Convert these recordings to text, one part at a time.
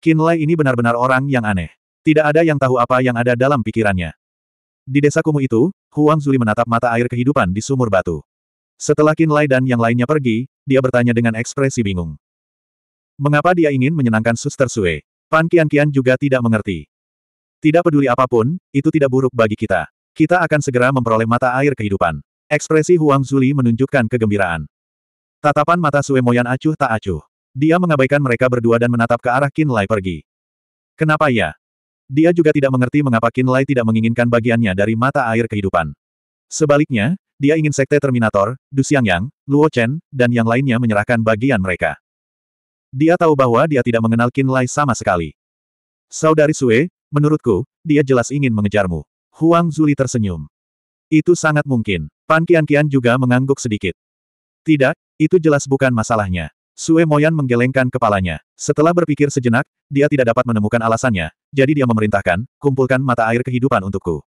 Kinlay ini benar-benar orang yang aneh. Tidak ada yang tahu apa yang ada dalam pikirannya. Di desa kumuh itu, Huang Zuli menatap mata air kehidupan di sumur batu. Setelah Kinlay dan yang lainnya pergi, dia bertanya dengan ekspresi bingung. Mengapa dia ingin menyenangkan suster Sue? Pan Kian Kian juga tidak mengerti. Tidak peduli apapun, itu tidak buruk bagi kita. Kita akan segera memperoleh mata air kehidupan. Ekspresi Huang Zuli menunjukkan kegembiraan. Tatapan mata Sue Moyan acuh tak acuh. Dia mengabaikan mereka berdua dan menatap ke arah Qin Lai pergi. Kenapa ya? Dia juga tidak mengerti mengapa Qin Lai tidak menginginkan bagiannya dari mata air kehidupan. Sebaliknya, dia ingin Sekte Terminator, Du Xiangyang, Luo Chen, dan yang lainnya menyerahkan bagian mereka. Dia tahu bahwa dia tidak mengenal Qin Lai sama sekali. Saudari Sue, menurutku, dia jelas ingin mengejarmu. Huang Zuli tersenyum. Itu sangat mungkin. Pan Kian Kian juga mengangguk sedikit. Tidak, itu jelas bukan masalahnya. Sue Moyan menggelengkan kepalanya. Setelah berpikir sejenak, dia tidak dapat menemukan alasannya, jadi dia memerintahkan, kumpulkan mata air kehidupan untukku.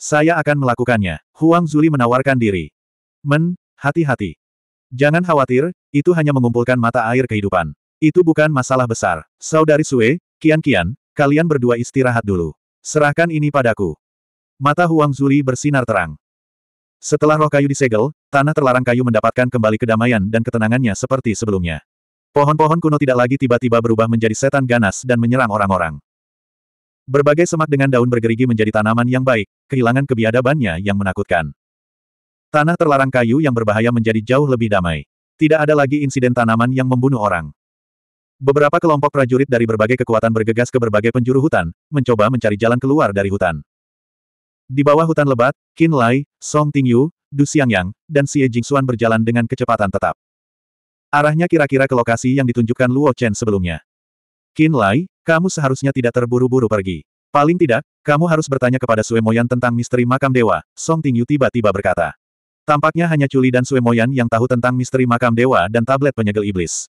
Saya akan melakukannya. Huang Zuli menawarkan diri. Men, hati-hati. Jangan khawatir, itu hanya mengumpulkan mata air kehidupan. Itu bukan masalah besar. Saudari Sue, kian-kian, kalian berdua istirahat dulu. Serahkan ini padaku. Mata Huang Zuli bersinar terang. Setelah roh kayu disegel, Tanah terlarang kayu mendapatkan kembali kedamaian dan ketenangannya seperti sebelumnya. Pohon-pohon kuno tidak lagi tiba-tiba berubah menjadi setan ganas dan menyerang orang-orang. Berbagai semak dengan daun bergerigi menjadi tanaman yang baik, kehilangan kebiadabannya yang menakutkan. Tanah terlarang kayu yang berbahaya menjadi jauh lebih damai. Tidak ada lagi insiden tanaman yang membunuh orang. Beberapa kelompok prajurit dari berbagai kekuatan bergegas ke berbagai penjuru hutan, mencoba mencari jalan keluar dari hutan. Di bawah hutan lebat, Qin Lai, Song Tingyu, Du Xiangyang, dan Xie Jingxuan berjalan dengan kecepatan tetap. Arahnya kira-kira ke lokasi yang ditunjukkan Luo Chen sebelumnya. Qin Lai, kamu seharusnya tidak terburu-buru pergi. Paling tidak, kamu harus bertanya kepada Sue Moyan tentang misteri makam dewa, Song Tingyu tiba-tiba berkata. Tampaknya hanya Chuli dan Sue Moyan yang tahu tentang misteri makam dewa dan tablet penyegel iblis.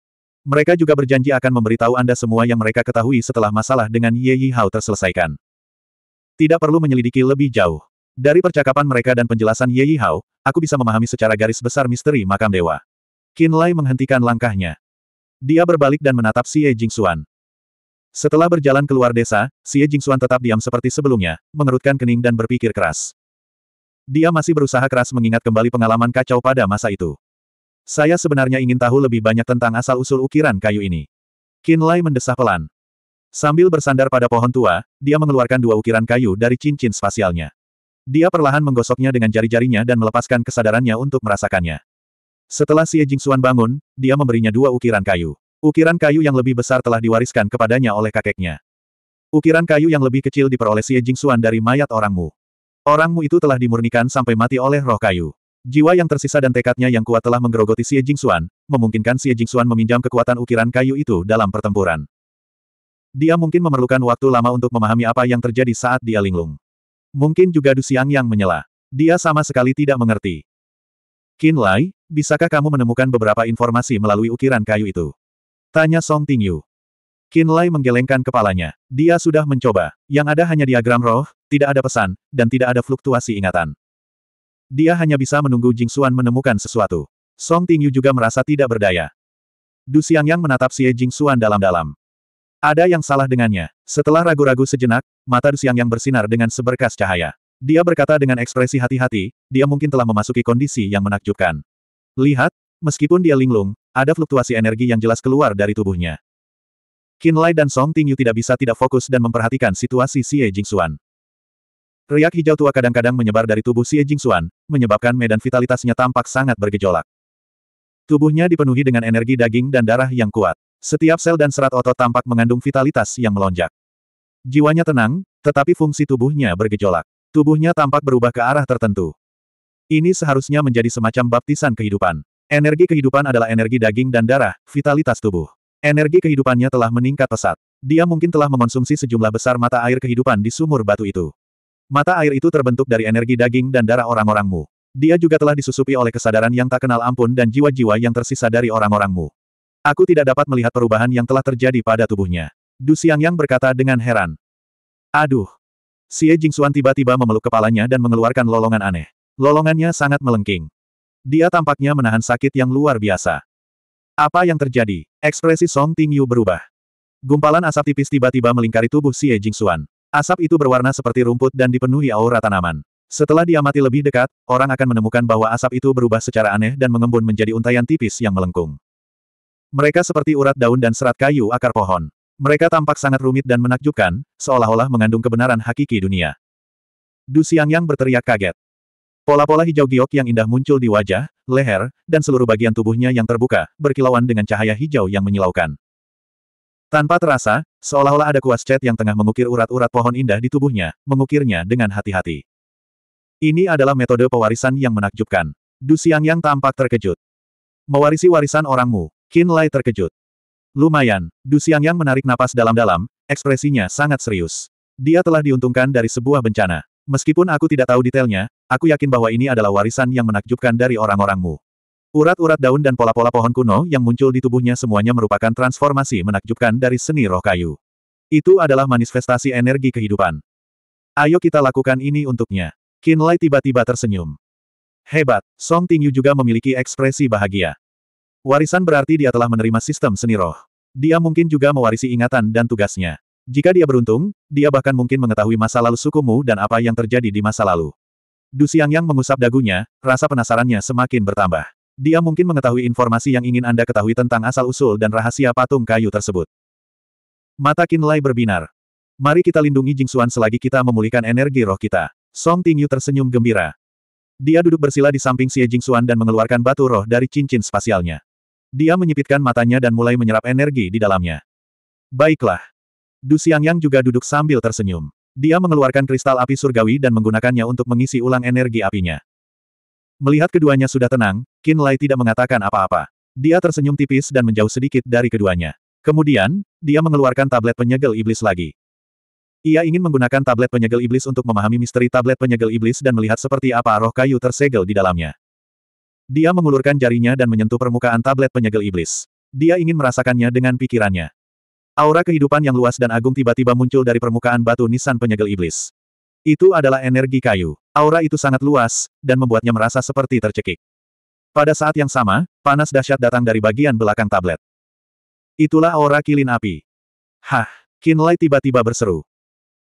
Mereka juga berjanji akan memberitahu Anda semua yang mereka ketahui setelah masalah dengan Ye Yi Hao terselesaikan. Tidak perlu menyelidiki lebih jauh. Dari percakapan mereka dan penjelasan Ye Yi Hao, aku bisa memahami secara garis besar misteri makam dewa. Qin Lai menghentikan langkahnya. Dia berbalik dan menatap Xie Jingxuan. Setelah berjalan keluar desa, Xie Jingxuan tetap diam seperti sebelumnya, mengerutkan kening dan berpikir keras. Dia masih berusaha keras mengingat kembali pengalaman kacau pada masa itu. Saya sebenarnya ingin tahu lebih banyak tentang asal-usul ukiran kayu ini. Qin Lai mendesah pelan. Sambil bersandar pada pohon tua, dia mengeluarkan dua ukiran kayu dari cincin spasialnya. Dia perlahan menggosoknya dengan jari-jarinya dan melepaskan kesadarannya untuk merasakannya. Setelah Xie Jingxuan bangun, dia memberinya dua ukiran kayu. Ukiran kayu yang lebih besar telah diwariskan kepadanya oleh kakeknya. Ukiran kayu yang lebih kecil diperoleh Xie Jingxuan dari mayat orangmu. Orangmu itu telah dimurnikan sampai mati oleh roh kayu. Jiwa yang tersisa dan tekadnya yang kuat telah menggerogoti Xie Jingxuan, memungkinkan Xie Jingxuan meminjam kekuatan ukiran kayu itu dalam pertempuran. Dia mungkin memerlukan waktu lama untuk memahami apa yang terjadi saat dia linglung. Mungkin juga Dusiang yang menyela. Dia sama sekali tidak mengerti. Qin Lai, bisakah kamu menemukan beberapa informasi melalui ukiran kayu itu? Tanya Song Tingyu. Qin Lai menggelengkan kepalanya. Dia sudah mencoba. Yang ada hanya diagram roh, tidak ada pesan, dan tidak ada fluktuasi ingatan. Dia hanya bisa menunggu Jing Xuan menemukan sesuatu. Song Tingyu juga merasa tidak berdaya. Du yang menatap Xie Jing Xuan dalam-dalam. Ada yang salah dengannya. Setelah ragu-ragu sejenak, mata Dusiang yang bersinar dengan seberkas cahaya. Dia berkata dengan ekspresi hati-hati, dia mungkin telah memasuki kondisi yang menakjubkan. Lihat, meskipun dia linglung, ada fluktuasi energi yang jelas keluar dari tubuhnya. Qin Lai dan Song Tingyu tidak bisa tidak fokus dan memperhatikan situasi Xie Jingxuan. Riak hijau tua kadang-kadang menyebar dari tubuh Xie Jingxuan, menyebabkan medan vitalitasnya tampak sangat bergejolak. Tubuhnya dipenuhi dengan energi daging dan darah yang kuat. Setiap sel dan serat otot tampak mengandung vitalitas yang melonjak. Jiwanya tenang, tetapi fungsi tubuhnya bergejolak. Tubuhnya tampak berubah ke arah tertentu. Ini seharusnya menjadi semacam baptisan kehidupan. Energi kehidupan adalah energi daging dan darah, vitalitas tubuh. Energi kehidupannya telah meningkat pesat. Dia mungkin telah mengonsumsi sejumlah besar mata air kehidupan di sumur batu itu. Mata air itu terbentuk dari energi daging dan darah orang-orangmu. Dia juga telah disusupi oleh kesadaran yang tak kenal ampun dan jiwa-jiwa yang tersisa dari orang-orangmu. Aku tidak dapat melihat perubahan yang telah terjadi pada tubuhnya. Du yang berkata dengan heran. Aduh. Xie Jingxuan tiba-tiba memeluk kepalanya dan mengeluarkan lolongan aneh. Lolongannya sangat melengking. Dia tampaknya menahan sakit yang luar biasa. Apa yang terjadi? Ekspresi Song Ting Yu berubah. Gumpalan asap tipis tiba-tiba melingkari tubuh Xie Jingxuan. Asap itu berwarna seperti rumput dan dipenuhi aura tanaman. Setelah diamati lebih dekat, orang akan menemukan bahwa asap itu berubah secara aneh dan mengembun menjadi untayan tipis yang melengkung. Mereka seperti urat daun dan serat kayu akar pohon. Mereka tampak sangat rumit dan menakjubkan, seolah-olah mengandung kebenaran hakiki dunia. Du yang berteriak kaget. Pola-pola hijau giok yang indah muncul di wajah, leher, dan seluruh bagian tubuhnya yang terbuka, berkilauan dengan cahaya hijau yang menyilaukan. Tanpa terasa, seolah-olah ada kuas cat yang tengah mengukir urat-urat pohon indah di tubuhnya, mengukirnya dengan hati-hati. Ini adalah metode pewarisan yang menakjubkan. Du yang tampak terkejut. Mewarisi warisan orangmu, Qin Lai terkejut. Lumayan, Du Xiang yang menarik napas dalam-dalam, ekspresinya sangat serius. Dia telah diuntungkan dari sebuah bencana. Meskipun aku tidak tahu detailnya, aku yakin bahwa ini adalah warisan yang menakjubkan dari orang-orangmu. Urat-urat daun dan pola-pola pohon kuno yang muncul di tubuhnya semuanya merupakan transformasi menakjubkan dari seni roh kayu. Itu adalah manifestasi energi kehidupan. Ayo kita lakukan ini untuknya. Qin Lai tiba-tiba tersenyum. Hebat, Song Tingyu juga memiliki ekspresi bahagia. Warisan berarti dia telah menerima sistem seni roh. Dia mungkin juga mewarisi ingatan dan tugasnya. Jika dia beruntung, dia bahkan mungkin mengetahui masa lalu sukumu dan apa yang terjadi di masa lalu. Du Yang mengusap dagunya, rasa penasarannya semakin bertambah. Dia mungkin mengetahui informasi yang ingin Anda ketahui tentang asal-usul dan rahasia patung kayu tersebut. Mata Lai berbinar. Mari kita lindungi Jing Xuan selagi kita memulihkan energi roh kita. Song Ting Yu tersenyum gembira. Dia duduk bersila di samping Xie Xuan dan mengeluarkan batu roh dari cincin spasialnya. Dia menyipitkan matanya dan mulai menyerap energi di dalamnya. Baiklah. Du Xiangyang juga duduk sambil tersenyum. Dia mengeluarkan kristal api surgawi dan menggunakannya untuk mengisi ulang energi apinya. Melihat keduanya sudah tenang, Qin Lai tidak mengatakan apa-apa. Dia tersenyum tipis dan menjauh sedikit dari keduanya. Kemudian, dia mengeluarkan tablet penyegel iblis lagi. Ia ingin menggunakan tablet penyegel iblis untuk memahami misteri tablet penyegel iblis dan melihat seperti apa roh kayu tersegel di dalamnya. Dia mengulurkan jarinya dan menyentuh permukaan tablet penyegel iblis. Dia ingin merasakannya dengan pikirannya. Aura kehidupan yang luas dan agung tiba-tiba muncul dari permukaan batu nisan penyegel iblis. Itu adalah energi kayu. Aura itu sangat luas, dan membuatnya merasa seperti tercekik. Pada saat yang sama, panas dahsyat datang dari bagian belakang tablet. Itulah aura kilin api. Hah, Kinlay tiba-tiba berseru.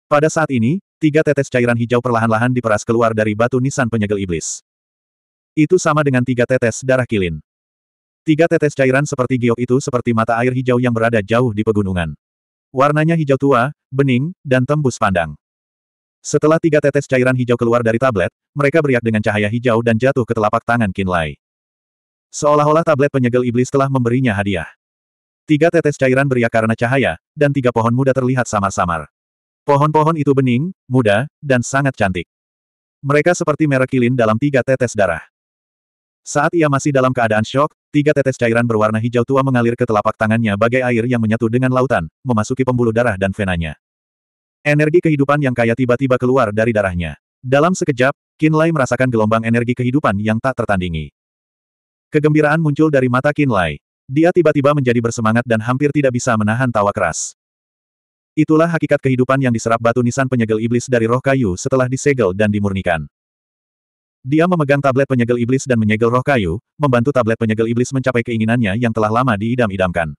Pada saat ini, tiga tetes cairan hijau perlahan-lahan diperas keluar dari batu nisan penyegel iblis. Itu sama dengan tiga tetes darah kilin. Tiga tetes cairan seperti giok itu seperti mata air hijau yang berada jauh di pegunungan. Warnanya hijau tua, bening, dan tembus pandang. Setelah tiga tetes cairan hijau keluar dari tablet, mereka beriak dengan cahaya hijau dan jatuh ke telapak tangan kinlay. Seolah-olah tablet penyegel iblis telah memberinya hadiah. Tiga tetes cairan beriak karena cahaya, dan tiga pohon muda terlihat samar-samar. Pohon-pohon itu bening, muda, dan sangat cantik. Mereka seperti merek kilin dalam tiga tetes darah. Saat ia masih dalam keadaan shock, tiga tetes cairan berwarna hijau tua mengalir ke telapak tangannya bagai air yang menyatu dengan lautan, memasuki pembuluh darah dan venanya. Energi kehidupan yang kaya tiba-tiba keluar dari darahnya. Dalam sekejap, Kinlay merasakan gelombang energi kehidupan yang tak tertandingi. Kegembiraan muncul dari mata Kinlay. Dia tiba-tiba menjadi bersemangat dan hampir tidak bisa menahan tawa keras. Itulah hakikat kehidupan yang diserap batu nisan penyegel iblis dari roh kayu setelah disegel dan dimurnikan. Dia memegang tablet penyegel iblis dan menyegel roh kayu, membantu tablet penyegel iblis mencapai keinginannya yang telah lama diidam-idamkan.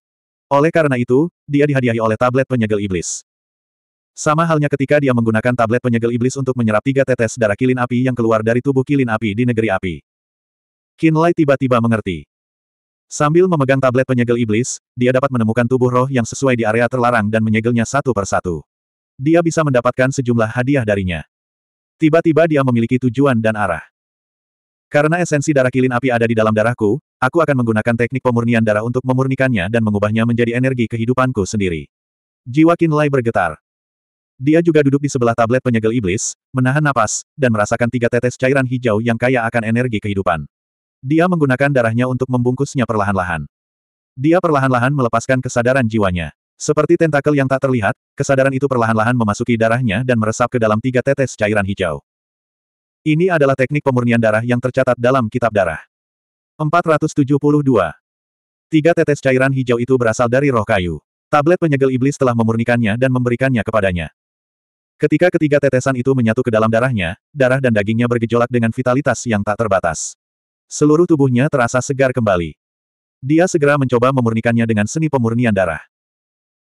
Oleh karena itu, dia dihadiahi oleh tablet penyegel iblis. Sama halnya ketika dia menggunakan tablet penyegel iblis untuk menyerap tiga tetes darah kilin api yang keluar dari tubuh kilin api di negeri api. Lai tiba-tiba mengerti. Sambil memegang tablet penyegel iblis, dia dapat menemukan tubuh roh yang sesuai di area terlarang dan menyegelnya satu per satu. Dia bisa mendapatkan sejumlah hadiah darinya. Tiba-tiba dia memiliki tujuan dan arah. Karena esensi darah kilin api ada di dalam darahku, aku akan menggunakan teknik pemurnian darah untuk memurnikannya dan mengubahnya menjadi energi kehidupanku sendiri. Jiwa Kinlay bergetar. Dia juga duduk di sebelah tablet penyegel iblis, menahan napas, dan merasakan tiga tetes cairan hijau yang kaya akan energi kehidupan. Dia menggunakan darahnya untuk membungkusnya perlahan-lahan. Dia perlahan-lahan melepaskan kesadaran jiwanya. Seperti tentakel yang tak terlihat, kesadaran itu perlahan-lahan memasuki darahnya dan meresap ke dalam tiga tetes cairan hijau. Ini adalah teknik pemurnian darah yang tercatat dalam kitab darah. 472. Tiga tetes cairan hijau itu berasal dari roh kayu. Tablet penyegel iblis telah memurnikannya dan memberikannya kepadanya. Ketika ketiga tetesan itu menyatu ke dalam darahnya, darah dan dagingnya bergejolak dengan vitalitas yang tak terbatas. Seluruh tubuhnya terasa segar kembali. Dia segera mencoba memurnikannya dengan seni pemurnian darah.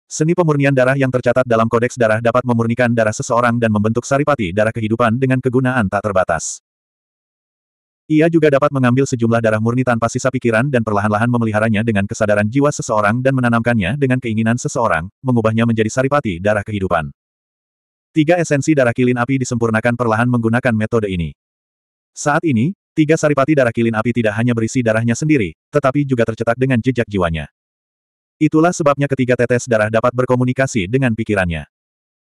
Seni pemurnian darah yang tercatat dalam kodeks darah dapat memurnikan darah seseorang dan membentuk saripati darah kehidupan dengan kegunaan tak terbatas. Ia juga dapat mengambil sejumlah darah murni tanpa sisa pikiran dan perlahan-lahan memeliharanya dengan kesadaran jiwa seseorang dan menanamkannya dengan keinginan seseorang, mengubahnya menjadi saripati darah kehidupan. Tiga esensi darah kilin api disempurnakan perlahan menggunakan metode ini. Saat ini, tiga saripati darah kilin api tidak hanya berisi darahnya sendiri, tetapi juga tercetak dengan jejak jiwanya. Itulah sebabnya ketiga tetes darah dapat berkomunikasi dengan pikirannya.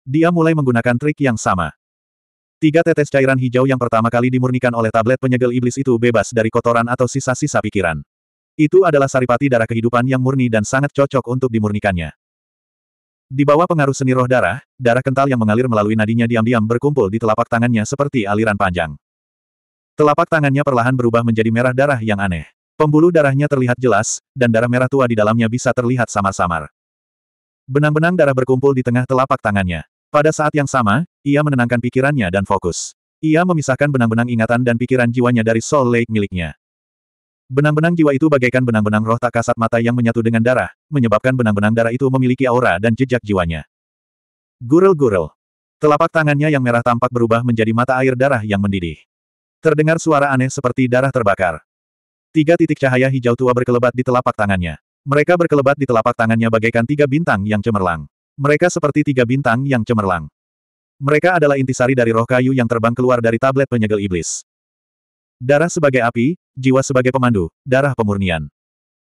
Dia mulai menggunakan trik yang sama. Tiga tetes cairan hijau yang pertama kali dimurnikan oleh tablet penyegel iblis itu bebas dari kotoran atau sisa-sisa pikiran. Itu adalah saripati darah kehidupan yang murni dan sangat cocok untuk dimurnikannya. Di bawah pengaruh seni roh darah, darah kental yang mengalir melalui nadinya diam-diam berkumpul di telapak tangannya seperti aliran panjang. Telapak tangannya perlahan berubah menjadi merah darah yang aneh. Pembuluh darahnya terlihat jelas, dan darah merah tua di dalamnya bisa terlihat samar-samar. Benang-benang darah berkumpul di tengah telapak tangannya. Pada saat yang sama, ia menenangkan pikirannya dan fokus. Ia memisahkan benang-benang ingatan dan pikiran jiwanya dari Soul Lake miliknya. Benang-benang jiwa itu bagaikan benang-benang roh tak kasat mata yang menyatu dengan darah, menyebabkan benang-benang darah itu memiliki aura dan jejak jiwanya. Gurel-gurel. Telapak tangannya yang merah tampak berubah menjadi mata air darah yang mendidih. Terdengar suara aneh seperti darah terbakar. Tiga titik cahaya hijau tua berkelebat di telapak tangannya. Mereka berkelebat di telapak tangannya bagaikan tiga bintang yang cemerlang. Mereka seperti tiga bintang yang cemerlang. Mereka adalah intisari dari roh kayu yang terbang keluar dari tablet penyegel iblis. Darah sebagai api, jiwa sebagai pemandu, darah pemurnian.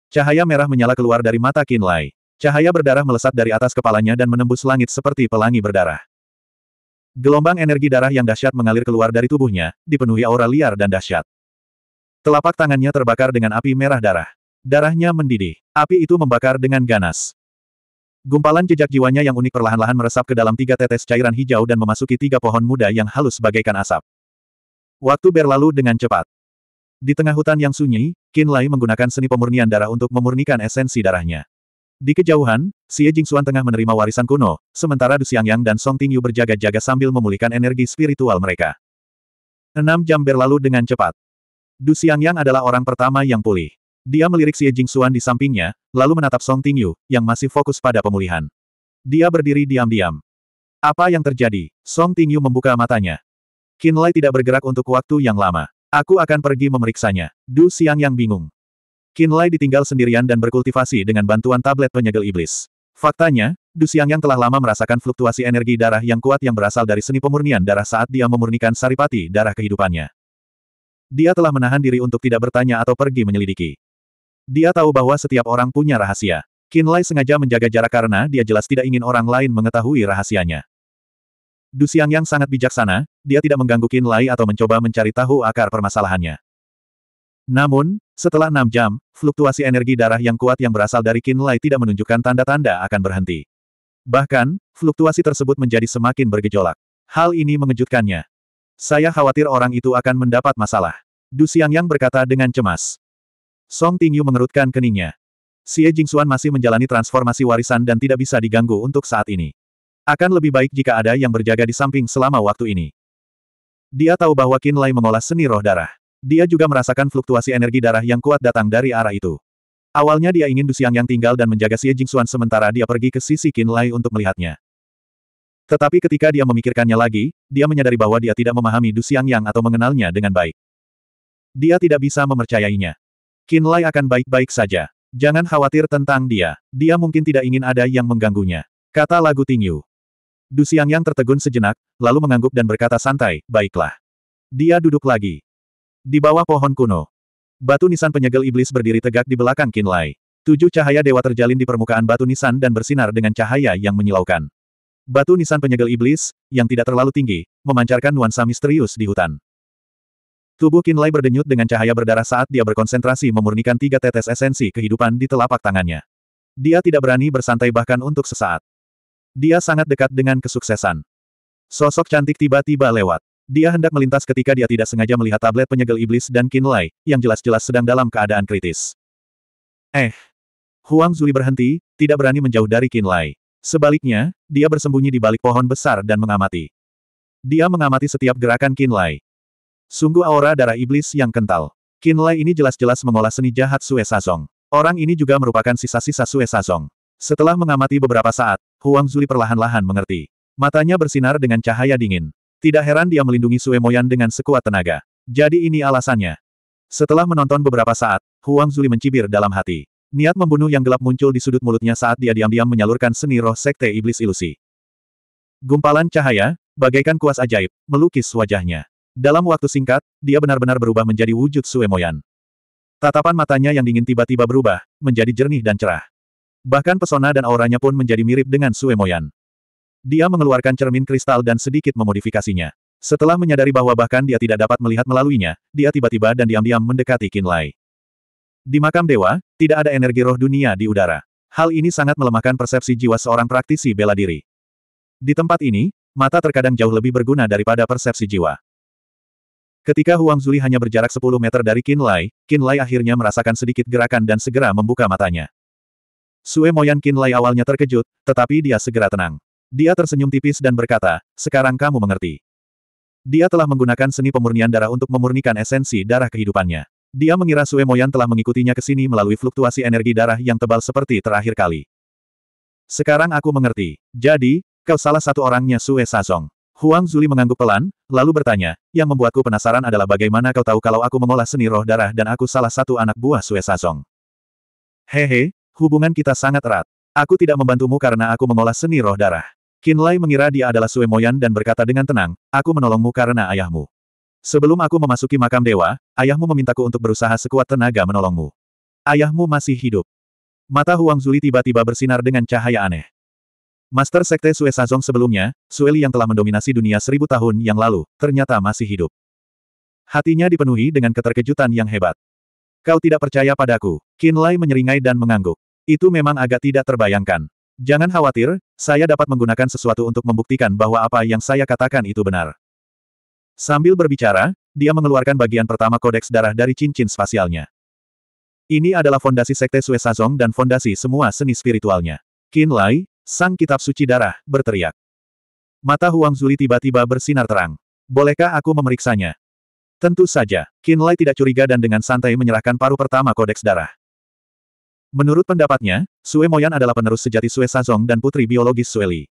Cahaya merah menyala keluar dari mata Kinlay. Cahaya berdarah melesat dari atas kepalanya dan menembus langit seperti pelangi berdarah. Gelombang energi darah yang dahsyat mengalir keluar dari tubuhnya, dipenuhi aura liar dan dahsyat. Telapak tangannya terbakar dengan api merah darah. Darahnya mendidih. Api itu membakar dengan ganas. Gumpalan jejak jiwanya yang unik perlahan-lahan meresap ke dalam tiga tetes cairan hijau dan memasuki tiga pohon muda yang halus bagaikan asap. Waktu berlalu dengan cepat. Di tengah hutan yang sunyi, Qin Lai menggunakan seni pemurnian darah untuk memurnikan esensi darahnya. Di kejauhan, Xie Jingxuan tengah menerima warisan kuno, sementara Du Xiangyang dan Song Tingyu berjaga-jaga sambil memulihkan energi spiritual mereka. Enam jam berlalu dengan cepat. Du yang adalah orang pertama yang pulih. Dia melirik Xie Jingxuan di sampingnya, lalu menatap Song Tingyu, yang masih fokus pada pemulihan. Dia berdiri diam-diam. Apa yang terjadi? Song Tingyu membuka matanya. Lai tidak bergerak untuk waktu yang lama. Aku akan pergi memeriksanya. Du yang bingung. Lai ditinggal sendirian dan berkultivasi dengan bantuan tablet penyegel iblis. Faktanya, Du Xiangyang telah lama merasakan fluktuasi energi darah yang kuat yang berasal dari seni pemurnian darah saat dia memurnikan saripati darah kehidupannya. Dia telah menahan diri untuk tidak bertanya atau pergi menyelidiki. Dia tahu bahwa setiap orang punya rahasia. Kinlay sengaja menjaga jarak karena dia jelas tidak ingin orang lain mengetahui rahasianya. Du Xiang yang sangat bijaksana, dia tidak mengganggu Kinlay atau mencoba mencari tahu akar permasalahannya. Namun, setelah enam jam, fluktuasi energi darah yang kuat yang berasal dari Kinlay tidak menunjukkan tanda-tanda akan berhenti. Bahkan, fluktuasi tersebut menjadi semakin bergejolak. Hal ini mengejutkannya. Saya khawatir orang itu akan mendapat masalah. Du yang berkata dengan cemas. Song Tingyu mengerutkan keningnya. Xie Jingxuan masih menjalani transformasi warisan dan tidak bisa diganggu untuk saat ini. Akan lebih baik jika ada yang berjaga di samping selama waktu ini. Dia tahu bahwa Qin Lai mengolah seni roh darah. Dia juga merasakan fluktuasi energi darah yang kuat datang dari arah itu. Awalnya dia ingin Du Xiangyang tinggal dan menjaga Xie Jingxuan sementara dia pergi ke sisi Qin Lai untuk melihatnya. Tetapi ketika dia memikirkannya lagi, dia menyadari bahwa dia tidak memahami Du Xiang Yang atau mengenalnya dengan baik. Dia tidak bisa memercayainya. Qin Lai akan baik-baik saja. Jangan khawatir tentang dia. Dia mungkin tidak ingin ada yang mengganggunya. Kata lagu Tingyu. Du Xiang Yang tertegun sejenak, lalu mengangguk dan berkata santai, baiklah. Dia duduk lagi. Di bawah pohon kuno. Batu nisan penyegel iblis berdiri tegak di belakang Qin Lai. Tujuh cahaya dewa terjalin di permukaan batu nisan dan bersinar dengan cahaya yang menyilaukan. Batu nisan penyegel iblis, yang tidak terlalu tinggi, memancarkan nuansa misterius di hutan. Tubuh Kinlay berdenyut dengan cahaya berdarah saat dia berkonsentrasi memurnikan tiga tetes esensi kehidupan di telapak tangannya. Dia tidak berani bersantai bahkan untuk sesaat. Dia sangat dekat dengan kesuksesan. Sosok cantik tiba-tiba lewat. Dia hendak melintas ketika dia tidak sengaja melihat tablet penyegel iblis dan Kinlay yang jelas-jelas sedang dalam keadaan kritis. Eh, Huang Zuli berhenti, tidak berani menjauh dari Kinlay. Sebaliknya, dia bersembunyi di balik pohon besar dan mengamati. Dia mengamati setiap gerakan Kinlai. Sungguh aura darah iblis yang kental. Kinlai ini jelas-jelas mengolah seni jahat Sue Sazong. Orang ini juga merupakan sisa-sisa Sue Sazong. Setelah mengamati beberapa saat, Huang Zuli perlahan-lahan mengerti. Matanya bersinar dengan cahaya dingin. Tidak heran dia melindungi Sue Moyan dengan sekuat tenaga. Jadi ini alasannya. Setelah menonton beberapa saat, Huang Zuli mencibir dalam hati. Niat membunuh yang gelap muncul di sudut mulutnya saat dia diam-diam menyalurkan seni roh sekte iblis ilusi. Gumpalan cahaya, bagaikan kuas ajaib, melukis wajahnya. Dalam waktu singkat, dia benar-benar berubah menjadi wujud Suemoyan. Tatapan matanya yang dingin tiba-tiba berubah, menjadi jernih dan cerah. Bahkan pesona dan auranya pun menjadi mirip dengan Suemoyan. Dia mengeluarkan cermin kristal dan sedikit memodifikasinya. Setelah menyadari bahwa bahkan dia tidak dapat melihat melaluinya, dia tiba-tiba dan diam-diam mendekati Kinlai. Di makam dewa, tidak ada energi roh dunia di udara. Hal ini sangat melemahkan persepsi jiwa seorang praktisi bela diri. Di tempat ini, mata terkadang jauh lebih berguna daripada persepsi jiwa. Ketika Huang Zuli hanya berjarak 10 meter dari Qin Lai, Qin Lai akhirnya merasakan sedikit gerakan dan segera membuka matanya. Sue Moyan Qin Lai awalnya terkejut, tetapi dia segera tenang. Dia tersenyum tipis dan berkata, sekarang kamu mengerti. Dia telah menggunakan seni pemurnian darah untuk memurnikan esensi darah kehidupannya. Dia mengira Sue Moyan telah mengikutinya ke sini melalui fluktuasi energi darah yang tebal seperti terakhir kali. Sekarang aku mengerti. Jadi, kau salah satu orangnya Sue Sazong. Huang Zuli mengangguk pelan, lalu bertanya, yang membuatku penasaran adalah bagaimana kau tahu kalau aku mengolah seni roh darah dan aku salah satu anak buah Sue Sazong. Hehe, hubungan kita sangat erat. Aku tidak membantumu karena aku mengolah seni roh darah. Qin Lai mengira dia adalah Sue Moyan dan berkata dengan tenang, aku menolongmu karena ayahmu. Sebelum aku memasuki makam dewa, ayahmu memintaku untuk berusaha sekuat tenaga menolongmu. Ayahmu masih hidup. Mata Huang Zuli tiba-tiba bersinar dengan cahaya aneh. Master Sekte Sue Sazong sebelumnya, Sueli yang telah mendominasi dunia seribu tahun yang lalu, ternyata masih hidup. Hatinya dipenuhi dengan keterkejutan yang hebat. Kau tidak percaya padaku, Qin Lai menyeringai dan mengangguk. Itu memang agak tidak terbayangkan. Jangan khawatir, saya dapat menggunakan sesuatu untuk membuktikan bahwa apa yang saya katakan itu benar. Sambil berbicara, dia mengeluarkan bagian pertama kodeks darah dari cincin spasialnya. Ini adalah fondasi sekte Sue Sazong dan fondasi semua seni spiritualnya. Qin Lai, sang kitab suci darah, berteriak. Mata Huang Zuli tiba-tiba bersinar terang. Bolehkah aku memeriksanya? Tentu saja, Qin Lai tidak curiga dan dengan santai menyerahkan paruh pertama kodeks darah. Menurut pendapatnya, Sue Moyan adalah penerus sejati Sue Sazong dan putri biologis Sueli.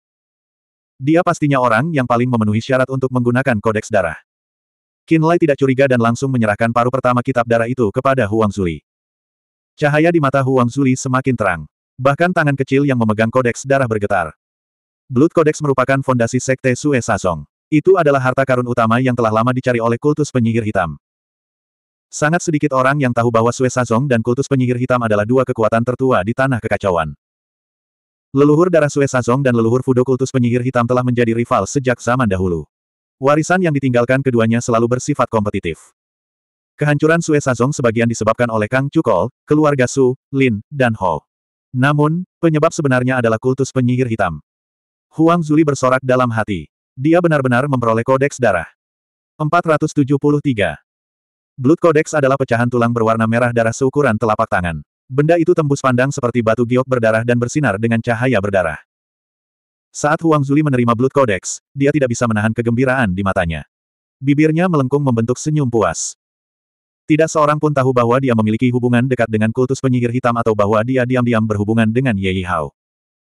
Dia pastinya orang yang paling memenuhi syarat untuk menggunakan kodeks darah. Kinlay tidak curiga dan langsung menyerahkan paruh pertama kitab darah itu kepada Huang Zuli. Cahaya di mata Huang Zuli semakin terang. Bahkan tangan kecil yang memegang kodeks darah bergetar. Blood Codex merupakan fondasi sekte Sue Sasong. Itu adalah harta karun utama yang telah lama dicari oleh kultus penyihir hitam. Sangat sedikit orang yang tahu bahwa Sue Sazong dan kultus penyihir hitam adalah dua kekuatan tertua di tanah kekacauan. Leluhur darah Sue Sazong dan leluhur Fudo kultus penyihir hitam telah menjadi rival sejak zaman dahulu. Warisan yang ditinggalkan keduanya selalu bersifat kompetitif. Kehancuran Sue Sazong sebagian disebabkan oleh Kang Cukol, keluarga Su, Lin, dan Ho. Namun, penyebab sebenarnya adalah kultus penyihir hitam. Huang Zuli bersorak dalam hati. Dia benar-benar memperoleh kodeks darah. 473. Blood Codex adalah pecahan tulang berwarna merah darah seukuran telapak tangan. Benda itu tembus pandang seperti batu giok berdarah dan bersinar dengan cahaya berdarah. Saat Huang Zuli menerima Blood Codex, dia tidak bisa menahan kegembiraan di matanya. Bibirnya melengkung membentuk senyum puas. Tidak seorang pun tahu bahwa dia memiliki hubungan dekat dengan kultus penyihir hitam atau bahwa dia diam-diam berhubungan dengan Ye Hao.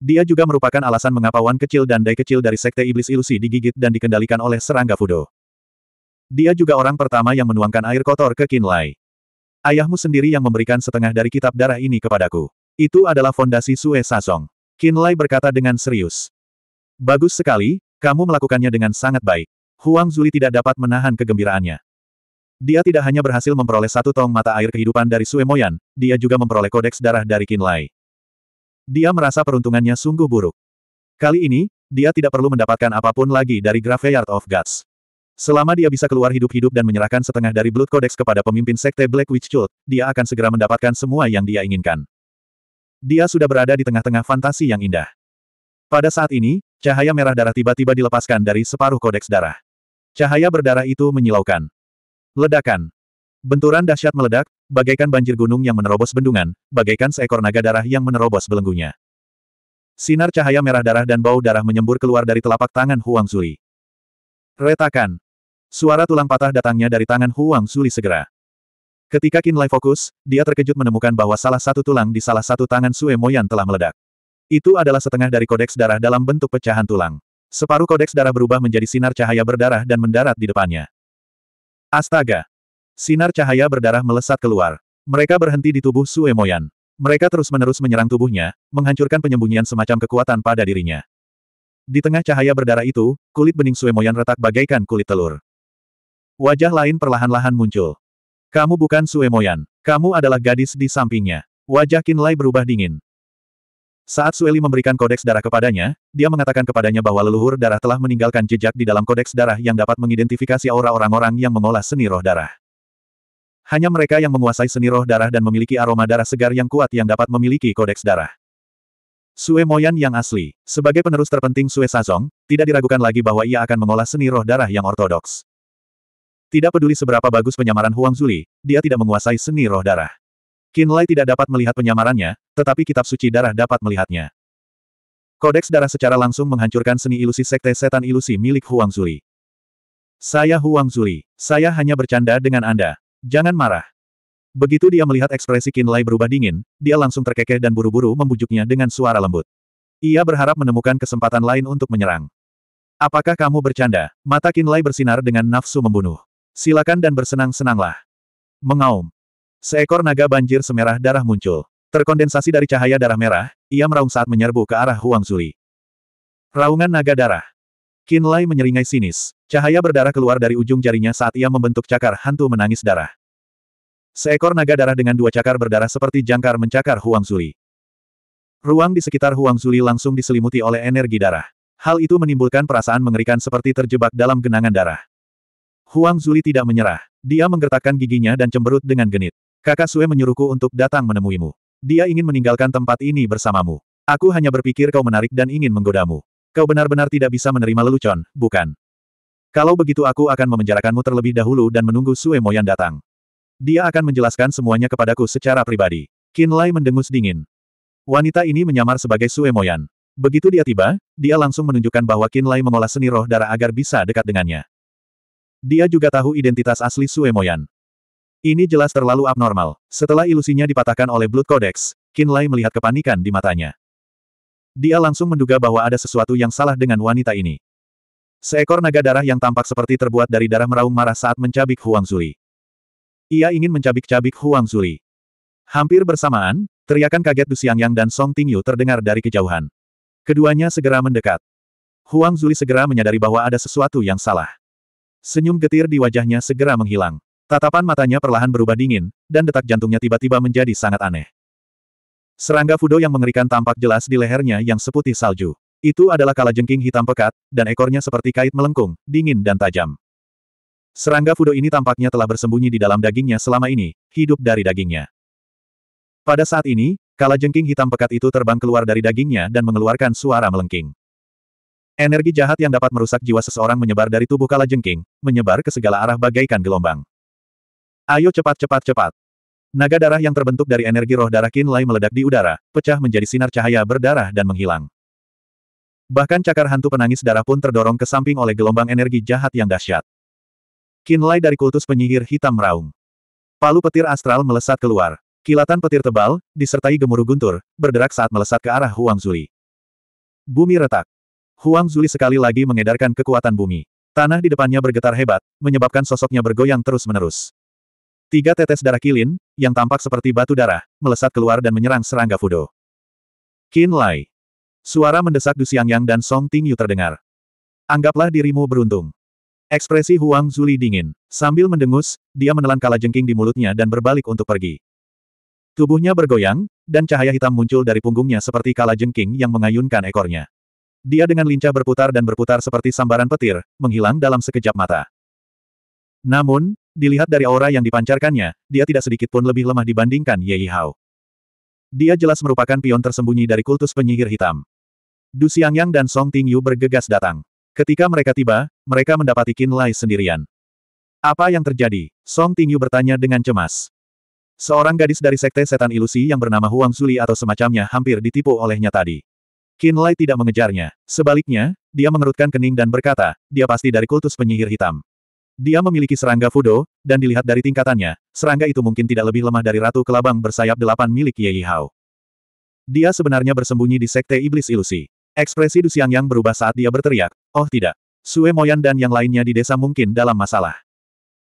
Dia juga merupakan alasan mengapa Wan kecil dan Dai kecil dari Sekte Iblis Ilusi digigit dan dikendalikan oleh serangga Fudo. Dia juga orang pertama yang menuangkan air kotor ke Kin Lai. Ayahmu sendiri yang memberikan setengah dari kitab darah ini kepadaku. Itu adalah fondasi Sue Sasong. Kinlay berkata dengan serius. Bagus sekali, kamu melakukannya dengan sangat baik. Huang Zuli tidak dapat menahan kegembiraannya. Dia tidak hanya berhasil memperoleh satu tong mata air kehidupan dari Sue Moyan, dia juga memperoleh kodeks darah dari Kinlay. Dia merasa peruntungannya sungguh buruk. Kali ini, dia tidak perlu mendapatkan apapun lagi dari Graveyard of Gods. Selama dia bisa keluar hidup-hidup dan menyerahkan setengah dari Blood Codex kepada pemimpin sekte Black Witch Cult, dia akan segera mendapatkan semua yang dia inginkan. Dia sudah berada di tengah-tengah fantasi yang indah. Pada saat ini, cahaya merah darah tiba-tiba dilepaskan dari separuh kodeks darah. Cahaya berdarah itu menyilaukan. Ledakan. Benturan dahsyat meledak, bagaikan banjir gunung yang menerobos bendungan, bagaikan seekor naga darah yang menerobos belenggunya. Sinar cahaya merah darah dan bau darah menyembur keluar dari telapak tangan Huang Zui. Retakan. Suara tulang patah datangnya dari tangan Huang Suli segera. Ketika Qin Lai fokus, dia terkejut menemukan bahwa salah satu tulang di salah satu tangan Sue Moyan telah meledak. Itu adalah setengah dari kodeks darah dalam bentuk pecahan tulang. Separuh kodeks darah berubah menjadi sinar cahaya berdarah dan mendarat di depannya. Astaga! Sinar cahaya berdarah melesat keluar. Mereka berhenti di tubuh Sue Moyan. Mereka terus-menerus menyerang tubuhnya, menghancurkan penyembunyian semacam kekuatan pada dirinya. Di tengah cahaya berdarah itu, kulit bening Sue Moyan retak bagaikan kulit telur. Wajah lain perlahan-lahan muncul. Kamu bukan Suemoyan. Kamu adalah gadis di sampingnya. Wajah Kinlay berubah dingin. Saat Sueli memberikan kodeks darah kepadanya, dia mengatakan kepadanya bahwa leluhur darah telah meninggalkan jejak di dalam kodeks darah yang dapat mengidentifikasi aura orang-orang yang mengolah seni roh darah. Hanya mereka yang menguasai seni roh darah dan memiliki aroma darah segar yang kuat yang dapat memiliki kodeks darah. Sue Moyan yang asli, sebagai penerus terpenting Sue Sazong, tidak diragukan lagi bahwa ia akan mengolah seni roh darah yang ortodoks. Tidak peduli seberapa bagus penyamaran Huang Zuli, dia tidak menguasai seni roh darah. Lai tidak dapat melihat penyamarannya, tetapi kitab suci darah dapat melihatnya. Kodeks darah secara langsung menghancurkan seni ilusi sekte setan ilusi milik Huang Zuli. Saya Huang Zuli, saya hanya bercanda dengan Anda. Jangan marah. Begitu dia melihat ekspresi Lai berubah dingin, dia langsung terkekeh dan buru-buru membujuknya dengan suara lembut. Ia berharap menemukan kesempatan lain untuk menyerang. Apakah kamu bercanda? Mata Lai bersinar dengan nafsu membunuh. Silakan dan bersenang-senanglah. Mengaum. Seekor naga banjir semerah darah muncul. Terkondensasi dari cahaya darah merah, ia meraung saat menyerbu ke arah Huang Zuli. Raungan naga darah. Qin Lai menyeringai sinis. Cahaya berdarah keluar dari ujung jarinya saat ia membentuk cakar hantu menangis darah. Seekor naga darah dengan dua cakar berdarah seperti jangkar mencakar Huang Zuli. Ruang di sekitar Huang Zuli langsung diselimuti oleh energi darah. Hal itu menimbulkan perasaan mengerikan seperti terjebak dalam genangan darah. Huang Zuli tidak menyerah. Dia menggertakkan giginya dan cemberut dengan genit. Kakak Sue menyuruhku untuk datang menemuimu. Dia ingin meninggalkan tempat ini bersamamu. Aku hanya berpikir kau menarik dan ingin menggodamu. Kau benar-benar tidak bisa menerima lelucon, bukan? Kalau begitu aku akan memenjarakanmu terlebih dahulu dan menunggu Sue Moyan datang. Dia akan menjelaskan semuanya kepadaku secara pribadi. Qin Lai mendengus dingin. Wanita ini menyamar sebagai Sue Moyan. Begitu dia tiba, dia langsung menunjukkan bahwa Qin Lai mengolah seni roh darah agar bisa dekat dengannya. Dia juga tahu identitas asli Sue Moyan. Ini jelas terlalu abnormal. Setelah ilusinya dipatahkan oleh Blood Codex, Lai melihat kepanikan di matanya. Dia langsung menduga bahwa ada sesuatu yang salah dengan wanita ini. Seekor naga darah yang tampak seperti terbuat dari darah meraung marah saat mencabik Huang Zuli. Ia ingin mencabik-cabik Huang Zuli. Hampir bersamaan, teriakan kaget Du Yang dan Song Tingyu terdengar dari kejauhan. Keduanya segera mendekat. Huang Zuli segera menyadari bahwa ada sesuatu yang salah. Senyum getir di wajahnya segera menghilang. Tatapan matanya perlahan berubah dingin, dan detak jantungnya tiba-tiba menjadi sangat aneh. Serangga Fudo yang mengerikan tampak jelas di lehernya yang seputih salju. Itu adalah kala jengking hitam pekat, dan ekornya seperti kait melengkung, dingin dan tajam. Serangga Fudo ini tampaknya telah bersembunyi di dalam dagingnya selama ini, hidup dari dagingnya. Pada saat ini, kala jengking hitam pekat itu terbang keluar dari dagingnya dan mengeluarkan suara melengking. Energi jahat yang dapat merusak jiwa seseorang menyebar dari tubuh kala jengking, menyebar ke segala arah bagaikan gelombang. Ayo cepat cepat cepat. Naga darah yang terbentuk dari energi roh darah Lai meledak di udara, pecah menjadi sinar cahaya berdarah dan menghilang. Bahkan cakar hantu penangis darah pun terdorong ke samping oleh gelombang energi jahat yang dahsyat. Lai dari kultus penyihir hitam meraung. Palu petir astral melesat keluar. Kilatan petir tebal, disertai gemuruh guntur, berderak saat melesat ke arah Huang Zuli. Bumi retak. Huang Zuli sekali lagi mengedarkan kekuatan bumi. Tanah di depannya bergetar hebat, menyebabkan sosoknya bergoyang terus-menerus. Tiga tetes darah kilin, yang tampak seperti batu darah, melesat keluar dan menyerang serangga Fudo. Qin Lai. Suara mendesak Du Xiangyang dan Song Ting Tingyu terdengar. Anggaplah dirimu beruntung. Ekspresi Huang Zuli dingin. Sambil mendengus, dia menelan kalajengking di mulutnya dan berbalik untuk pergi. Tubuhnya bergoyang, dan cahaya hitam muncul dari punggungnya seperti kalajengking yang mengayunkan ekornya. Dia dengan lincah berputar dan berputar seperti sambaran petir, menghilang dalam sekejap mata. Namun, dilihat dari aura yang dipancarkannya, dia tidak sedikit pun lebih lemah dibandingkan Ye Hao. Dia jelas merupakan pion tersembunyi dari kultus penyihir hitam. Du Xiangyang dan Song Tingyu bergegas datang. Ketika mereka tiba, mereka mendapati Qin Lai sendirian. Apa yang terjadi? Song Tingyu bertanya dengan cemas. Seorang gadis dari sekte setan ilusi yang bernama Huang Zuli atau semacamnya hampir ditipu olehnya tadi. Kinlay tidak mengejarnya. Sebaliknya, dia mengerutkan kening dan berkata, dia pasti dari kultus penyihir hitam. Dia memiliki serangga Fudo, dan dilihat dari tingkatannya, serangga itu mungkin tidak lebih lemah dari Ratu Kelabang bersayap delapan milik Ye Hao. Dia sebenarnya bersembunyi di Sekte Iblis Ilusi. Ekspresi Du Xiang yang berubah saat dia berteriak, oh tidak, Sue Moyan dan yang lainnya di desa mungkin dalam masalah.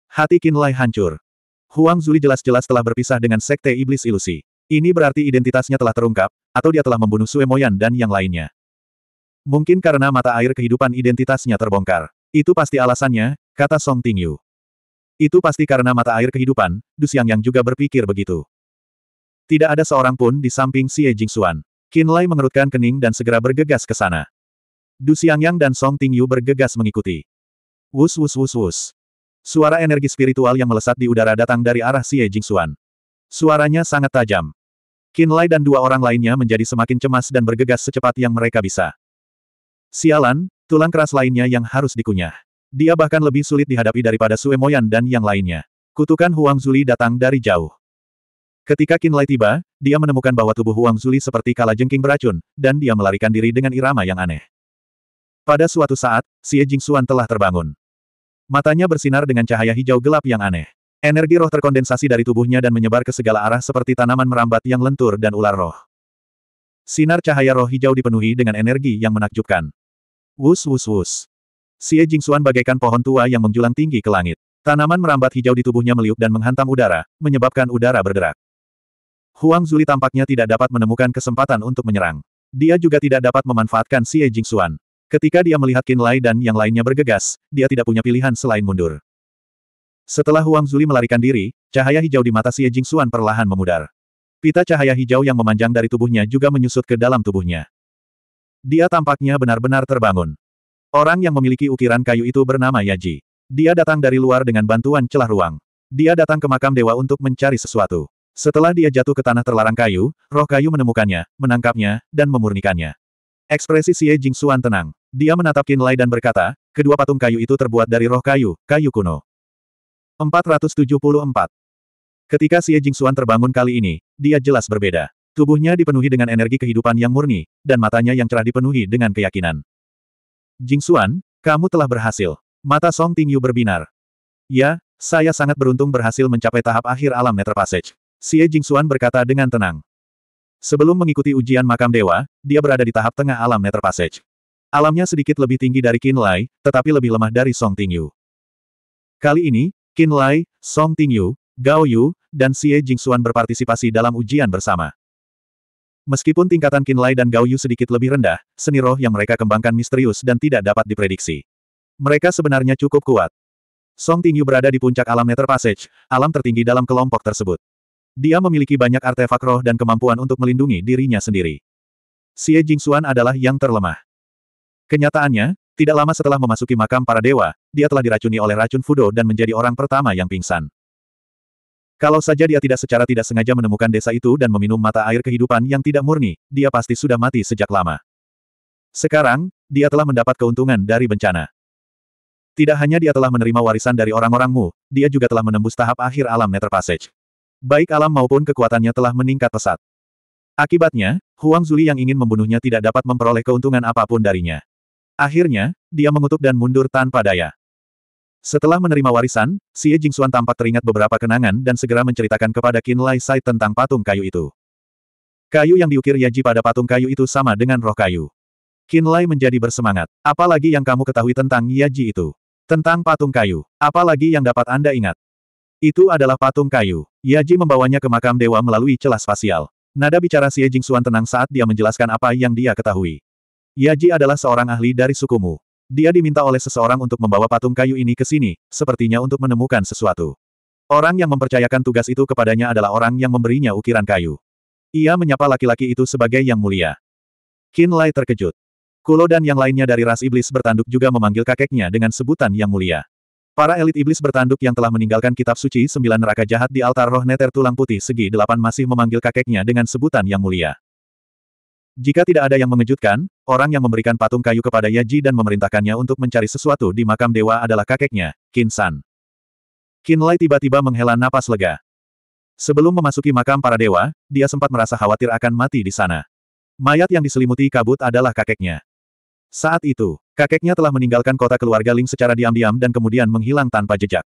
Hati Kinlay hancur. Huang Zuli jelas-jelas telah berpisah dengan Sekte Iblis Ilusi. Ini berarti identitasnya telah terungkap, atau dia telah membunuh Sue Moyan dan yang lainnya. Mungkin karena mata air kehidupan identitasnya terbongkar. Itu pasti alasannya, kata Song Tingyu. Itu pasti karena mata air kehidupan, Du Xiang yang juga berpikir begitu. Tidak ada seorang pun di samping Xie Xuan. Qin Lai mengerutkan kening dan segera bergegas ke sana. Du yang dan Song Tingyu bergegas mengikuti. Wus wus wus wus. Suara energi spiritual yang melesat di udara datang dari arah Xie Xuan. Suaranya sangat tajam. Kinlay dan dua orang lainnya menjadi semakin cemas dan bergegas secepat yang mereka bisa. Sialan, tulang keras lainnya yang harus dikunyah. Dia bahkan lebih sulit dihadapi daripada Suemoyan dan yang lainnya. Kutukan Huang Zuli datang dari jauh. Ketika Kinlay tiba, dia menemukan bahwa tubuh Huang Zuli seperti kala jengking beracun, dan dia melarikan diri dengan irama yang aneh. Pada suatu saat, Xie Jingxuan telah terbangun. Matanya bersinar dengan cahaya hijau gelap yang aneh. Energi roh terkondensasi dari tubuhnya dan menyebar ke segala arah seperti tanaman merambat yang lentur dan ular roh. Sinar cahaya roh hijau dipenuhi dengan energi yang menakjubkan. Wus wus wus. Xie Jingxuan bagaikan pohon tua yang menjulang tinggi ke langit. Tanaman merambat hijau di tubuhnya meliuk dan menghantam udara, menyebabkan udara bergerak. Huang Zuli tampaknya tidak dapat menemukan kesempatan untuk menyerang. Dia juga tidak dapat memanfaatkan Xie Jingxuan. Ketika dia melihat Qin Lai dan yang lainnya bergegas, dia tidak punya pilihan selain mundur. Setelah Huang Zuli melarikan diri, cahaya hijau di mata Xie Jingxuan perlahan memudar. Pita cahaya hijau yang memanjang dari tubuhnya juga menyusut ke dalam tubuhnya. Dia tampaknya benar-benar terbangun. Orang yang memiliki ukiran kayu itu bernama Yaji. Dia datang dari luar dengan bantuan celah ruang. Dia datang ke makam dewa untuk mencari sesuatu. Setelah dia jatuh ke tanah terlarang kayu, roh kayu menemukannya, menangkapnya, dan memurnikannya. Ekspresi Xie Jingxuan tenang. Dia menatap Qin Lai dan berkata, kedua patung kayu itu terbuat dari roh kayu, kayu kuno. 474. Ketika Xie Jingxuan terbangun kali ini, dia jelas berbeda. Tubuhnya dipenuhi dengan energi kehidupan yang murni, dan matanya yang cerah dipenuhi dengan keyakinan. Jingxuan, kamu telah berhasil. Mata Song Tingyu berbinar. Ya, saya sangat beruntung berhasil mencapai tahap akhir alam Nether Passage. Xie Jingxuan berkata dengan tenang. Sebelum mengikuti ujian makam dewa, dia berada di tahap tengah alam Nether Passage. Alamnya sedikit lebih tinggi dari Qin Lai, tetapi lebih lemah dari Song Tingyu. Kali ini, Qin Lai, Song Tingyu, Gao Yu, dan Xie Jingxuan berpartisipasi dalam ujian bersama. Meskipun tingkatan Qin Lai dan Gao Yu sedikit lebih rendah, seni roh yang mereka kembangkan misterius dan tidak dapat diprediksi. Mereka sebenarnya cukup kuat. Song Tingyu berada di puncak alam Nether Passage, alam tertinggi dalam kelompok tersebut. Dia memiliki banyak artefak roh dan kemampuan untuk melindungi dirinya sendiri. Xie Jingxuan adalah yang terlemah. Kenyataannya, tidak lama setelah memasuki makam para dewa, dia telah diracuni oleh racun Fudo dan menjadi orang pertama yang pingsan. Kalau saja dia tidak secara tidak sengaja menemukan desa itu dan meminum mata air kehidupan yang tidak murni, dia pasti sudah mati sejak lama. Sekarang, dia telah mendapat keuntungan dari bencana. Tidak hanya dia telah menerima warisan dari orang-orangmu, dia juga telah menembus tahap akhir alam Nether Passage. Baik alam maupun kekuatannya telah meningkat pesat. Akibatnya, Huang Zuli yang ingin membunuhnya tidak dapat memperoleh keuntungan apapun darinya. Akhirnya, dia mengutuk dan mundur tanpa daya. Setelah menerima warisan, Xie Jingxuan tampak teringat beberapa kenangan dan segera menceritakan kepada Qin Lai Sai tentang patung kayu itu. Kayu yang diukir Yaji pada patung kayu itu sama dengan roh kayu. Qin Lai menjadi bersemangat. Apalagi yang kamu ketahui tentang Yaji itu? Tentang patung kayu. Apalagi yang dapat Anda ingat? Itu adalah patung kayu. Yaji membawanya ke makam dewa melalui celah spasial. Nada bicara Xie Jingxuan tenang saat dia menjelaskan apa yang dia ketahui. Yaji adalah seorang ahli dari sukumu. Dia diminta oleh seseorang untuk membawa patung kayu ini ke sini, sepertinya untuk menemukan sesuatu. Orang yang mempercayakan tugas itu kepadanya adalah orang yang memberinya ukiran kayu. Ia menyapa laki-laki itu sebagai yang mulia. Qin Lai terkejut. Kulo dan yang lainnya dari ras iblis bertanduk juga memanggil kakeknya dengan sebutan yang mulia. Para elit iblis bertanduk yang telah meninggalkan kitab suci sembilan neraka jahat di altar roh neter tulang putih segi delapan masih memanggil kakeknya dengan sebutan yang mulia. Jika tidak ada yang mengejutkan, orang yang memberikan patung kayu kepada Yaji dan memerintahkannya untuk mencari sesuatu di makam dewa adalah kakeknya, Qin San. Qin Lai tiba-tiba menghela napas lega. Sebelum memasuki makam para dewa, dia sempat merasa khawatir akan mati di sana. Mayat yang diselimuti kabut adalah kakeknya. Saat itu, kakeknya telah meninggalkan kota keluarga Ling secara diam-diam dan kemudian menghilang tanpa jejak.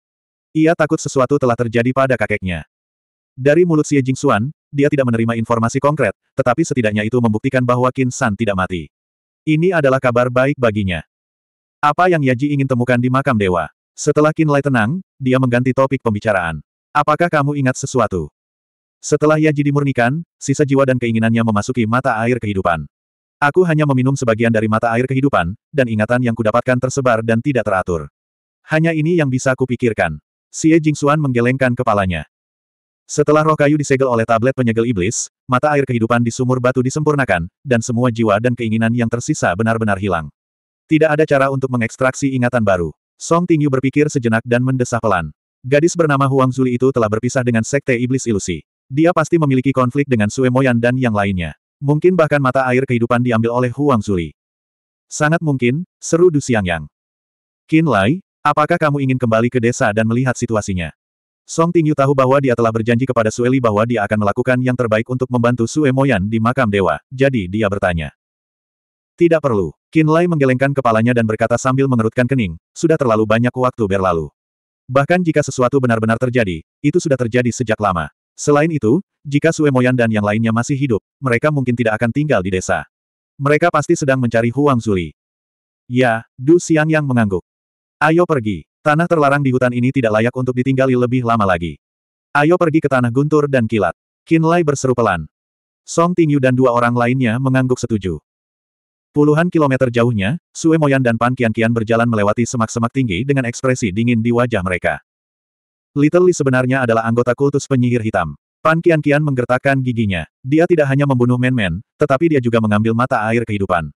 Ia takut sesuatu telah terjadi pada kakeknya. Dari mulut Xie Jingxuan, dia tidak menerima informasi konkret, tetapi setidaknya itu membuktikan bahwa Qin San tidak mati. Ini adalah kabar baik baginya. Apa yang Yaji ingin temukan di makam dewa? Setelah Qin Lai tenang, dia mengganti topik pembicaraan. Apakah kamu ingat sesuatu? Setelah Yaji dimurnikan, sisa jiwa dan keinginannya memasuki mata air kehidupan. Aku hanya meminum sebagian dari mata air kehidupan, dan ingatan yang kudapatkan tersebar dan tidak teratur. Hanya ini yang bisa kupikirkan. Xie Jingxuan menggelengkan kepalanya. Setelah roh kayu disegel oleh tablet penyegel iblis, mata air kehidupan di sumur batu disempurnakan, dan semua jiwa dan keinginan yang tersisa benar-benar hilang. Tidak ada cara untuk mengekstraksi ingatan baru. Song Tingyu berpikir sejenak dan mendesah pelan. Gadis bernama Huang Zuli itu telah berpisah dengan sekte iblis ilusi. Dia pasti memiliki konflik dengan Sue Moyan dan yang lainnya. Mungkin bahkan mata air kehidupan diambil oleh Huang Zuli. Sangat mungkin, seru Du Xiangyang. Qin Lai, apakah kamu ingin kembali ke desa dan melihat situasinya? Song Tingyu tahu bahwa dia telah berjanji kepada Sueli bahwa dia akan melakukan yang terbaik untuk membantu Sue Moyan di makam dewa, jadi dia bertanya. Tidak perlu. Qin Lai menggelengkan kepalanya dan berkata sambil mengerutkan kening, sudah terlalu banyak waktu berlalu. Bahkan jika sesuatu benar-benar terjadi, itu sudah terjadi sejak lama. Selain itu, jika Sue Moyan dan yang lainnya masih hidup, mereka mungkin tidak akan tinggal di desa. Mereka pasti sedang mencari Huang Zuli. Ya, Du Xiang yang mengangguk. Ayo pergi. Tanah terlarang di hutan ini tidak layak untuk ditinggali lebih lama lagi. Ayo pergi ke tanah guntur dan kilat. Kinlay berseru pelan. Song Tingyu dan dua orang lainnya mengangguk setuju. Puluhan kilometer jauhnya, Sue Moyan dan Pan Kian-Kian berjalan melewati semak-semak tinggi dengan ekspresi dingin di wajah mereka. Little Li sebenarnya adalah anggota kultus penyihir hitam. Pan Kian-Kian menggertakkan giginya. Dia tidak hanya membunuh Men-Men, tetapi dia juga mengambil mata air kehidupan.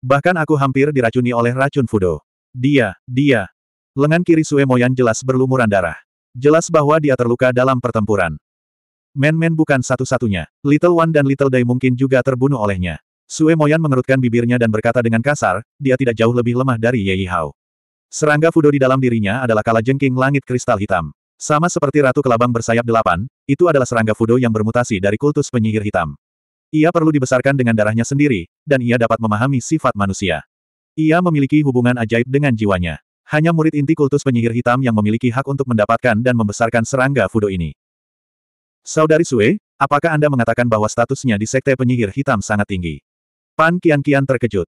Bahkan aku hampir diracuni oleh racun Fudo. Dia, dia, Lengan kiri Sue Moyan jelas berlumuran darah. Jelas bahwa dia terluka dalam pertempuran. Men-men bukan satu-satunya. Little One dan Little Day mungkin juga terbunuh olehnya. Sue Moyan mengerutkan bibirnya dan berkata dengan kasar, dia tidak jauh lebih lemah dari Ye Hao. Serangga Fudo di dalam dirinya adalah kala jengking langit kristal hitam. Sama seperti Ratu Kelabang bersayap delapan, itu adalah serangga Fudo yang bermutasi dari kultus penyihir hitam. Ia perlu dibesarkan dengan darahnya sendiri, dan ia dapat memahami sifat manusia. Ia memiliki hubungan ajaib dengan jiwanya. Hanya murid inti kultus penyihir hitam yang memiliki hak untuk mendapatkan dan membesarkan serangga Fudo ini. Saudari Sue, apakah Anda mengatakan bahwa statusnya di Sekte Penyihir Hitam sangat tinggi? Pan Kian-Kian terkejut.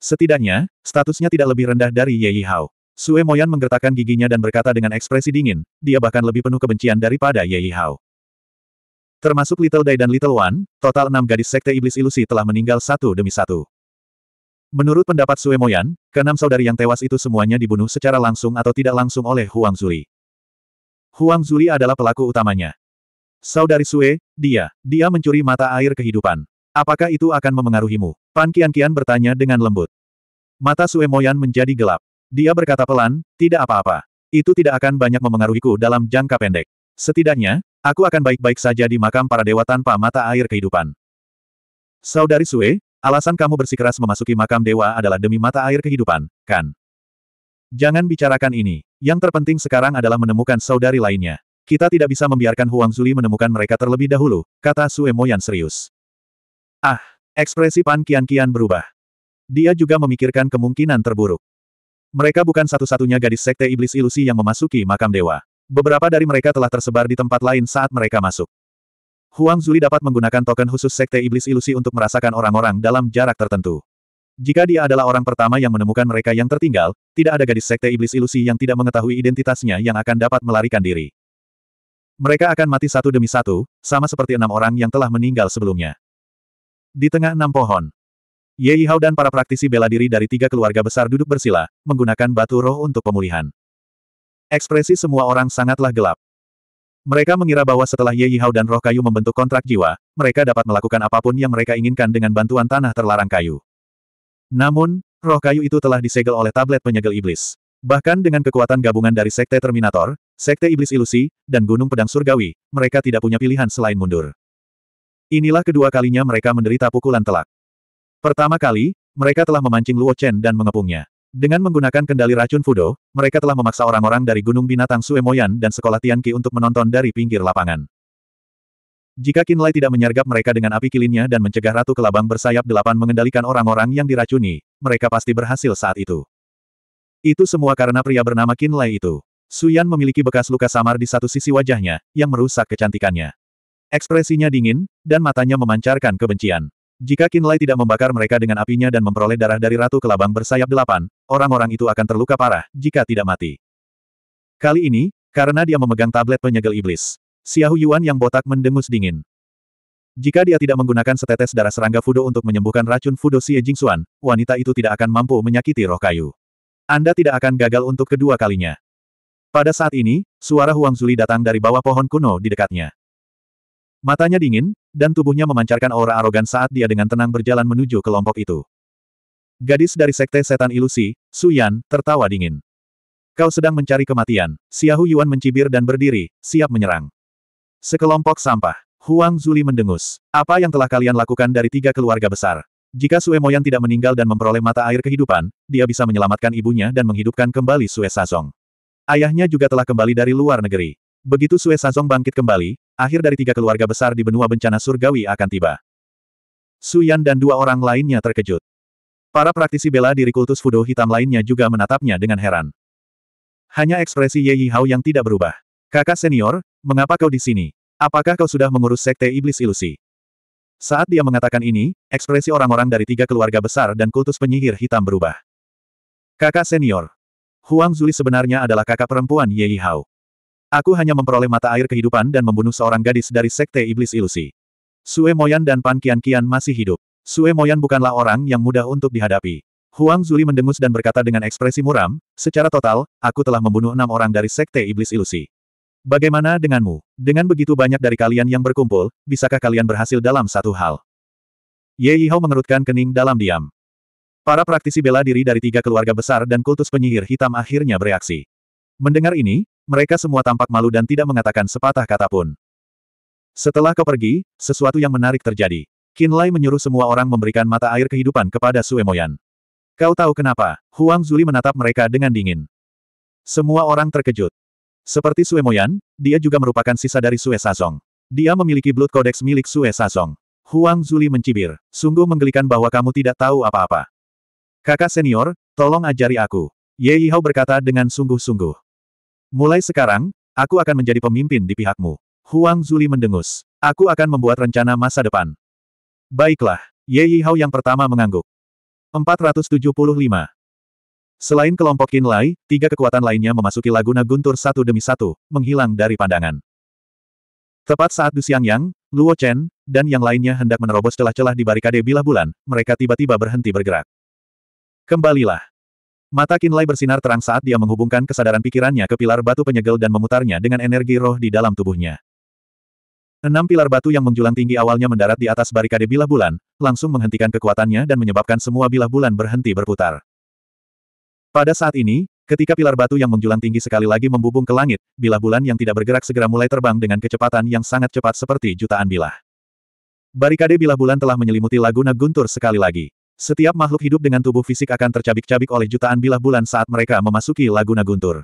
Setidaknya, statusnya tidak lebih rendah dari Ye Yi Sue Moyan menggertakkan giginya dan berkata dengan ekspresi dingin, dia bahkan lebih penuh kebencian daripada Ye Yi Termasuk Little Day dan Little One, total enam gadis sekte iblis ilusi telah meninggal satu demi satu. Menurut pendapat Sue Moyan, keenam saudari yang tewas itu semuanya dibunuh secara langsung atau tidak langsung oleh Huang Zuli. Huang Zuli adalah pelaku utamanya. Saudari Sue, dia, dia mencuri mata air kehidupan. Apakah itu akan memengaruhimu? Pan Kian Kian bertanya dengan lembut. Mata Sue Moyan menjadi gelap. Dia berkata pelan, tidak apa-apa. Itu tidak akan banyak memengaruhiku dalam jangka pendek. Setidaknya, aku akan baik-baik saja di makam para dewa tanpa mata air kehidupan. Saudari Sue, Alasan kamu bersikeras memasuki makam dewa adalah demi mata air kehidupan, kan? Jangan bicarakan ini. Yang terpenting sekarang adalah menemukan saudari lainnya. Kita tidak bisa membiarkan Huang Zuli menemukan mereka terlebih dahulu, kata Sue Moyan serius. Ah, ekspresi Pan kian-kian berubah. Dia juga memikirkan kemungkinan terburuk. Mereka bukan satu-satunya gadis sekte iblis ilusi yang memasuki makam dewa. Beberapa dari mereka telah tersebar di tempat lain saat mereka masuk. Huang Zuli dapat menggunakan token khusus Sekte Iblis Ilusi untuk merasakan orang-orang dalam jarak tertentu. Jika dia adalah orang pertama yang menemukan mereka yang tertinggal, tidak ada gadis Sekte Iblis Ilusi yang tidak mengetahui identitasnya yang akan dapat melarikan diri. Mereka akan mati satu demi satu, sama seperti enam orang yang telah meninggal sebelumnya. Di tengah enam pohon, Ye Yihao dan para praktisi bela diri dari tiga keluarga besar duduk bersila, menggunakan batu roh untuk pemulihan. Ekspresi semua orang sangatlah gelap. Mereka mengira bahwa setelah Ye Yihao dan roh kayu membentuk kontrak jiwa, mereka dapat melakukan apapun yang mereka inginkan dengan bantuan tanah terlarang kayu. Namun, roh kayu itu telah disegel oleh tablet penyegel iblis. Bahkan dengan kekuatan gabungan dari Sekte Terminator, Sekte Iblis Ilusi, dan Gunung Pedang Surgawi, mereka tidak punya pilihan selain mundur. Inilah kedua kalinya mereka menderita pukulan telak. Pertama kali, mereka telah memancing Luo Chen dan mengepungnya. Dengan menggunakan kendali racun Fudo, mereka telah memaksa orang-orang dari Gunung Binatang Suemoyan dan Sekolah Tianqi untuk menonton dari pinggir lapangan. Jika Kinlay tidak menyergap mereka dengan api kilinnya dan mencegah Ratu Kelabang bersayap delapan mengendalikan orang-orang yang diracuni, mereka pasti berhasil saat itu. Itu semua karena pria bernama Kinlay itu. Suyan memiliki bekas luka samar di satu sisi wajahnya, yang merusak kecantikannya. Ekspresinya dingin, dan matanya memancarkan kebencian. Jika Kinlay tidak membakar mereka dengan apinya dan memperoleh darah dari Ratu Kelabang bersayap delapan, orang-orang itu akan terluka parah jika tidak mati. Kali ini, karena dia memegang tablet penyegel iblis, Xiahu Yuan yang botak mendengus dingin. Jika dia tidak menggunakan setetes darah serangga Fudo untuk menyembuhkan racun Fudo Xie Jingxuan, wanita itu tidak akan mampu menyakiti roh kayu. Anda tidak akan gagal untuk kedua kalinya. Pada saat ini, suara Huang Zuli datang dari bawah pohon kuno di dekatnya. Matanya dingin, dan tubuhnya memancarkan aura arogan saat dia dengan tenang berjalan menuju kelompok itu. Gadis dari Sekte Setan Ilusi, Su Yan, tertawa dingin. Kau sedang mencari kematian, Xiahu Yuan mencibir dan berdiri, siap menyerang. Sekelompok sampah. Huang Zuli mendengus. Apa yang telah kalian lakukan dari tiga keluarga besar? Jika Sue Moyan tidak meninggal dan memperoleh mata air kehidupan, dia bisa menyelamatkan ibunya dan menghidupkan kembali Sue Sazong. Ayahnya juga telah kembali dari luar negeri. Begitu Sue Sazong bangkit kembali, akhir dari tiga keluarga besar di benua bencana surgawi akan tiba. Su Yan dan dua orang lainnya terkejut. Para praktisi bela diri kultus Fudo hitam lainnya juga menatapnya dengan heran. Hanya ekspresi Ye Yi Hao yang tidak berubah. Kakak senior, mengapa kau di sini? Apakah kau sudah mengurus sekte iblis ilusi? Saat dia mengatakan ini, ekspresi orang-orang dari tiga keluarga besar dan kultus penyihir hitam berubah. Kakak senior. Huang Zuli sebenarnya adalah kakak perempuan Ye Yi Hao. Aku hanya memperoleh mata air kehidupan dan membunuh seorang gadis dari sekte iblis ilusi. Sue Moyan dan Pan Kian Kian masih hidup. Sue Moyan bukanlah orang yang mudah untuk dihadapi. Huang Zuli mendengus dan berkata dengan ekspresi muram, secara total, aku telah membunuh enam orang dari sekte iblis ilusi. Bagaimana denganmu? Dengan begitu banyak dari kalian yang berkumpul, bisakah kalian berhasil dalam satu hal? Ye Yihao mengerutkan kening dalam diam. Para praktisi bela diri dari tiga keluarga besar dan kultus penyihir hitam akhirnya bereaksi. Mendengar ini, mereka semua tampak malu dan tidak mengatakan sepatah kata pun. Setelah kau pergi, sesuatu yang menarik terjadi. Lai menyuruh semua orang memberikan mata air kehidupan kepada Sue Moyan. Kau tahu kenapa? Huang Zuli menatap mereka dengan dingin. Semua orang terkejut. Seperti Sue Moyan, dia juga merupakan sisa dari Sue Sazong. Dia memiliki Blood Codex milik Sue Sazong. Huang Zuli mencibir. Sungguh menggelikan bahwa kamu tidak tahu apa-apa. Kakak senior, tolong ajari aku. Ye Yihao berkata dengan sungguh-sungguh. Mulai sekarang, aku akan menjadi pemimpin di pihakmu. Huang Zuli mendengus. Aku akan membuat rencana masa depan. Baiklah, Ye Yihao yang pertama mengangguk. 475. Selain kelompok Qin tiga kekuatan lainnya memasuki laguna guntur satu demi satu, menghilang dari pandangan. Tepat saat Du Xiangyang, Luo Chen, dan yang lainnya hendak menerobos celah-celah di barikade bilah bulan, mereka tiba-tiba berhenti bergerak. Kembalilah. Mata Kinlay bersinar terang saat dia menghubungkan kesadaran pikirannya ke pilar batu penyegel dan memutarnya dengan energi roh di dalam tubuhnya. Enam pilar batu yang menjulang tinggi awalnya mendarat di atas barikade bilah bulan, langsung menghentikan kekuatannya dan menyebabkan semua bilah bulan berhenti berputar. Pada saat ini, ketika pilar batu yang menjulang tinggi sekali lagi membubung ke langit, bilah bulan yang tidak bergerak segera mulai terbang dengan kecepatan yang sangat cepat seperti jutaan bilah. Barikade bilah bulan telah menyelimuti laguna guntur sekali lagi. Setiap makhluk hidup dengan tubuh fisik akan tercabik-cabik oleh jutaan bilah bulan saat mereka memasuki Laguna Guntur.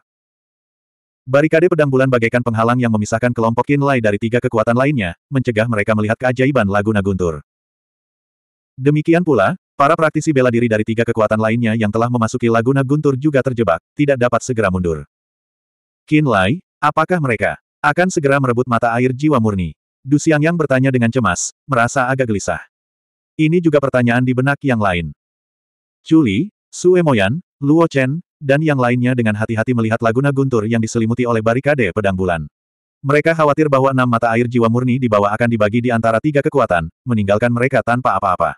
Barikade pedang bulan bagaikan penghalang yang memisahkan kelompok Kinlay dari tiga kekuatan lainnya, mencegah mereka melihat keajaiban Laguna Guntur. Demikian pula, para praktisi bela diri dari tiga kekuatan lainnya yang telah memasuki Laguna Guntur juga terjebak, tidak dapat segera mundur. Kinlay, apakah mereka akan segera merebut mata air jiwa murni? Du yang bertanya dengan cemas, merasa agak gelisah. Ini juga pertanyaan di benak yang lain. Chuli, Sue Moyan, Luo Chen, dan yang lainnya dengan hati-hati melihat laguna guntur yang diselimuti oleh barikade pedang bulan. Mereka khawatir bahwa enam mata air jiwa murni di bawah akan dibagi di antara tiga kekuatan, meninggalkan mereka tanpa apa-apa.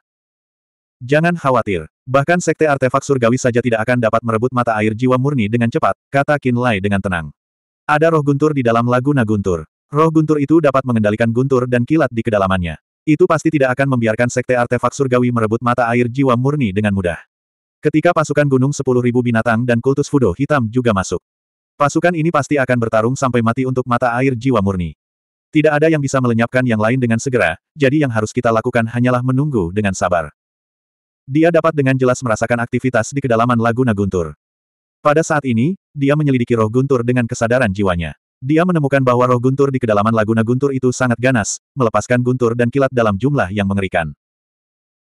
Jangan khawatir, bahkan sekte artefak surgawi saja tidak akan dapat merebut mata air jiwa murni dengan cepat, kata Qin Lai dengan tenang. Ada roh guntur di dalam laguna guntur. Roh guntur itu dapat mengendalikan guntur dan kilat di kedalamannya. Itu pasti tidak akan membiarkan sekte artefak surgawi merebut mata air jiwa murni dengan mudah. Ketika pasukan gunung 10.000 binatang dan kultus Fudo hitam juga masuk. Pasukan ini pasti akan bertarung sampai mati untuk mata air jiwa murni. Tidak ada yang bisa melenyapkan yang lain dengan segera, jadi yang harus kita lakukan hanyalah menunggu dengan sabar. Dia dapat dengan jelas merasakan aktivitas di kedalaman Laguna Guntur. Pada saat ini, dia menyelidiki roh Guntur dengan kesadaran jiwanya. Dia menemukan bahwa roh guntur di kedalaman Laguna Guntur itu sangat ganas, melepaskan guntur dan kilat dalam jumlah yang mengerikan.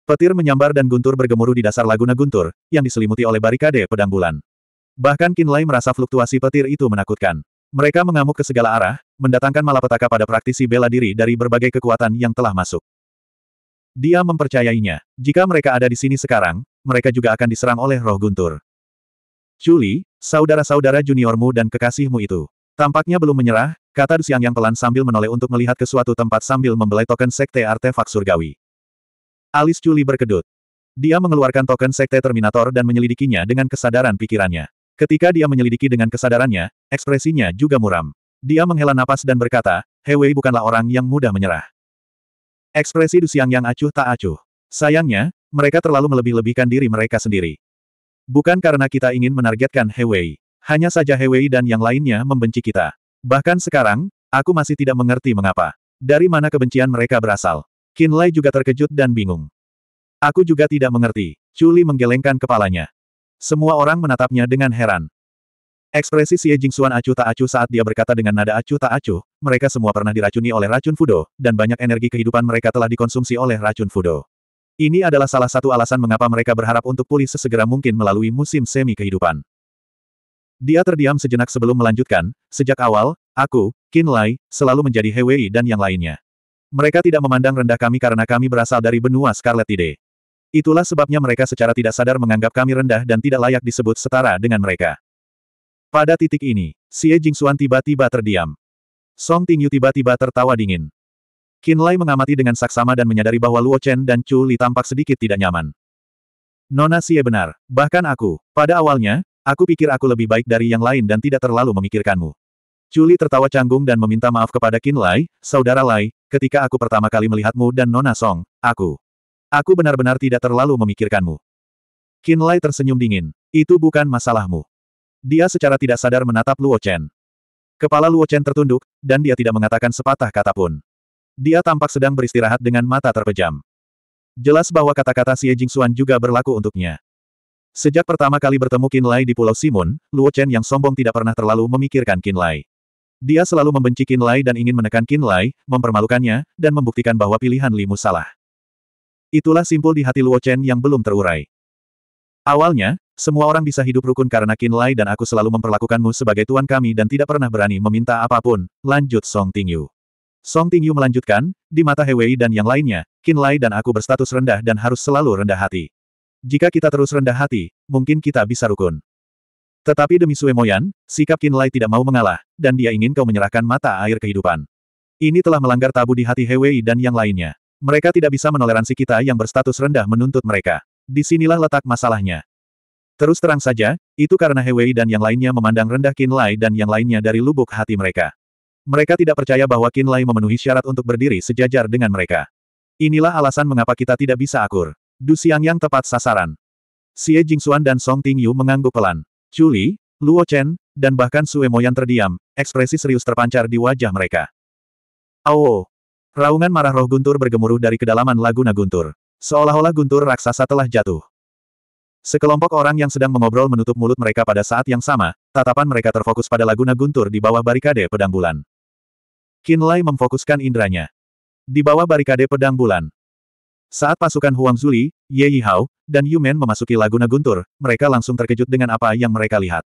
Petir menyambar dan guntur bergemuruh di dasar Laguna Guntur, yang diselimuti oleh barikade pedang bulan. Bahkan Kinlay merasa fluktuasi petir itu menakutkan. Mereka mengamuk ke segala arah, mendatangkan malapetaka pada praktisi bela diri dari berbagai kekuatan yang telah masuk. Dia mempercayainya. Jika mereka ada di sini sekarang, mereka juga akan diserang oleh roh guntur. Chuli, saudara-saudara juniormu dan kekasihmu itu. Tampaknya belum menyerah, kata Dusiang yang pelan sambil menoleh untuk melihat ke suatu tempat sambil membelai token sekte artefak surgawi. Alis Juli berkedut. Dia mengeluarkan token sekte Terminator dan menyelidikinya dengan kesadaran pikirannya. Ketika dia menyelidiki dengan kesadarannya, ekspresinya juga muram. Dia menghela napas dan berkata, Hewei bukanlah orang yang mudah menyerah. Ekspresi Dusiang yang acuh tak acuh. Sayangnya, mereka terlalu melebih-lebihkan diri mereka sendiri. Bukan karena kita ingin menargetkan Hewei. Hanya saja Hewei dan yang lainnya membenci kita. Bahkan sekarang, aku masih tidak mengerti mengapa. Dari mana kebencian mereka berasal. Qin Lai juga terkejut dan bingung. Aku juga tidak mengerti. Chuli menggelengkan kepalanya. Semua orang menatapnya dengan heran. Ekspresi Xie Jingxuan acuh tak acuh saat dia berkata dengan nada acuh tak acuh, mereka semua pernah diracuni oleh racun Fudo, dan banyak energi kehidupan mereka telah dikonsumsi oleh racun Fudo. Ini adalah salah satu alasan mengapa mereka berharap untuk pulih sesegera mungkin melalui musim semi kehidupan. Dia terdiam sejenak sebelum melanjutkan, sejak awal, aku, Qin Lai, selalu menjadi Hewei dan yang lainnya. Mereka tidak memandang rendah kami karena kami berasal dari benua Scarlet Tide. Itulah sebabnya mereka secara tidak sadar menganggap kami rendah dan tidak layak disebut setara dengan mereka. Pada titik ini, Xie Jingxuan tiba-tiba terdiam. Song Tingyu tiba-tiba tertawa dingin. Qin Lai mengamati dengan saksama dan menyadari bahwa Luo Chen dan Chu Li tampak sedikit tidak nyaman. Nona Xie benar, bahkan aku, pada awalnya, Aku pikir aku lebih baik dari yang lain dan tidak terlalu memikirkanmu. Chuli tertawa canggung dan meminta maaf kepada Qin Lai, Saudara Lai, ketika aku pertama kali melihatmu dan Nona Song, aku. Aku benar-benar tidak terlalu memikirkanmu. Qin Lai tersenyum dingin. Itu bukan masalahmu. Dia secara tidak sadar menatap Luo Chen. Kepala Luo Chen tertunduk, dan dia tidak mengatakan sepatah kata pun. Dia tampak sedang beristirahat dengan mata terpejam. Jelas bahwa kata-kata Xie Jingxuan juga berlaku untuknya. Sejak pertama kali bertemu Qin Lai di Pulau Simun, Luo Chen yang sombong tidak pernah terlalu memikirkan Qin Lai. Dia selalu membenci Qin Lai dan ingin menekan Qin Lai, mempermalukannya, dan membuktikan bahwa pilihan Limu salah. Itulah simpul di hati Luo Chen yang belum terurai. Awalnya, semua orang bisa hidup rukun karena Qin Lai dan aku selalu memperlakukanmu sebagai tuan kami dan tidak pernah berani meminta apapun, lanjut Song Tingyu. Song Tingyu melanjutkan, di mata Hewei dan yang lainnya, Qin Lai dan aku berstatus rendah dan harus selalu rendah hati. Jika kita terus rendah hati, mungkin kita bisa rukun. Tetapi demi Sue Moyan, sikap Lai tidak mau mengalah, dan dia ingin kau menyerahkan mata air kehidupan. Ini telah melanggar tabu di hati Hewei dan yang lainnya. Mereka tidak bisa menoleransi kita yang berstatus rendah menuntut mereka. Disinilah letak masalahnya. Terus terang saja, itu karena Hewei dan yang lainnya memandang rendah Lai dan yang lainnya dari lubuk hati mereka. Mereka tidak percaya bahwa Lai memenuhi syarat untuk berdiri sejajar dengan mereka. Inilah alasan mengapa kita tidak bisa akur. Du Xiang yang tepat sasaran. Xie Jingxuan dan Song Tingyu mengangguk pelan. Chuli, Luo Chen, dan bahkan Sue Moyan terdiam, ekspresi serius terpancar di wajah mereka. Ao! Raungan marah roh guntur bergemuruh dari kedalaman Laguna Guntur. Seolah-olah guntur raksasa telah jatuh. Sekelompok orang yang sedang mengobrol menutup mulut mereka pada saat yang sama, tatapan mereka terfokus pada Laguna Guntur di bawah barikade pedang bulan. Kinlay memfokuskan indranya. Di bawah barikade pedang bulan, saat pasukan Huang Zuli, Ye Yihao, dan Yu Men memasuki Laguna Guntur, mereka langsung terkejut dengan apa yang mereka lihat.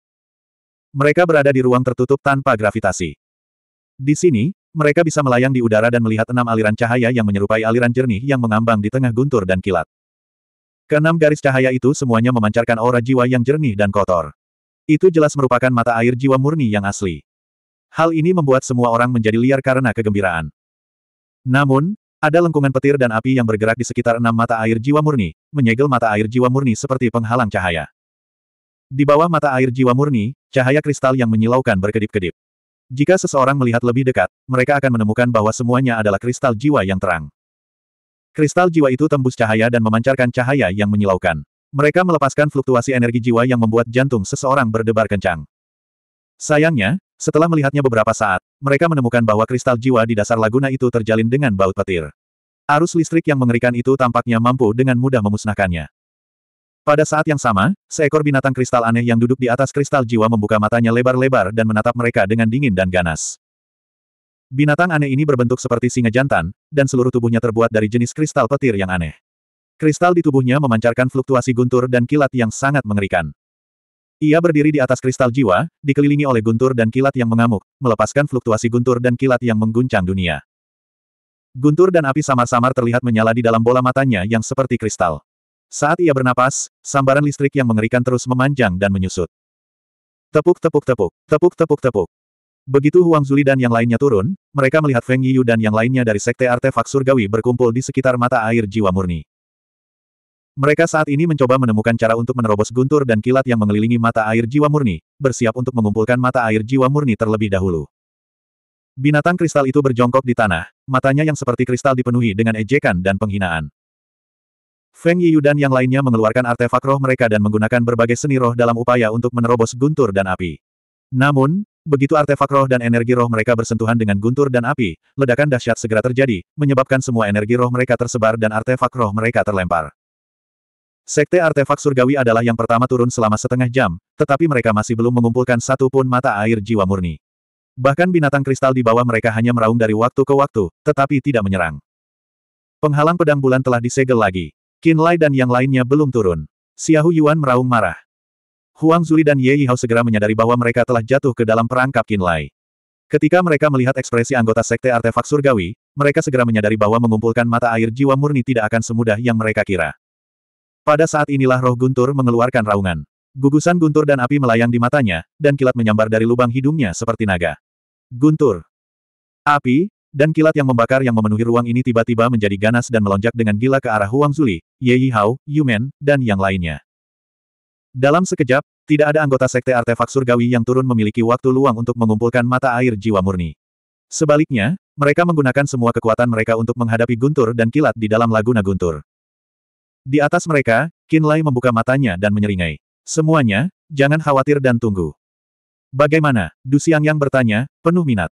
Mereka berada di ruang tertutup tanpa gravitasi. Di sini, mereka bisa melayang di udara dan melihat enam aliran cahaya yang menyerupai aliran jernih yang mengambang di tengah guntur dan kilat. Keenam garis cahaya itu semuanya memancarkan aura jiwa yang jernih dan kotor. Itu jelas merupakan mata air jiwa murni yang asli. Hal ini membuat semua orang menjadi liar karena kegembiraan. Namun, ada lengkungan petir dan api yang bergerak di sekitar enam mata air jiwa murni, menyegel mata air jiwa murni seperti penghalang cahaya. Di bawah mata air jiwa murni, cahaya kristal yang menyilaukan berkedip-kedip. Jika seseorang melihat lebih dekat, mereka akan menemukan bahwa semuanya adalah kristal jiwa yang terang. Kristal jiwa itu tembus cahaya dan memancarkan cahaya yang menyilaukan. Mereka melepaskan fluktuasi energi jiwa yang membuat jantung seseorang berdebar kencang. Sayangnya, setelah melihatnya beberapa saat, mereka menemukan bahwa kristal jiwa di dasar laguna itu terjalin dengan baut petir. Arus listrik yang mengerikan itu tampaknya mampu dengan mudah memusnahkannya. Pada saat yang sama, seekor binatang kristal aneh yang duduk di atas kristal jiwa membuka matanya lebar-lebar dan menatap mereka dengan dingin dan ganas. Binatang aneh ini berbentuk seperti singa jantan, dan seluruh tubuhnya terbuat dari jenis kristal petir yang aneh. Kristal di tubuhnya memancarkan fluktuasi guntur dan kilat yang sangat mengerikan. Ia berdiri di atas kristal jiwa, dikelilingi oleh guntur dan kilat yang mengamuk, melepaskan fluktuasi guntur dan kilat yang mengguncang dunia. Guntur dan api samar-samar terlihat menyala di dalam bola matanya yang seperti kristal. Saat ia bernapas, sambaran listrik yang mengerikan terus memanjang dan menyusut. Tepuk tepuk tepuk, tepuk tepuk tepuk. Begitu Huang Zuli dan yang lainnya turun, mereka melihat Feng Yiyu dan yang lainnya dari Sekte Artefak Surgawi berkumpul di sekitar mata air jiwa murni. Mereka saat ini mencoba menemukan cara untuk menerobos guntur dan kilat yang mengelilingi mata air jiwa murni, bersiap untuk mengumpulkan mata air jiwa murni terlebih dahulu. Binatang kristal itu berjongkok di tanah, matanya yang seperti kristal dipenuhi dengan ejekan dan penghinaan. Feng Yiyu dan yang lainnya mengeluarkan artefak roh mereka dan menggunakan berbagai seni roh dalam upaya untuk menerobos guntur dan api. Namun, begitu artefak roh dan energi roh mereka bersentuhan dengan guntur dan api, ledakan dahsyat segera terjadi, menyebabkan semua energi roh mereka tersebar dan artefak roh mereka terlempar. Sekte artefak surgawi adalah yang pertama turun selama setengah jam, tetapi mereka masih belum mengumpulkan satu pun mata air jiwa murni. Bahkan binatang kristal di bawah mereka hanya meraung dari waktu ke waktu, tetapi tidak menyerang. Penghalang pedang bulan telah disegel lagi. Qin Lai dan yang lainnya belum turun. Xiahu Yuan meraung marah. Huang Zuli dan Ye Yihao segera menyadari bahwa mereka telah jatuh ke dalam perangkap Qin Lai. Ketika mereka melihat ekspresi anggota sekte artefak surgawi, mereka segera menyadari bahwa mengumpulkan mata air jiwa murni tidak akan semudah yang mereka kira. Pada saat inilah roh Guntur mengeluarkan raungan. Gugusan Guntur dan api melayang di matanya, dan kilat menyambar dari lubang hidungnya seperti naga. Guntur. Api, dan kilat yang membakar yang memenuhi ruang ini tiba-tiba menjadi ganas dan melonjak dengan gila ke arah Huang Zuli, Ye Yihao, Men, dan yang lainnya. Dalam sekejap, tidak ada anggota sekte artefak surgawi yang turun memiliki waktu luang untuk mengumpulkan mata air jiwa murni. Sebaliknya, mereka menggunakan semua kekuatan mereka untuk menghadapi guntur dan kilat di dalam Laguna Guntur. Di atas mereka, Kinlay membuka matanya dan menyeringai. Semuanya, jangan khawatir dan tunggu. Bagaimana? Du Xiang yang bertanya, penuh minat.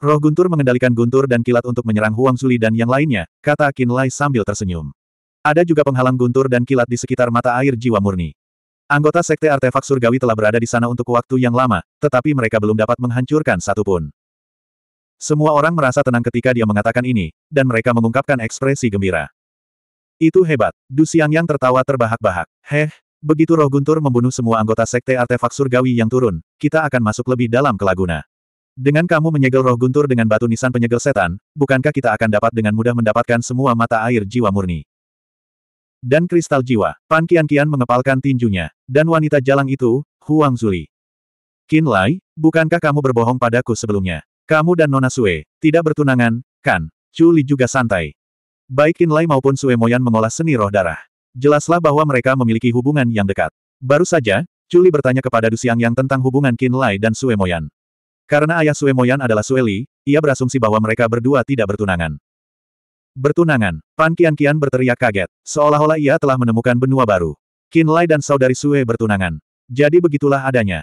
Roh guntur mengendalikan guntur dan kilat untuk menyerang Huang Zuli dan yang lainnya, kata Kinlay sambil tersenyum. Ada juga penghalang guntur dan kilat di sekitar mata air jiwa murni. Anggota Sekte Artefak Surgawi telah berada di sana untuk waktu yang lama, tetapi mereka belum dapat menghancurkan satupun. Semua orang merasa tenang ketika dia mengatakan ini, dan mereka mengungkapkan ekspresi gembira. Itu hebat. Du yang tertawa terbahak-bahak. Heh, begitu roh guntur membunuh semua anggota sekte artefak surgawi yang turun, kita akan masuk lebih dalam ke laguna. Dengan kamu menyegel roh guntur dengan batu nisan penyegel setan, bukankah kita akan dapat dengan mudah mendapatkan semua mata air jiwa murni? Dan kristal jiwa, Pan Kian Kian mengepalkan tinjunya, dan wanita jalang itu, Huang Zuli. Qin Lai, bukankah kamu berbohong padaku sebelumnya? Kamu dan Nona Sue, tidak bertunangan, kan? Chuli juga santai. Baik Kinlay maupun Sue Moyan mengolah seni roh darah. Jelaslah bahwa mereka memiliki hubungan yang dekat. Baru saja, Chuli bertanya kepada Dusiang Yang tentang hubungan Kinlay Lai dan Moyan. Karena ayah Sue Moyan adalah Sueli, ia berasumsi bahwa mereka berdua tidak bertunangan. Bertunangan, Pan Kian Kian berteriak kaget, seolah-olah ia telah menemukan benua baru. Kinlay Lai dan saudari Sue bertunangan. Jadi begitulah adanya.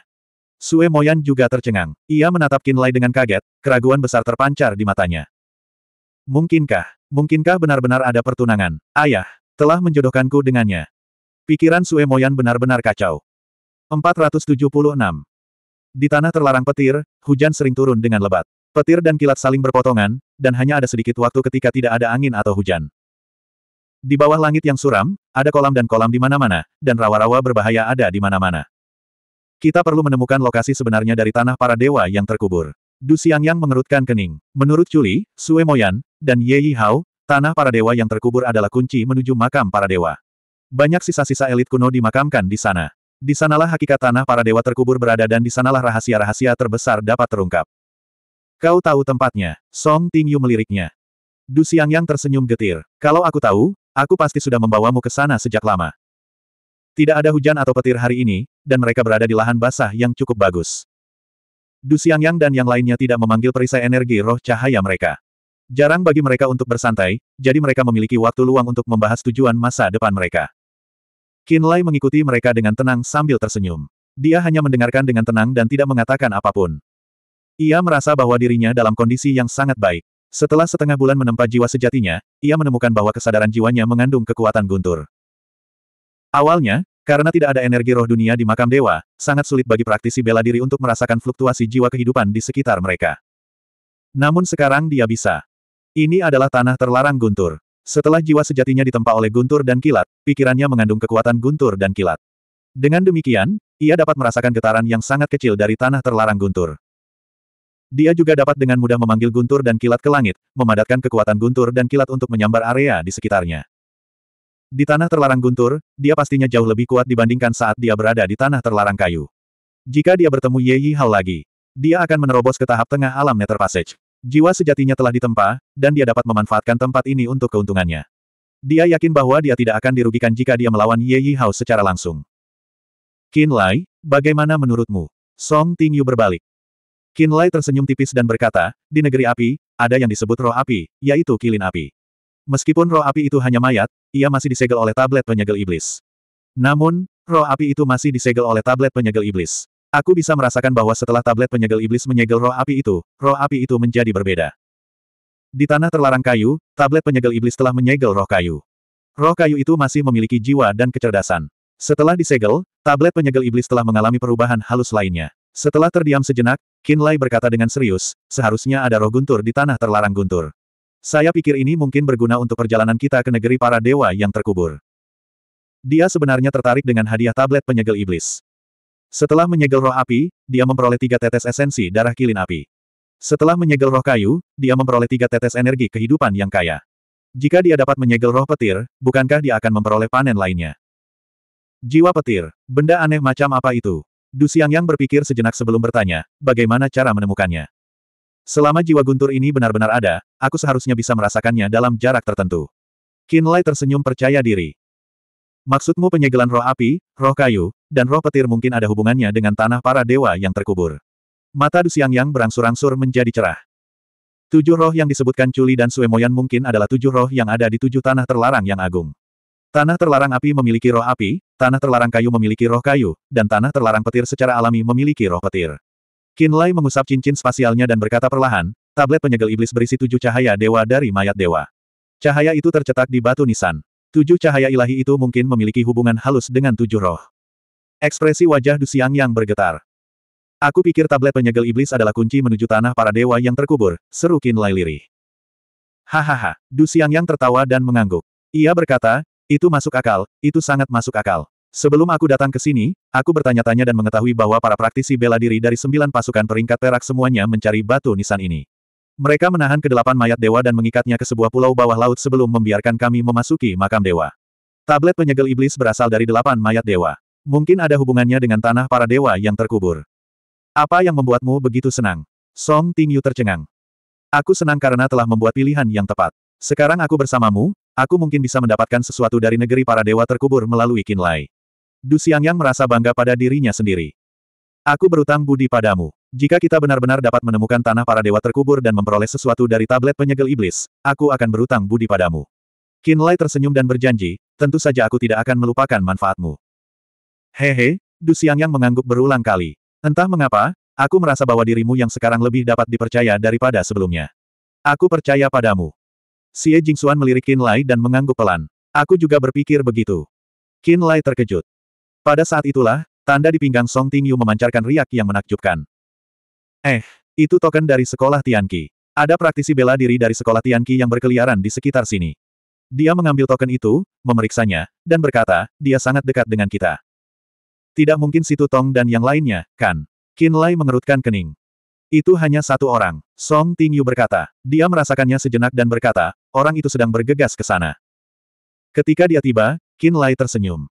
Sue Moyan juga tercengang. Ia menatap Kinlay Lai dengan kaget, keraguan besar terpancar di matanya. Mungkinkah, mungkinkah benar-benar ada pertunangan? Ayah, telah menjodohkanku dengannya. Pikiran Sue Moyan benar-benar kacau. 476. Di tanah terlarang petir, hujan sering turun dengan lebat. Petir dan kilat saling berpotongan, dan hanya ada sedikit waktu ketika tidak ada angin atau hujan. Di bawah langit yang suram, ada kolam dan kolam di mana-mana, dan rawa-rawa berbahaya ada di mana-mana. Kita perlu menemukan lokasi sebenarnya dari tanah para dewa yang terkubur. Du Xiangyang mengerutkan kening. Menurut Chuli, Sue Moyan, dan Ye Yi tanah para dewa yang terkubur adalah kunci menuju makam para dewa. Banyak sisa-sisa elit kuno dimakamkan di sana. Di sanalah hakikat tanah para dewa terkubur berada dan di sanalah rahasia-rahasia terbesar dapat terungkap. Kau tahu tempatnya, Song Tingyu meliriknya. Du Xiangyang tersenyum getir. Kalau aku tahu, aku pasti sudah membawamu ke sana sejak lama. Tidak ada hujan atau petir hari ini, dan mereka berada di lahan basah yang cukup bagus. Du Xiangyang dan yang lainnya tidak memanggil perisai energi roh cahaya mereka. Jarang bagi mereka untuk bersantai, jadi mereka memiliki waktu luang untuk membahas tujuan masa depan mereka. Lai mengikuti mereka dengan tenang sambil tersenyum. Dia hanya mendengarkan dengan tenang dan tidak mengatakan apapun. Ia merasa bahwa dirinya dalam kondisi yang sangat baik. Setelah setengah bulan menempa jiwa sejatinya, ia menemukan bahwa kesadaran jiwanya mengandung kekuatan guntur. Awalnya, karena tidak ada energi roh dunia di makam dewa, sangat sulit bagi praktisi bela diri untuk merasakan fluktuasi jiwa kehidupan di sekitar mereka. Namun sekarang dia bisa. Ini adalah tanah terlarang guntur. Setelah jiwa sejatinya ditempa oleh guntur dan kilat, pikirannya mengandung kekuatan guntur dan kilat. Dengan demikian, ia dapat merasakan getaran yang sangat kecil dari tanah terlarang guntur. Dia juga dapat dengan mudah memanggil guntur dan kilat ke langit, memadatkan kekuatan guntur dan kilat untuk menyambar area di sekitarnya. Di tanah terlarang guntur, dia pastinya jauh lebih kuat dibandingkan saat dia berada di tanah terlarang kayu. Jika dia bertemu Ye Yi Hao lagi, dia akan menerobos ke tahap tengah alam Nether Passage. Jiwa sejatinya telah ditempa, dan dia dapat memanfaatkan tempat ini untuk keuntungannya. Dia yakin bahwa dia tidak akan dirugikan jika dia melawan Ye Yi Hao secara langsung. Qin Lai, bagaimana menurutmu? Song Ting Yu berbalik. Qin Lai tersenyum tipis dan berkata, di negeri api, ada yang disebut roh api, yaitu kilin api. Meskipun roh api itu hanya mayat, ia masih disegel oleh tablet penyegel iblis. Namun, roh api itu masih disegel oleh tablet penyegel iblis. Aku bisa merasakan bahwa setelah tablet penyegel iblis menyegel roh api itu, roh api itu menjadi berbeda. Di tanah terlarang kayu, tablet penyegel iblis telah menyegel roh kayu. Roh kayu itu masih memiliki jiwa dan kecerdasan. Setelah disegel, tablet penyegel iblis telah mengalami perubahan halus lainnya. Setelah terdiam sejenak, Kinlay berkata dengan serius, seharusnya ada roh guntur di tanah terlarang guntur. Saya pikir ini mungkin berguna untuk perjalanan kita ke negeri para dewa yang terkubur. Dia sebenarnya tertarik dengan hadiah tablet penyegel iblis. Setelah menyegel roh api, dia memperoleh tiga tetes esensi darah kilin api. Setelah menyegel roh kayu, dia memperoleh tiga tetes energi kehidupan yang kaya. Jika dia dapat menyegel roh petir, bukankah dia akan memperoleh panen lainnya? Jiwa petir, benda aneh macam apa itu? Du Xiangyang berpikir sejenak sebelum bertanya, bagaimana cara menemukannya? Selama jiwa guntur ini benar-benar ada, aku seharusnya bisa merasakannya dalam jarak tertentu. Kinlay tersenyum percaya diri. Maksudmu penyegelan roh api, roh kayu, dan roh petir mungkin ada hubungannya dengan tanah para dewa yang terkubur. Mata Dusiang Yang berangsur-angsur menjadi cerah. Tujuh roh yang disebutkan Culi dan Suemoyan mungkin adalah tujuh roh yang ada di tujuh tanah terlarang yang agung. Tanah terlarang api memiliki roh api, tanah terlarang kayu memiliki roh kayu, dan tanah terlarang petir secara alami memiliki roh petir. Kinlay mengusap cincin spasialnya dan berkata perlahan, tablet penyegel iblis berisi tujuh cahaya dewa dari mayat dewa. Cahaya itu tercetak di batu nisan. Tujuh cahaya ilahi itu mungkin memiliki hubungan halus dengan tujuh roh. Ekspresi wajah Siang yang bergetar. Aku pikir tablet penyegel iblis adalah kunci menuju tanah para dewa yang terkubur, seru Kinlay lirih. Hahaha, Du yang tertawa dan mengangguk. Ia berkata, itu masuk akal, itu sangat masuk akal. Sebelum aku datang ke sini, aku bertanya-tanya dan mengetahui bahwa para praktisi bela diri dari sembilan pasukan peringkat perak semuanya mencari batu nisan ini. Mereka menahan kedelapan mayat dewa dan mengikatnya ke sebuah pulau bawah laut sebelum membiarkan kami memasuki makam dewa. Tablet penyegel iblis berasal dari delapan mayat dewa. Mungkin ada hubungannya dengan tanah para dewa yang terkubur. Apa yang membuatmu begitu senang? Song Tingyu tercengang. Aku senang karena telah membuat pilihan yang tepat. Sekarang aku bersamamu, aku mungkin bisa mendapatkan sesuatu dari negeri para dewa terkubur melalui Kinlai. Du Xiangyang merasa bangga pada dirinya sendiri. Aku berutang budi padamu. Jika kita benar-benar dapat menemukan tanah para dewa terkubur dan memperoleh sesuatu dari tablet penyegel iblis, aku akan berutang budi padamu. Lai tersenyum dan berjanji, tentu saja aku tidak akan melupakan manfaatmu. Hehe, Du Xiangyang mengangguk berulang kali. Entah mengapa, aku merasa bahwa dirimu yang sekarang lebih dapat dipercaya daripada sebelumnya. Aku percaya padamu. Xie Jingxuan melirik Qin Lai dan mengangguk pelan. Aku juga berpikir begitu. Qin Lai terkejut. Pada saat itulah, tanda di pinggang Song Tingyu memancarkan riak yang menakjubkan. Eh, itu token dari sekolah Tianqi. Ada praktisi bela diri dari sekolah Tianqi yang berkeliaran di sekitar sini. Dia mengambil token itu, memeriksanya, dan berkata, dia sangat dekat dengan kita. Tidak mungkin Situ Tong dan yang lainnya, kan? Qin Lai mengerutkan kening. Itu hanya satu orang. Song Tingyu berkata. Dia merasakannya sejenak dan berkata, orang itu sedang bergegas ke sana. Ketika dia tiba, Qin Lai tersenyum.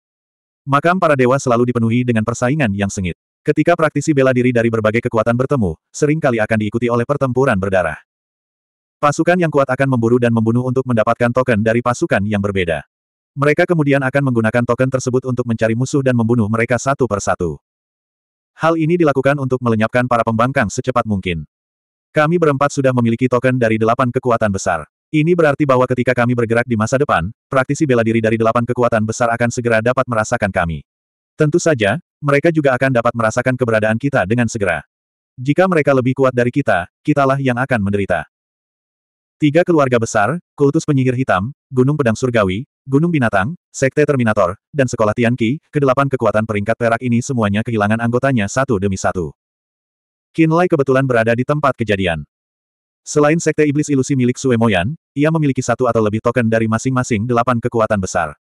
Makam para dewa selalu dipenuhi dengan persaingan yang sengit. Ketika praktisi bela diri dari berbagai kekuatan bertemu, seringkali akan diikuti oleh pertempuran berdarah. Pasukan yang kuat akan memburu dan membunuh untuk mendapatkan token dari pasukan yang berbeda. Mereka kemudian akan menggunakan token tersebut untuk mencari musuh dan membunuh mereka satu persatu. Hal ini dilakukan untuk melenyapkan para pembangkang secepat mungkin. Kami berempat sudah memiliki token dari delapan kekuatan besar. Ini berarti bahwa ketika kami bergerak di masa depan, praktisi bela diri dari delapan kekuatan besar akan segera dapat merasakan kami. Tentu saja, mereka juga akan dapat merasakan keberadaan kita dengan segera. Jika mereka lebih kuat dari kita, kitalah yang akan menderita. Tiga keluarga besar, kultus penyihir hitam, gunung pedang surgawi, gunung binatang, sekte terminator, dan sekolah Tianqi, kedelapan kekuatan peringkat perak ini semuanya kehilangan anggotanya satu demi satu. Kinlai kebetulan berada di tempat kejadian. Selain sekte iblis ilusi milik Sue Moyan, ia memiliki satu atau lebih token dari masing-masing delapan kekuatan besar.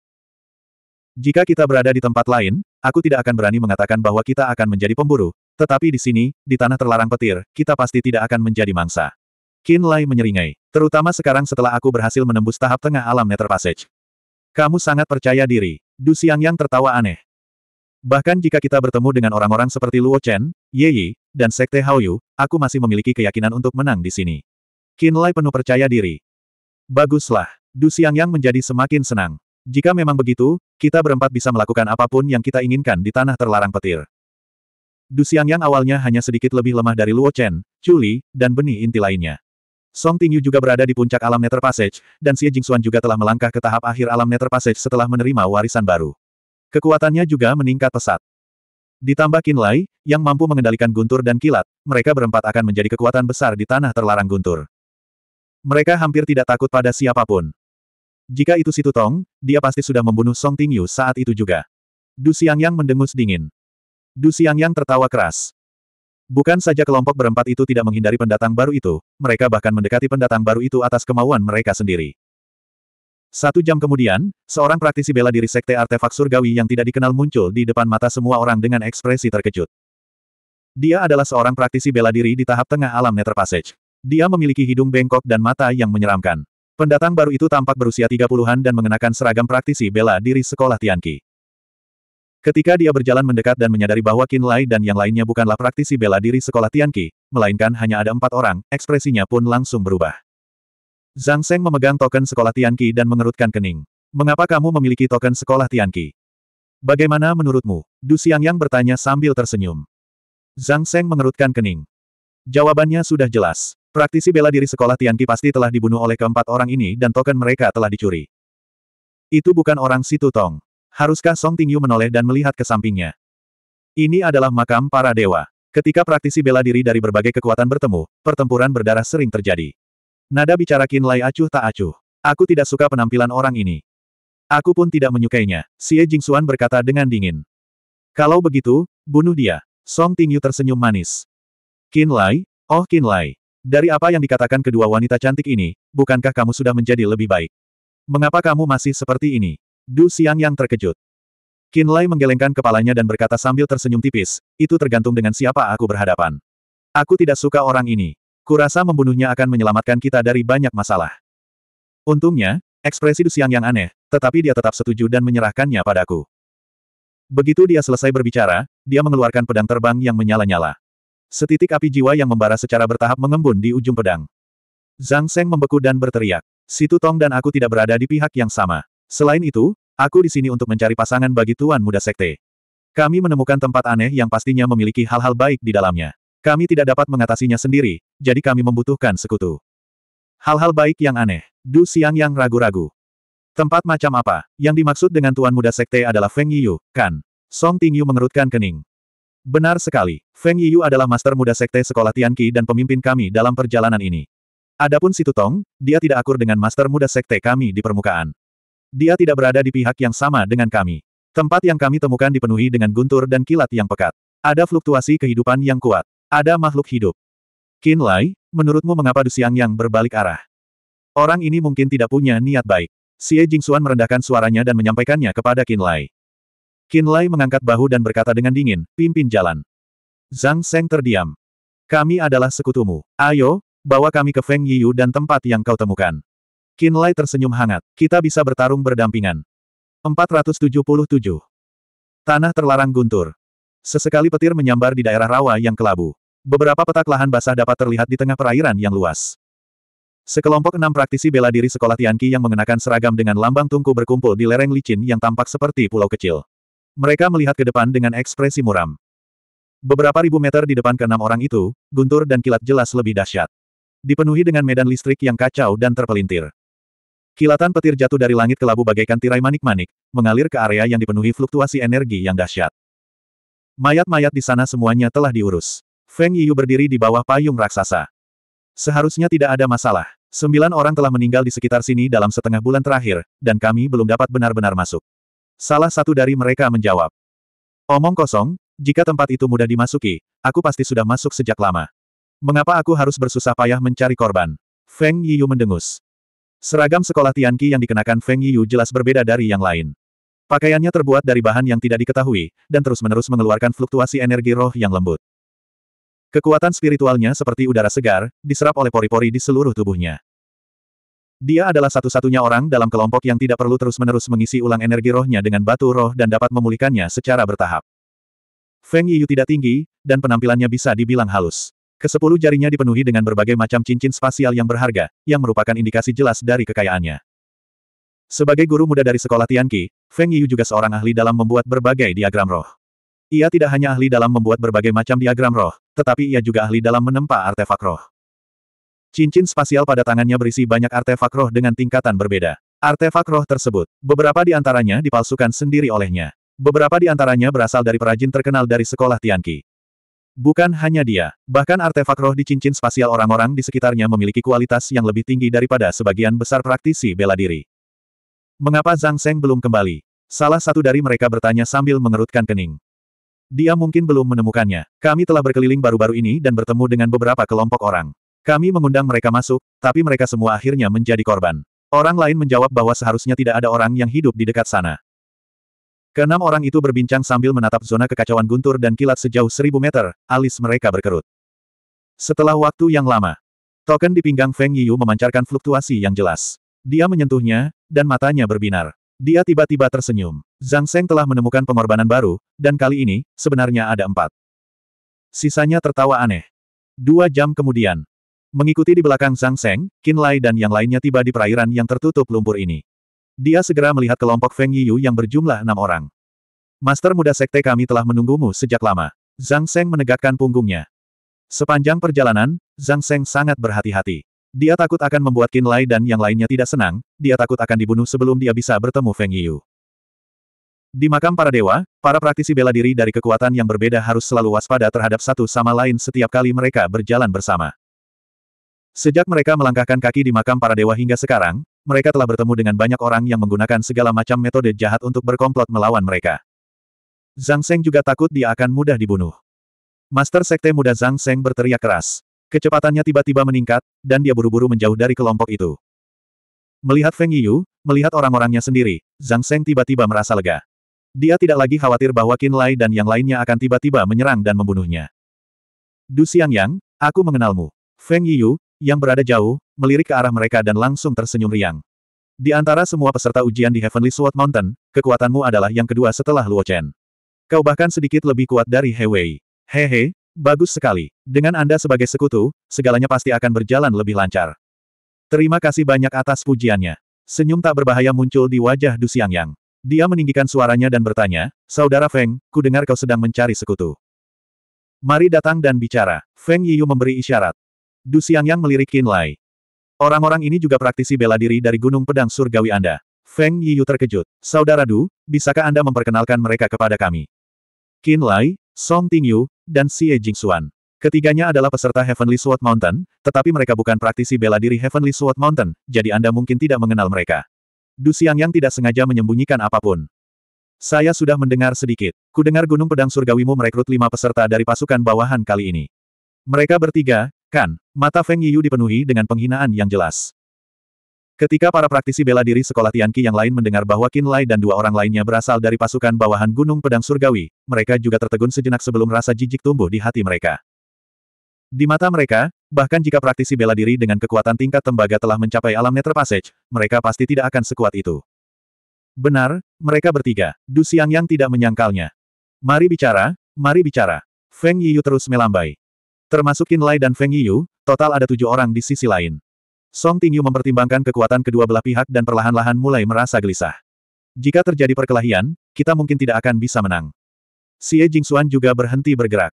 Jika kita berada di tempat lain, aku tidak akan berani mengatakan bahwa kita akan menjadi pemburu, tetapi di sini, di tanah terlarang petir, kita pasti tidak akan menjadi mangsa. Qin Lai menyeringai, terutama sekarang setelah aku berhasil menembus tahap tengah alam Nether Passage. Kamu sangat percaya diri, Du Xiang yang tertawa aneh. Bahkan jika kita bertemu dengan orang-orang seperti Luo Chen, Ye Yi, dan Sekte Hao Yu, aku masih memiliki keyakinan untuk menang di sini. Kinlay penuh percaya diri. Baguslah. Du Yang menjadi semakin senang. Jika memang begitu, kita berempat bisa melakukan apapun yang kita inginkan di tanah terlarang petir. Du Yang awalnya hanya sedikit lebih lemah dari Luo Chen, Chuli, dan benih inti lainnya. Song Tingyu juga berada di puncak alam Nether Passage, dan Xie Jingxuan juga telah melangkah ke tahap akhir alam Nether Passage setelah menerima warisan baru. Kekuatannya juga meningkat pesat. Ditambah Lai, yang mampu mengendalikan guntur dan kilat, mereka berempat akan menjadi kekuatan besar di tanah terlarang guntur. Mereka hampir tidak takut pada siapapun. Jika itu Situ Tong, dia pasti sudah membunuh Song Tingyu saat itu juga. Du Xiangyang mendengus dingin. Du Xiangyang tertawa keras. Bukan saja kelompok berempat itu tidak menghindari pendatang baru itu, mereka bahkan mendekati pendatang baru itu atas kemauan mereka sendiri. Satu jam kemudian, seorang praktisi bela diri sekte artefak surgawi yang tidak dikenal muncul di depan mata semua orang dengan ekspresi terkejut. Dia adalah seorang praktisi bela diri di tahap tengah alam Nether Passage. Dia memiliki hidung bengkok dan mata yang menyeramkan. Pendatang baru itu tampak berusia 30-an dan mengenakan seragam praktisi bela diri sekolah Tianqi. Ketika dia berjalan mendekat dan menyadari bahwa Qin Lai dan yang lainnya bukanlah praktisi bela diri sekolah Tianqi, melainkan hanya ada empat orang, ekspresinya pun langsung berubah. Zhang Seng memegang token sekolah Tianqi dan mengerutkan kening. Mengapa kamu memiliki token sekolah Tianqi? Bagaimana menurutmu? Du yang bertanya sambil tersenyum. Zhang Seng mengerutkan kening. Jawabannya sudah jelas. Praktisi bela diri sekolah Tianqi pasti telah dibunuh oleh keempat orang ini dan token mereka telah dicuri. Itu bukan orang situ Tong. Haruskah Song Tingyu menoleh dan melihat ke sampingnya? Ini adalah makam para dewa. Ketika praktisi bela diri dari berbagai kekuatan bertemu, pertempuran berdarah sering terjadi. Nada bicara Qin Lai acuh tak acuh. Aku tidak suka penampilan orang ini. Aku pun tidak menyukainya, Xie Jingxuan berkata dengan dingin. Kalau begitu, bunuh dia. Song Tingyu tersenyum manis. Qin Lai, oh Qin Lai, dari apa yang dikatakan kedua wanita cantik ini, bukankah kamu sudah menjadi lebih baik? Mengapa kamu masih seperti ini? Du Xiang yang terkejut. Lai menggelengkan kepalanya dan berkata sambil tersenyum tipis, itu tergantung dengan siapa aku berhadapan. Aku tidak suka orang ini. Kurasa membunuhnya akan menyelamatkan kita dari banyak masalah. Untungnya, ekspresi Du Xiang yang aneh, tetapi dia tetap setuju dan menyerahkannya padaku. Begitu dia selesai berbicara, dia mengeluarkan pedang terbang yang menyala-nyala. Setitik api jiwa yang membara secara bertahap mengembun di ujung pedang. Zhang Seng membeku dan berteriak. Situ Tong dan aku tidak berada di pihak yang sama. Selain itu, aku di sini untuk mencari pasangan bagi Tuan Muda Sekte. Kami menemukan tempat aneh yang pastinya memiliki hal-hal baik di dalamnya. Kami tidak dapat mengatasinya sendiri, jadi kami membutuhkan sekutu. Hal-hal baik yang aneh. Du Siang yang ragu-ragu. Tempat macam apa? Yang dimaksud dengan Tuan Muda Sekte adalah Feng Yiyu, kan? Song Tingyu mengerutkan kening. Benar sekali, Feng Yiyu adalah master muda sekte sekolah Tianqi dan pemimpin kami dalam perjalanan ini. Adapun si Tutong, dia tidak akur dengan master muda sekte kami di permukaan. Dia tidak berada di pihak yang sama dengan kami. Tempat yang kami temukan dipenuhi dengan guntur dan kilat yang pekat. Ada fluktuasi kehidupan yang kuat. Ada makhluk hidup. Qin Lai, menurutmu mengapa Siang yang berbalik arah? Orang ini mungkin tidak punya niat baik. Xie Jingxuan merendahkan suaranya dan menyampaikannya kepada Qin Lai. Lai mengangkat bahu dan berkata dengan dingin, pimpin jalan. Zhang Seng terdiam. Kami adalah sekutumu. Ayo, bawa kami ke Feng Yiyu dan tempat yang kau temukan. Lai tersenyum hangat. Kita bisa bertarung berdampingan. 477. Tanah terlarang guntur. Sesekali petir menyambar di daerah rawa yang kelabu. Beberapa petak lahan basah dapat terlihat di tengah perairan yang luas. Sekelompok enam praktisi bela diri sekolah Tianqi yang mengenakan seragam dengan lambang tungku berkumpul di lereng licin yang tampak seperti pulau kecil. Mereka melihat ke depan dengan ekspresi muram. Beberapa ribu meter di depan keenam orang itu, guntur dan kilat jelas lebih dahsyat. Dipenuhi dengan medan listrik yang kacau dan terpelintir. Kilatan petir jatuh dari langit kelabu bagaikan tirai manik-manik, mengalir ke area yang dipenuhi fluktuasi energi yang dahsyat. Mayat-mayat di sana semuanya telah diurus. Feng Yiyu berdiri di bawah payung raksasa. Seharusnya tidak ada masalah. Sembilan orang telah meninggal di sekitar sini dalam setengah bulan terakhir, dan kami belum dapat benar-benar masuk. Salah satu dari mereka menjawab. Omong kosong, jika tempat itu mudah dimasuki, aku pasti sudah masuk sejak lama. Mengapa aku harus bersusah payah mencari korban? Feng Yiyu mendengus. Seragam sekolah Tianqi yang dikenakan Feng Yiyu jelas berbeda dari yang lain. Pakaiannya terbuat dari bahan yang tidak diketahui, dan terus-menerus mengeluarkan fluktuasi energi roh yang lembut. Kekuatan spiritualnya seperti udara segar, diserap oleh pori-pori di seluruh tubuhnya. Dia adalah satu-satunya orang dalam kelompok yang tidak perlu terus-menerus mengisi ulang energi rohnya dengan batu roh dan dapat memulihkannya secara bertahap. Feng Yiyu tidak tinggi, dan penampilannya bisa dibilang halus. Kesepuluh jarinya dipenuhi dengan berbagai macam cincin spasial yang berharga, yang merupakan indikasi jelas dari kekayaannya. Sebagai guru muda dari sekolah Tianqi, Feng Yiyu juga seorang ahli dalam membuat berbagai diagram roh. Ia tidak hanya ahli dalam membuat berbagai macam diagram roh, tetapi ia juga ahli dalam menempa artefak roh. Cincin spasial pada tangannya berisi banyak artefak roh dengan tingkatan berbeda. Artefak roh tersebut, beberapa di antaranya dipalsukan sendiri olehnya. Beberapa di antaranya berasal dari perajin terkenal dari sekolah Tianqi. Bukan hanya dia, bahkan artefak roh di cincin spasial orang-orang di sekitarnya memiliki kualitas yang lebih tinggi daripada sebagian besar praktisi bela diri. Mengapa Zhang Seng belum kembali? Salah satu dari mereka bertanya sambil mengerutkan kening. Dia mungkin belum menemukannya. Kami telah berkeliling baru-baru ini dan bertemu dengan beberapa kelompok orang. Kami mengundang mereka masuk, tapi mereka semua akhirnya menjadi korban. Orang lain menjawab bahwa seharusnya tidak ada orang yang hidup di dekat sana. Keenam orang itu berbincang sambil menatap zona kekacauan guntur dan kilat sejauh seribu meter, alis mereka berkerut. Setelah waktu yang lama, token di pinggang Feng Yiyu memancarkan fluktuasi yang jelas. Dia menyentuhnya, dan matanya berbinar. Dia tiba-tiba tersenyum. Zhang Seng telah menemukan pengorbanan baru, dan kali ini, sebenarnya ada empat. Sisanya tertawa aneh. Dua jam kemudian, Mengikuti di belakang Zhang Seng, Qin Lai dan yang lainnya tiba di perairan yang tertutup lumpur ini. Dia segera melihat kelompok Feng Yiyu yang berjumlah enam orang. Master muda sekte kami telah menunggumu sejak lama. Zhang Seng menegakkan punggungnya. Sepanjang perjalanan, Zhang Seng sangat berhati-hati. Dia takut akan membuat Qin Lai dan yang lainnya tidak senang, dia takut akan dibunuh sebelum dia bisa bertemu Feng Yiyu. Di makam para dewa, para praktisi bela diri dari kekuatan yang berbeda harus selalu waspada terhadap satu sama lain setiap kali mereka berjalan bersama. Sejak mereka melangkahkan kaki di makam para dewa hingga sekarang, mereka telah bertemu dengan banyak orang yang menggunakan segala macam metode jahat untuk berkomplot melawan mereka. Zhang Seng juga takut dia akan mudah dibunuh. Master Sekte Muda Zhang Seng berteriak keras. Kecepatannya tiba-tiba meningkat, dan dia buru-buru menjauh dari kelompok itu. Melihat Feng Yu, melihat orang-orangnya sendiri, Zhang Seng tiba-tiba merasa lega. Dia tidak lagi khawatir bahwa Qin Lai dan yang lainnya akan tiba-tiba menyerang dan membunuhnya. Du Xiangyang, aku mengenalmu. Feng Yu, yang berada jauh, melirik ke arah mereka dan langsung tersenyum riang. Di antara semua peserta ujian di Heavenly Sword Mountain, kekuatanmu adalah yang kedua setelah Luo Chen. Kau bahkan sedikit lebih kuat dari He Wei. Hehe, bagus sekali. Dengan Anda sebagai sekutu, segalanya pasti akan berjalan lebih lancar. Terima kasih banyak atas pujiannya. Senyum tak berbahaya muncul di wajah Du Yang. Dia meninggikan suaranya dan bertanya, Saudara Feng, ku dengar kau sedang mencari sekutu. Mari datang dan bicara. Feng Yiyu memberi isyarat. Du Xiangyang melirik Qin Lai. Orang-orang ini juga praktisi bela diri dari Gunung Pedang Surgawi Anda. Feng Yiyu terkejut. Saudara Du, bisakah Anda memperkenalkan mereka kepada kami? Qin Lai, Song Tingyu, dan Xie Jingxuan. Ketiganya adalah peserta Heavenly Sword Mountain, tetapi mereka bukan praktisi bela diri Heavenly Sword Mountain, jadi Anda mungkin tidak mengenal mereka. Du Xiangyang tidak sengaja menyembunyikan apapun. Saya sudah mendengar sedikit. Kudengar Gunung Pedang Surgawimu merekrut lima peserta dari pasukan bawahan kali ini. Mereka bertiga, Kan, mata Feng Yiyu dipenuhi dengan penghinaan yang jelas. Ketika para praktisi bela diri sekolah Tianqi yang lain mendengar bahwa Qin Lai dan dua orang lainnya berasal dari pasukan bawahan Gunung Pedang Surgawi, mereka juga tertegun sejenak sebelum rasa jijik tumbuh di hati mereka. Di mata mereka, bahkan jika praktisi bela diri dengan kekuatan tingkat tembaga telah mencapai alam netra passage, mereka pasti tidak akan sekuat itu. Benar, mereka bertiga, Du Xiang yang tidak menyangkalnya. Mari bicara, mari bicara. Feng Yiyu terus melambai. Termasuk Qin Lai dan Feng Yu, total ada tujuh orang di sisi lain. Song Tingyu mempertimbangkan kekuatan kedua belah pihak dan perlahan-lahan mulai merasa gelisah. Jika terjadi perkelahian, kita mungkin tidak akan bisa menang. Xie Jingxuan juga berhenti bergerak.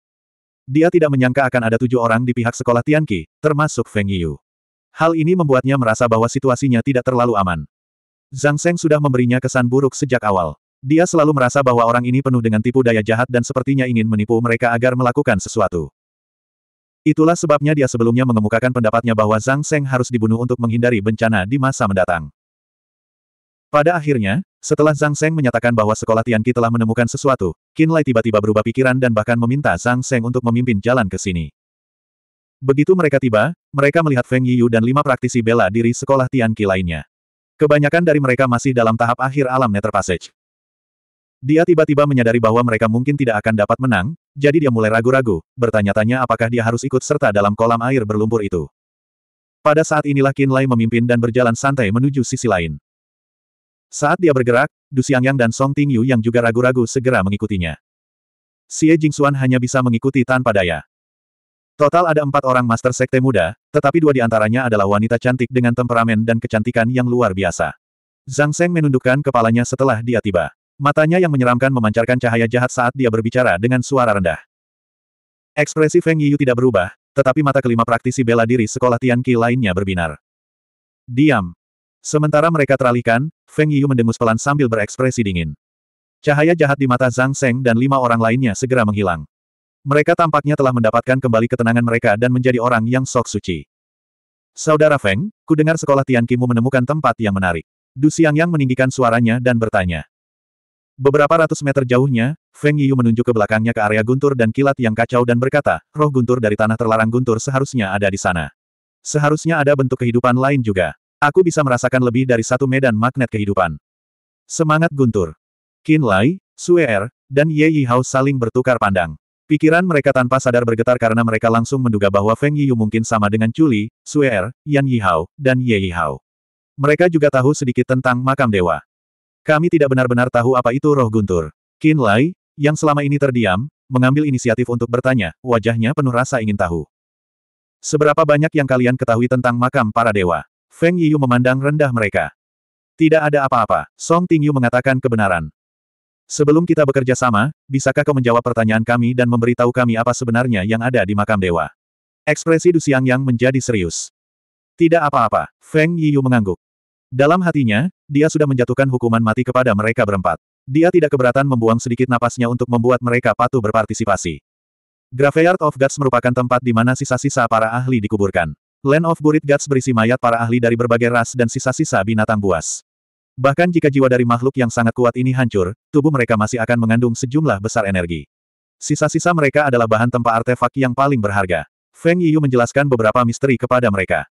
Dia tidak menyangka akan ada tujuh orang di pihak sekolah Tianqi, termasuk Feng Yu. Hal ini membuatnya merasa bahwa situasinya tidak terlalu aman. Zhang Seng sudah memberinya kesan buruk sejak awal. Dia selalu merasa bahwa orang ini penuh dengan tipu daya jahat dan sepertinya ingin menipu mereka agar melakukan sesuatu. Itulah sebabnya dia sebelumnya mengemukakan pendapatnya bahwa Zhang Seng harus dibunuh untuk menghindari bencana di masa mendatang. Pada akhirnya, setelah Zhang Seng menyatakan bahwa sekolah Tianqi telah menemukan sesuatu, Qin Lai tiba-tiba berubah pikiran dan bahkan meminta Zhang Seng untuk memimpin jalan ke sini. Begitu mereka tiba, mereka melihat Feng Yiyu dan lima praktisi bela diri sekolah Tianqi lainnya. Kebanyakan dari mereka masih dalam tahap akhir alam Nether Passage. Dia tiba-tiba menyadari bahwa mereka mungkin tidak akan dapat menang, jadi dia mulai ragu-ragu, bertanya-tanya apakah dia harus ikut serta dalam kolam air berlumpur itu. Pada saat inilah Qin Lai memimpin dan berjalan santai menuju sisi lain. Saat dia bergerak, Du Xiangyang dan Song Tingyu yang juga ragu-ragu segera mengikutinya. Xie Jingxuan hanya bisa mengikuti tanpa daya. Total ada empat orang master sekte muda, tetapi dua di antaranya adalah wanita cantik dengan temperamen dan kecantikan yang luar biasa. Zhang Seng menundukkan kepalanya setelah dia tiba. Matanya yang menyeramkan memancarkan cahaya jahat saat dia berbicara dengan suara rendah. Ekspresi Feng Yu tidak berubah, tetapi mata kelima praktisi bela diri sekolah Tian Qi lainnya berbinar. Diam. Sementara mereka teralihkan, Feng Yu mendengus pelan sambil berekspresi dingin. Cahaya jahat di mata Zhang Seng dan lima orang lainnya segera menghilang. Mereka tampaknya telah mendapatkan kembali ketenangan mereka dan menjadi orang yang sok suci. Saudara Feng, ku dengar sekolah Tian mu menemukan tempat yang menarik. Du Yang meninggikan suaranya dan bertanya. Beberapa ratus meter jauhnya, Feng Yiyu menunjuk ke belakangnya ke area guntur dan kilat yang kacau dan berkata, roh guntur dari tanah terlarang guntur seharusnya ada di sana. Seharusnya ada bentuk kehidupan lain juga. Aku bisa merasakan lebih dari satu medan magnet kehidupan. Semangat guntur. Qin Lai, Sue Er, dan Ye Yi Hao saling bertukar pandang. Pikiran mereka tanpa sadar bergetar karena mereka langsung menduga bahwa Feng Yiyu mungkin sama dengan Chuli, Sue Er, Yan Yi Hao, dan Ye Yi Hao. Mereka juga tahu sedikit tentang makam dewa. Kami tidak benar-benar tahu apa itu roh guntur. Qin Lai, yang selama ini terdiam, mengambil inisiatif untuk bertanya, wajahnya penuh rasa ingin tahu. Seberapa banyak yang kalian ketahui tentang makam para dewa? Feng Yiyu memandang rendah mereka. Tidak ada apa-apa, Song Tingyu mengatakan kebenaran. Sebelum kita bekerja sama, bisakah kau menjawab pertanyaan kami dan memberitahu kami apa sebenarnya yang ada di makam dewa? Ekspresi Du Yang menjadi serius. Tidak apa-apa, Feng Yiyu mengangguk. Dalam hatinya, dia sudah menjatuhkan hukuman mati kepada mereka berempat. Dia tidak keberatan membuang sedikit napasnya untuk membuat mereka patuh berpartisipasi. Graveyard of Gods merupakan tempat di mana sisa-sisa para ahli dikuburkan. Land of Buried Gods berisi mayat para ahli dari berbagai ras dan sisa-sisa binatang buas. Bahkan jika jiwa dari makhluk yang sangat kuat ini hancur, tubuh mereka masih akan mengandung sejumlah besar energi. Sisa-sisa mereka adalah bahan tempa artefak yang paling berharga. Feng Yu menjelaskan beberapa misteri kepada mereka.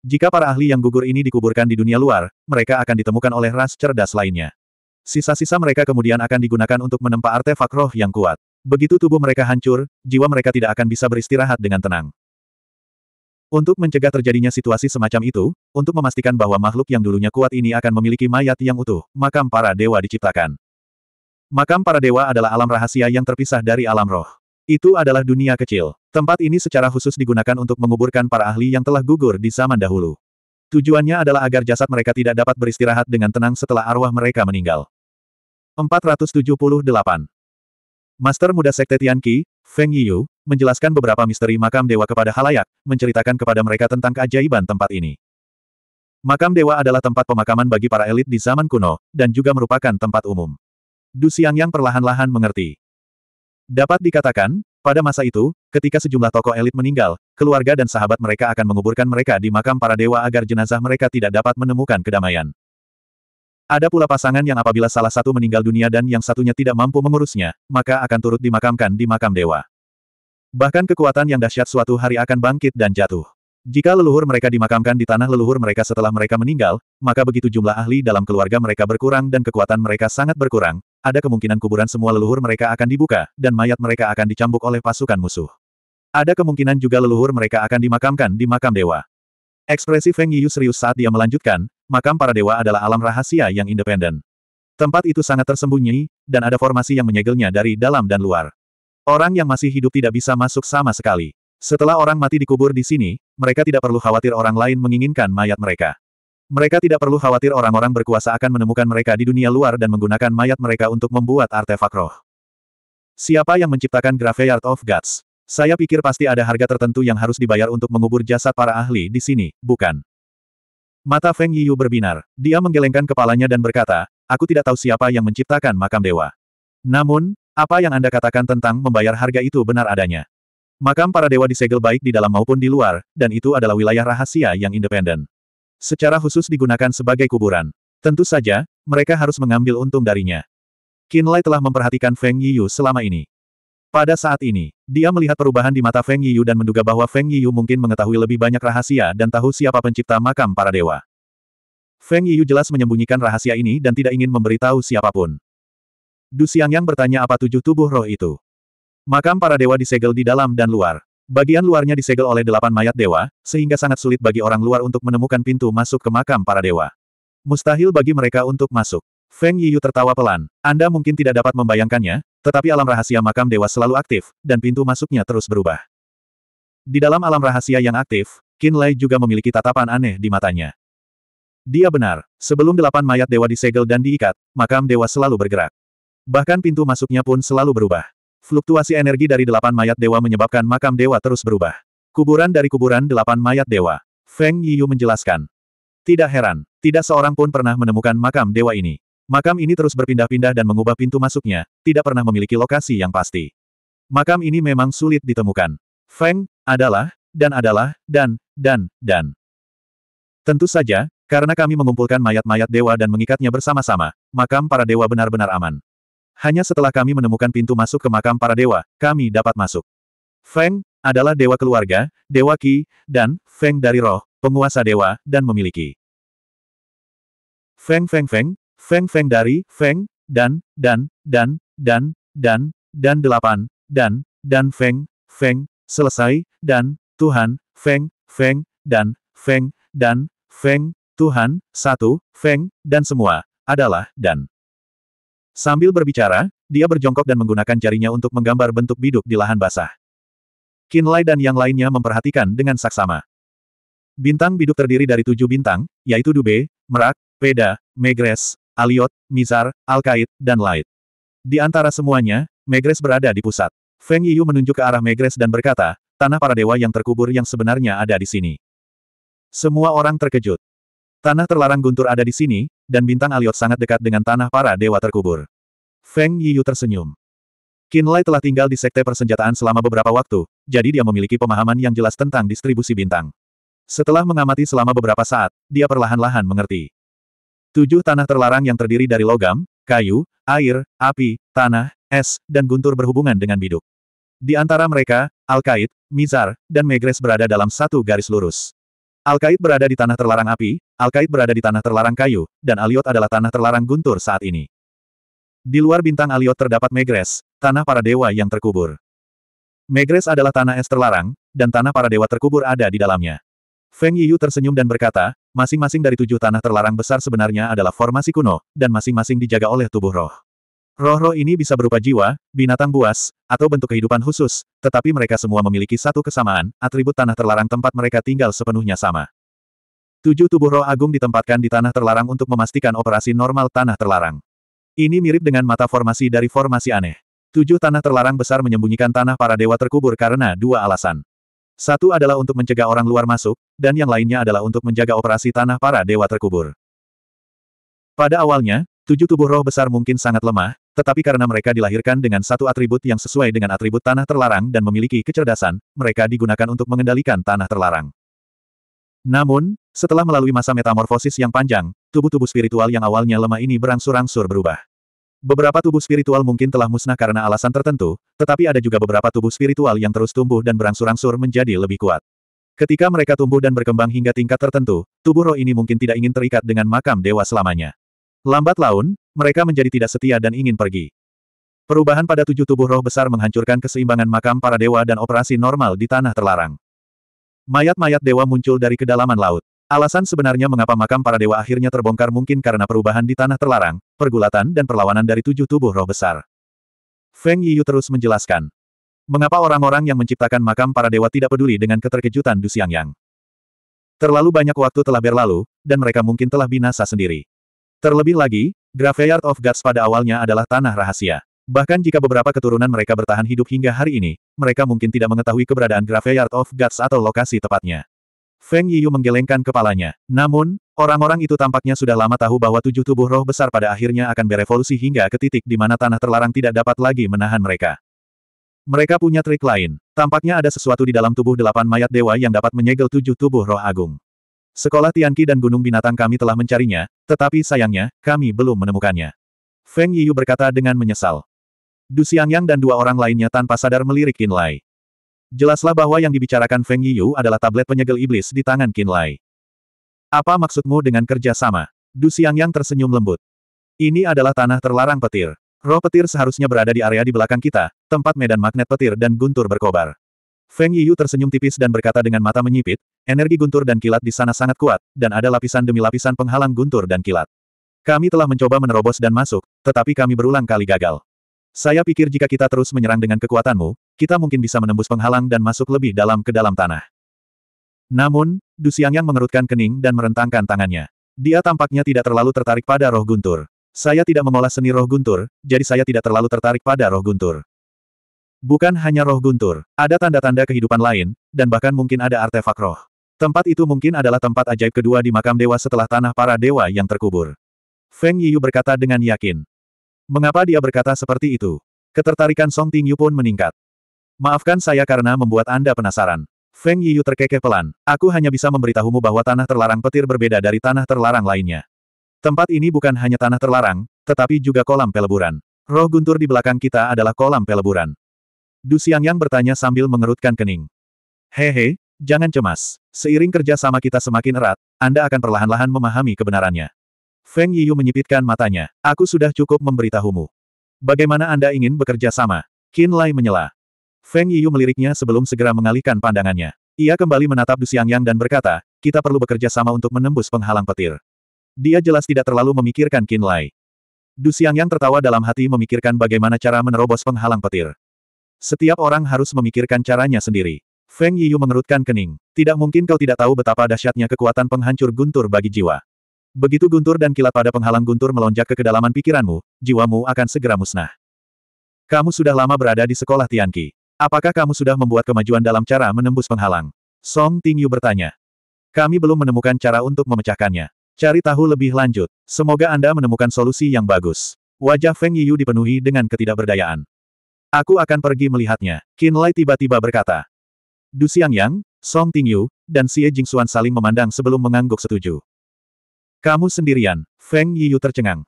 Jika para ahli yang gugur ini dikuburkan di dunia luar, mereka akan ditemukan oleh ras cerdas lainnya. Sisa-sisa mereka kemudian akan digunakan untuk menempa artefak roh yang kuat. Begitu tubuh mereka hancur, jiwa mereka tidak akan bisa beristirahat dengan tenang. Untuk mencegah terjadinya situasi semacam itu, untuk memastikan bahwa makhluk yang dulunya kuat ini akan memiliki mayat yang utuh, makam para dewa diciptakan. Makam para dewa adalah alam rahasia yang terpisah dari alam roh. Itu adalah dunia kecil. Tempat ini secara khusus digunakan untuk menguburkan para ahli yang telah gugur di zaman dahulu. Tujuannya adalah agar jasad mereka tidak dapat beristirahat dengan tenang setelah arwah mereka meninggal. 478. Master muda Sekte Tianqi, Feng Yiyu, menjelaskan beberapa misteri makam dewa kepada halayak, menceritakan kepada mereka tentang keajaiban tempat ini. Makam dewa adalah tempat pemakaman bagi para elit di zaman kuno, dan juga merupakan tempat umum. Du yang perlahan-lahan mengerti. Dapat dikatakan, pada masa itu, ketika sejumlah tokoh elit meninggal, keluarga dan sahabat mereka akan menguburkan mereka di makam para dewa agar jenazah mereka tidak dapat menemukan kedamaian. Ada pula pasangan yang apabila salah satu meninggal dunia dan yang satunya tidak mampu mengurusnya, maka akan turut dimakamkan di makam dewa. Bahkan kekuatan yang dahsyat suatu hari akan bangkit dan jatuh. Jika leluhur mereka dimakamkan di tanah leluhur mereka setelah mereka meninggal, maka begitu jumlah ahli dalam keluarga mereka berkurang dan kekuatan mereka sangat berkurang, ada kemungkinan kuburan semua leluhur mereka akan dibuka, dan mayat mereka akan dicambuk oleh pasukan musuh. Ada kemungkinan juga leluhur mereka akan dimakamkan di makam dewa. Ekspresi Feng Yiyu serius saat dia melanjutkan, makam para dewa adalah alam rahasia yang independen. Tempat itu sangat tersembunyi, dan ada formasi yang menyegelnya dari dalam dan luar. Orang yang masih hidup tidak bisa masuk sama sekali. Setelah orang mati dikubur di sini, mereka tidak perlu khawatir orang lain menginginkan mayat mereka. Mereka tidak perlu khawatir orang-orang berkuasa akan menemukan mereka di dunia luar dan menggunakan mayat mereka untuk membuat artefak roh. Siapa yang menciptakan Graveyard of Gods? Saya pikir pasti ada harga tertentu yang harus dibayar untuk mengubur jasad para ahli di sini, bukan? Mata Feng Yiyu berbinar. Dia menggelengkan kepalanya dan berkata, aku tidak tahu siapa yang menciptakan makam dewa. Namun, apa yang Anda katakan tentang membayar harga itu benar adanya. Makam para dewa disegel baik di dalam maupun di luar, dan itu adalah wilayah rahasia yang independen secara khusus digunakan sebagai kuburan. Tentu saja, mereka harus mengambil untung darinya. Qinlai telah memperhatikan Feng Yiyu selama ini. Pada saat ini, dia melihat perubahan di mata Feng Yiyu dan menduga bahwa Feng Yiyu mungkin mengetahui lebih banyak rahasia dan tahu siapa pencipta makam para dewa. Feng Yiyu jelas menyembunyikan rahasia ini dan tidak ingin memberitahu siapapun. Du Xiangyang bertanya apa tujuh tubuh roh itu. Makam para dewa disegel di dalam dan luar. Bagian luarnya disegel oleh delapan mayat dewa, sehingga sangat sulit bagi orang luar untuk menemukan pintu masuk ke makam para dewa. Mustahil bagi mereka untuk masuk. Feng Yiyu tertawa pelan. Anda mungkin tidak dapat membayangkannya, tetapi alam rahasia makam dewa selalu aktif, dan pintu masuknya terus berubah. Di dalam alam rahasia yang aktif, Qin Lei juga memiliki tatapan aneh di matanya. Dia benar, sebelum delapan mayat dewa disegel dan diikat, makam dewa selalu bergerak. Bahkan pintu masuknya pun selalu berubah. Fluktuasi energi dari delapan mayat dewa menyebabkan makam dewa terus berubah. Kuburan dari kuburan delapan mayat dewa. Feng Yiyu menjelaskan. Tidak heran, tidak seorang pun pernah menemukan makam dewa ini. Makam ini terus berpindah-pindah dan mengubah pintu masuknya, tidak pernah memiliki lokasi yang pasti. Makam ini memang sulit ditemukan. Feng, adalah, dan adalah, dan, dan, dan. Tentu saja, karena kami mengumpulkan mayat-mayat dewa dan mengikatnya bersama-sama, makam para dewa benar-benar aman. Hanya setelah kami menemukan pintu masuk ke makam para dewa, kami dapat masuk. Feng adalah dewa keluarga, dewa Qi, dan Feng dari roh, penguasa dewa, dan memiliki. Feng Feng Feng, Feng Feng dari Feng, dan, dan, dan, dan, dan, dan delapan, dan, dan Feng, Feng, selesai, dan, Tuhan, Feng, Feng, dan, Feng, dan, Feng, Tuhan, satu, Feng, dan semua, adalah, dan. Sambil berbicara, dia berjongkok dan menggunakan jarinya untuk menggambar bentuk biduk di lahan basah. Kinlay dan yang lainnya memperhatikan dengan saksama. Bintang biduk terdiri dari tujuh bintang, yaitu Dube, Merak, Peda, Megres, Aliot, Mizar, Alkait, dan Lait. Di antara semuanya, Megres berada di pusat. Feng Yu menunjuk ke arah Megres dan berkata, tanah para dewa yang terkubur yang sebenarnya ada di sini. Semua orang terkejut. Tanah terlarang guntur ada di sini, dan bintang Aliot sangat dekat dengan tanah para dewa terkubur. Feng Yiyu tersenyum. Kinlay telah tinggal di sekte persenjataan selama beberapa waktu, jadi dia memiliki pemahaman yang jelas tentang distribusi bintang. Setelah mengamati selama beberapa saat, dia perlahan-lahan mengerti. Tujuh tanah terlarang yang terdiri dari logam, kayu, air, api, tanah, es, dan guntur berhubungan dengan biduk. Di antara mereka, Alkait, Mizar, dan Megres berada dalam satu garis lurus. Alkait berada di tanah terlarang api, Alkait berada di tanah terlarang kayu, dan Aliot adalah tanah terlarang guntur saat ini. Di luar bintang Aliot terdapat Megres, tanah para dewa yang terkubur. Megres adalah tanah es terlarang, dan tanah para dewa terkubur ada di dalamnya. Feng Yiyu tersenyum dan berkata, masing-masing dari tujuh tanah terlarang besar sebenarnya adalah formasi kuno, dan masing-masing dijaga oleh tubuh roh. Roh-roh ini bisa berupa jiwa, binatang buas, atau bentuk kehidupan khusus, tetapi mereka semua memiliki satu kesamaan, atribut tanah terlarang tempat mereka tinggal sepenuhnya sama. Tujuh tubuh roh agung ditempatkan di tanah terlarang untuk memastikan operasi normal tanah terlarang. Ini mirip dengan mata formasi dari formasi aneh. Tujuh tanah terlarang besar menyembunyikan tanah para dewa terkubur karena dua alasan. Satu adalah untuk mencegah orang luar masuk, dan yang lainnya adalah untuk menjaga operasi tanah para dewa terkubur. Pada awalnya, Tujuh tubuh roh besar mungkin sangat lemah, tetapi karena mereka dilahirkan dengan satu atribut yang sesuai dengan atribut tanah terlarang dan memiliki kecerdasan, mereka digunakan untuk mengendalikan tanah terlarang. Namun, setelah melalui masa metamorfosis yang panjang, tubuh-tubuh spiritual yang awalnya lemah ini berangsur-angsur berubah. Beberapa tubuh spiritual mungkin telah musnah karena alasan tertentu, tetapi ada juga beberapa tubuh spiritual yang terus tumbuh dan berangsur-angsur menjadi lebih kuat. Ketika mereka tumbuh dan berkembang hingga tingkat tertentu, tubuh roh ini mungkin tidak ingin terikat dengan makam dewa selamanya. Lambat laun, mereka menjadi tidak setia dan ingin pergi. Perubahan pada tujuh tubuh roh besar menghancurkan keseimbangan makam para dewa dan operasi normal di tanah terlarang. Mayat-mayat dewa muncul dari kedalaman laut. Alasan sebenarnya mengapa makam para dewa akhirnya terbongkar mungkin karena perubahan di tanah terlarang, pergulatan dan perlawanan dari tujuh tubuh roh besar. Feng Yiyu terus menjelaskan. Mengapa orang-orang yang menciptakan makam para dewa tidak peduli dengan keterkejutan Du Xiangyang. Terlalu banyak waktu telah berlalu, dan mereka mungkin telah binasa sendiri. Terlebih lagi, Graveyard of Gods pada awalnya adalah tanah rahasia. Bahkan jika beberapa keturunan mereka bertahan hidup hingga hari ini, mereka mungkin tidak mengetahui keberadaan Graveyard of Gods atau lokasi tepatnya. Feng Yiyu menggelengkan kepalanya. Namun, orang-orang itu tampaknya sudah lama tahu bahwa tujuh tubuh roh besar pada akhirnya akan berevolusi hingga ke titik di mana tanah terlarang tidak dapat lagi menahan mereka. Mereka punya trik lain. Tampaknya ada sesuatu di dalam tubuh delapan mayat dewa yang dapat menyegel tujuh tubuh roh agung. Sekolah Tianqi dan Gunung Binatang kami telah mencarinya, tetapi sayangnya, kami belum menemukannya. Feng Yiyu berkata dengan menyesal. Du Xiangyang dan dua orang lainnya tanpa sadar melirik Qin Lai. Jelaslah bahwa yang dibicarakan Feng Yiyu adalah tablet penyegel iblis di tangan Qin Lai. Apa maksudmu dengan kerja sama? Du Xiangyang tersenyum lembut. Ini adalah tanah terlarang petir. Roh petir seharusnya berada di area di belakang kita, tempat medan magnet petir dan guntur berkobar. Feng Yiyu tersenyum tipis dan berkata dengan mata menyipit, energi guntur dan kilat di sana sangat kuat, dan ada lapisan demi lapisan penghalang guntur dan kilat. Kami telah mencoba menerobos dan masuk, tetapi kami berulang kali gagal. Saya pikir jika kita terus menyerang dengan kekuatanmu, kita mungkin bisa menembus penghalang dan masuk lebih dalam ke dalam tanah. Namun, Du yang mengerutkan kening dan merentangkan tangannya. Dia tampaknya tidak terlalu tertarik pada roh guntur. Saya tidak mengolah seni roh guntur, jadi saya tidak terlalu tertarik pada roh guntur. Bukan hanya roh guntur, ada tanda-tanda kehidupan lain, dan bahkan mungkin ada artefak roh. Tempat itu mungkin adalah tempat ajaib kedua di makam dewa setelah tanah para dewa yang terkubur. Feng Yiyu berkata dengan yakin. Mengapa dia berkata seperti itu? Ketertarikan Song Tingyu pun meningkat. Maafkan saya karena membuat Anda penasaran. Feng Yiyu terkekeh pelan. Aku hanya bisa memberitahumu bahwa tanah terlarang petir berbeda dari tanah terlarang lainnya. Tempat ini bukan hanya tanah terlarang, tetapi juga kolam peleburan. Roh guntur di belakang kita adalah kolam peleburan. Du yang bertanya sambil mengerutkan kening. Hehe, jangan cemas. Seiring kerja sama kita semakin erat, Anda akan perlahan-lahan memahami kebenarannya. Feng Yiyu menyipitkan matanya. Aku sudah cukup memberitahumu. Bagaimana Anda ingin bekerja sama? Qin Lai menyela. Feng Yiyu meliriknya sebelum segera mengalihkan pandangannya. Ia kembali menatap Du Yang dan berkata, kita perlu bekerja sama untuk menembus penghalang petir. Dia jelas tidak terlalu memikirkan Qin Lai. Du Yang tertawa dalam hati memikirkan bagaimana cara menerobos penghalang petir. Setiap orang harus memikirkan caranya sendiri. Feng Yiyu mengerutkan kening. Tidak mungkin kau tidak tahu betapa dahsyatnya kekuatan penghancur guntur bagi jiwa. Begitu guntur dan kilat pada penghalang guntur melonjak ke kedalaman pikiranmu, jiwamu akan segera musnah. Kamu sudah lama berada di sekolah Tianqi. Apakah kamu sudah membuat kemajuan dalam cara menembus penghalang? Song Tingyu bertanya. Kami belum menemukan cara untuk memecahkannya. Cari tahu lebih lanjut. Semoga Anda menemukan solusi yang bagus. Wajah Feng Yiyu dipenuhi dengan ketidakberdayaan. Aku akan pergi melihatnya. Qin Lai tiba-tiba berkata. Du Yang, Song Tingyu, dan Xie Jingxuan saling memandang sebelum mengangguk setuju. Kamu sendirian, Feng Yiyu tercengang.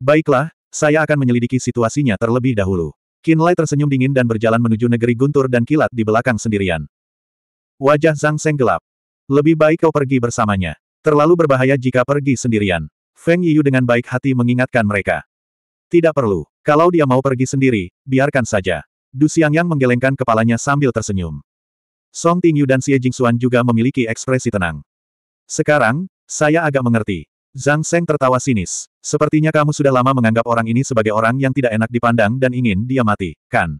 Baiklah, saya akan menyelidiki situasinya terlebih dahulu. Qin Lai tersenyum dingin dan berjalan menuju negeri guntur dan kilat di belakang sendirian. Wajah Zhang Seng gelap. Lebih baik kau pergi bersamanya. Terlalu berbahaya jika pergi sendirian. Feng Yiyu dengan baik hati mengingatkan mereka. Tidak perlu. Kalau dia mau pergi sendiri, biarkan saja. Du Yang menggelengkan kepalanya sambil tersenyum. Song Ting Yu dan Xie Xuan juga memiliki ekspresi tenang. Sekarang, saya agak mengerti. Zhang Seng tertawa sinis. Sepertinya kamu sudah lama menganggap orang ini sebagai orang yang tidak enak dipandang dan ingin dia mati, kan?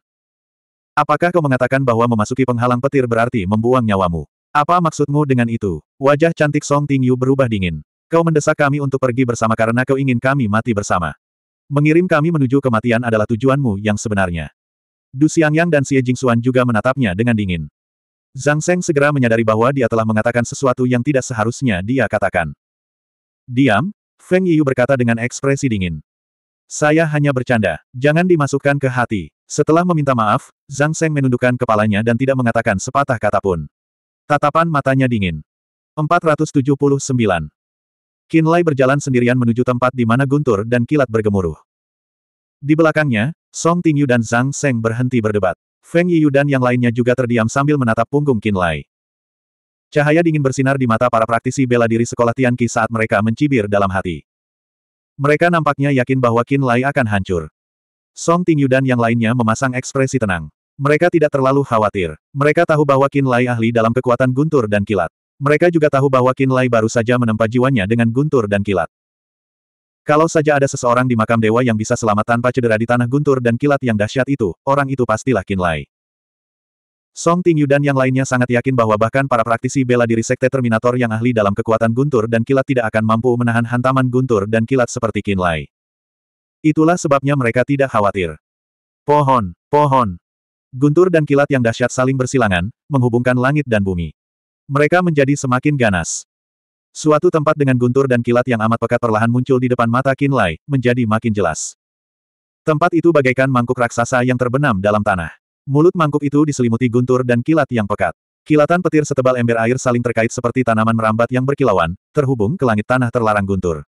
Apakah kau mengatakan bahwa memasuki penghalang petir berarti membuang nyawamu? Apa maksudmu dengan itu? Wajah cantik Song Ting Yu berubah dingin. Kau mendesak kami untuk pergi bersama karena kau ingin kami mati bersama. Mengirim kami menuju kematian adalah tujuanmu yang sebenarnya. Du Xiangyang dan Xie Jingxuan juga menatapnya dengan dingin. Zhang Seng segera menyadari bahwa dia telah mengatakan sesuatu yang tidak seharusnya dia katakan. Diam, Feng Yu berkata dengan ekspresi dingin. Saya hanya bercanda, jangan dimasukkan ke hati. Setelah meminta maaf, Zhang Seng menundukkan kepalanya dan tidak mengatakan sepatah kata pun. Tatapan matanya dingin. 479. Qin Lai berjalan sendirian menuju tempat di mana guntur dan kilat bergemuruh. Di belakangnya, Song Tingyu dan Zhang Seng berhenti berdebat. Feng Yiyu dan yang lainnya juga terdiam sambil menatap punggung Qin Lai. Cahaya dingin bersinar di mata para praktisi bela diri sekolah Tianqi saat mereka mencibir dalam hati. Mereka nampaknya yakin bahwa Qin Lai akan hancur. Song Tingyu dan yang lainnya memasang ekspresi tenang. Mereka tidak terlalu khawatir. Mereka tahu bahwa Qin Lai ahli dalam kekuatan guntur dan kilat. Mereka juga tahu bahwa Kinlay baru saja menempa jiwanya dengan guntur dan kilat. Kalau saja ada seseorang di makam dewa yang bisa selamat tanpa cedera di tanah guntur dan kilat yang dahsyat itu, orang itu pastilah Kinlay. Song Tingyu dan yang lainnya sangat yakin bahwa bahkan para praktisi bela diri sekte Terminator yang ahli dalam kekuatan guntur dan kilat tidak akan mampu menahan hantaman guntur dan kilat seperti Kinlay. Itulah sebabnya mereka tidak khawatir. Pohon, pohon. Guntur dan kilat yang dahsyat saling bersilangan, menghubungkan langit dan bumi. Mereka menjadi semakin ganas. Suatu tempat dengan guntur dan kilat yang amat pekat perlahan muncul di depan mata Kinlay. menjadi makin jelas. Tempat itu bagaikan mangkuk raksasa yang terbenam dalam tanah. Mulut mangkuk itu diselimuti guntur dan kilat yang pekat. Kilatan petir setebal ember air saling terkait seperti tanaman merambat yang berkilauan, terhubung ke langit tanah terlarang guntur.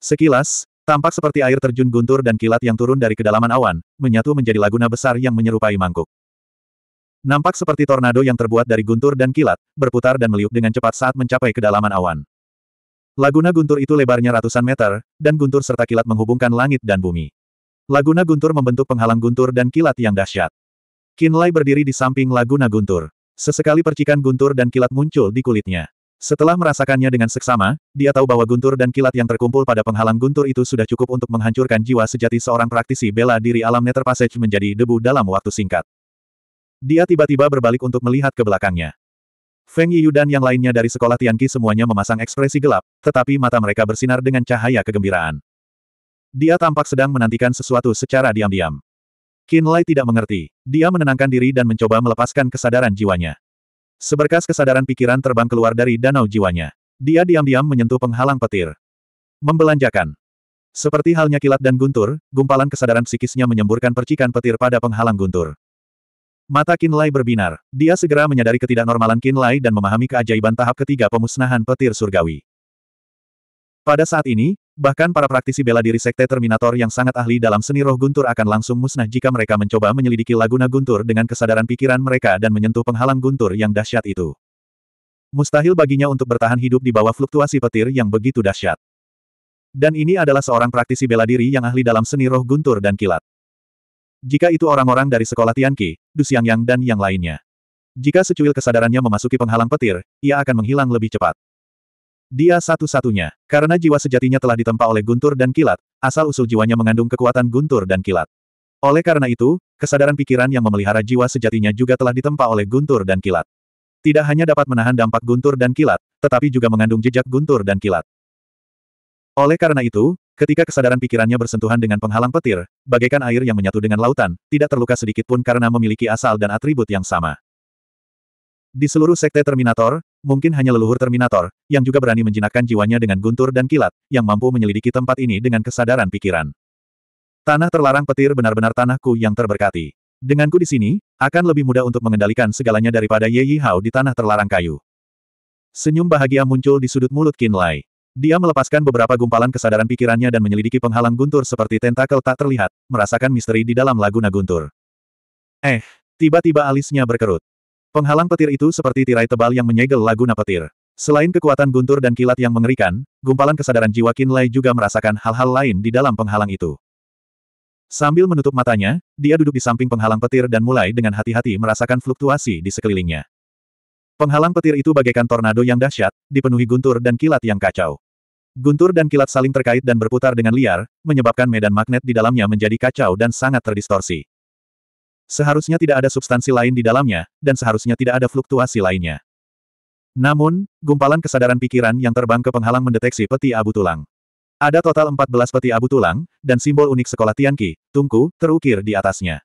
Sekilas, tampak seperti air terjun guntur dan kilat yang turun dari kedalaman awan, menyatu menjadi laguna besar yang menyerupai mangkuk. Nampak seperti tornado yang terbuat dari guntur dan kilat, berputar dan meliuk dengan cepat saat mencapai kedalaman awan. Laguna guntur itu lebarnya ratusan meter, dan guntur serta kilat menghubungkan langit dan bumi. Laguna guntur membentuk penghalang guntur dan kilat yang dahsyat. Kinlay berdiri di samping laguna guntur. Sesekali percikan guntur dan kilat muncul di kulitnya. Setelah merasakannya dengan seksama, dia tahu bahwa guntur dan kilat yang terkumpul pada penghalang guntur itu sudah cukup untuk menghancurkan jiwa sejati seorang praktisi bela diri alam Nether Passage menjadi debu dalam waktu singkat. Dia tiba-tiba berbalik untuk melihat ke belakangnya. Feng Yiyu dan yang lainnya dari sekolah Tianqi semuanya memasang ekspresi gelap, tetapi mata mereka bersinar dengan cahaya kegembiraan. Dia tampak sedang menantikan sesuatu secara diam-diam. Qin Lai tidak mengerti. Dia menenangkan diri dan mencoba melepaskan kesadaran jiwanya. Seberkas kesadaran pikiran terbang keluar dari danau jiwanya. Dia diam-diam menyentuh penghalang petir. Membelanjakan. Seperti halnya kilat dan guntur, gumpalan kesadaran psikisnya menyemburkan percikan petir pada penghalang guntur. Mata Kinlay berbinar. Dia segera menyadari ketidaknormalan Kinlay dan memahami keajaiban tahap ketiga pemusnahan petir surgawi. Pada saat ini, bahkan para praktisi bela diri Sekte Terminator yang sangat ahli dalam seni roh guntur akan langsung musnah jika mereka mencoba menyelidiki laguna guntur dengan kesadaran pikiran mereka dan menyentuh penghalang guntur yang dahsyat itu. Mustahil baginya untuk bertahan hidup di bawah fluktuasi petir yang begitu dahsyat. Dan ini adalah seorang praktisi bela diri yang ahli dalam seni roh guntur dan kilat. Jika itu orang-orang dari sekolah Tianqi, Du Xiangyang dan yang lainnya. Jika secuil kesadarannya memasuki penghalang petir, ia akan menghilang lebih cepat. Dia satu-satunya, karena jiwa sejatinya telah ditempa oleh guntur dan kilat, asal-usul jiwanya mengandung kekuatan guntur dan kilat. Oleh karena itu, kesadaran pikiran yang memelihara jiwa sejatinya juga telah ditempa oleh guntur dan kilat. Tidak hanya dapat menahan dampak guntur dan kilat, tetapi juga mengandung jejak guntur dan kilat. Oleh karena itu, Ketika kesadaran pikirannya bersentuhan dengan penghalang petir, bagaikan air yang menyatu dengan lautan, tidak terluka sedikit pun karena memiliki asal dan atribut yang sama. Di seluruh sekte Terminator, mungkin hanya leluhur Terminator, yang juga berani menjinakkan jiwanya dengan guntur dan kilat, yang mampu menyelidiki tempat ini dengan kesadaran pikiran. Tanah terlarang petir benar-benar tanahku yang terberkati. Denganku di sini, akan lebih mudah untuk mengendalikan segalanya daripada Ye Yi Hao di tanah terlarang kayu. Senyum bahagia muncul di sudut mulut Qin Lai. Dia melepaskan beberapa gumpalan kesadaran pikirannya dan menyelidiki penghalang guntur seperti tentakel tak terlihat, merasakan misteri di dalam laguna guntur. Eh, tiba-tiba alisnya berkerut. Penghalang petir itu seperti tirai tebal yang menyegel laguna petir. Selain kekuatan guntur dan kilat yang mengerikan, gumpalan kesadaran jiwa Kinlay juga merasakan hal-hal lain di dalam penghalang itu. Sambil menutup matanya, dia duduk di samping penghalang petir dan mulai dengan hati-hati merasakan fluktuasi di sekelilingnya. Penghalang petir itu bagaikan tornado yang dahsyat, dipenuhi guntur dan kilat yang kacau. Guntur dan kilat saling terkait dan berputar dengan liar, menyebabkan medan magnet di dalamnya menjadi kacau dan sangat terdistorsi. Seharusnya tidak ada substansi lain di dalamnya, dan seharusnya tidak ada fluktuasi lainnya. Namun, gumpalan kesadaran pikiran yang terbang ke penghalang mendeteksi peti abu tulang. Ada total 14 peti abu tulang, dan simbol unik sekolah Tianqi, tungku, terukir di atasnya.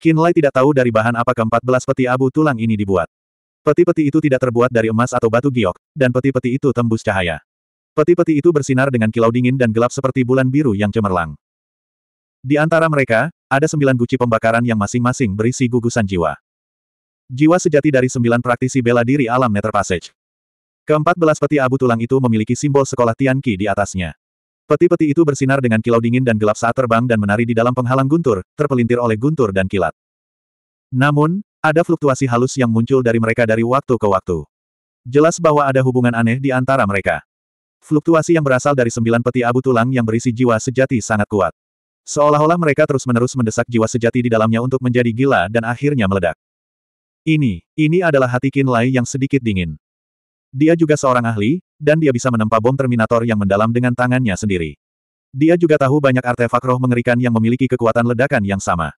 Kinlay tidak tahu dari bahan apa keempat belas peti abu tulang ini dibuat. Peti-peti itu tidak terbuat dari emas atau batu giok, dan peti-peti itu tembus cahaya. Peti-peti itu bersinar dengan kilau dingin dan gelap seperti bulan biru yang cemerlang. Di antara mereka, ada sembilan guci pembakaran yang masing-masing berisi gugusan jiwa. Jiwa sejati dari sembilan praktisi bela diri alam Nether Passage. Keempat belas peti abu tulang itu memiliki simbol sekolah Tianqi di atasnya. Peti-peti itu bersinar dengan kilau dingin dan gelap saat terbang dan menari di dalam penghalang guntur, terpelintir oleh guntur dan kilat. Namun, ada fluktuasi halus yang muncul dari mereka dari waktu ke waktu. Jelas bahwa ada hubungan aneh di antara mereka. Fluktuasi yang berasal dari sembilan peti abu tulang yang berisi jiwa sejati sangat kuat. Seolah-olah mereka terus-menerus mendesak jiwa sejati di dalamnya untuk menjadi gila dan akhirnya meledak. Ini, ini adalah hati Lai yang sedikit dingin. Dia juga seorang ahli, dan dia bisa menempa bom Terminator yang mendalam dengan tangannya sendiri. Dia juga tahu banyak artefak roh mengerikan yang memiliki kekuatan ledakan yang sama.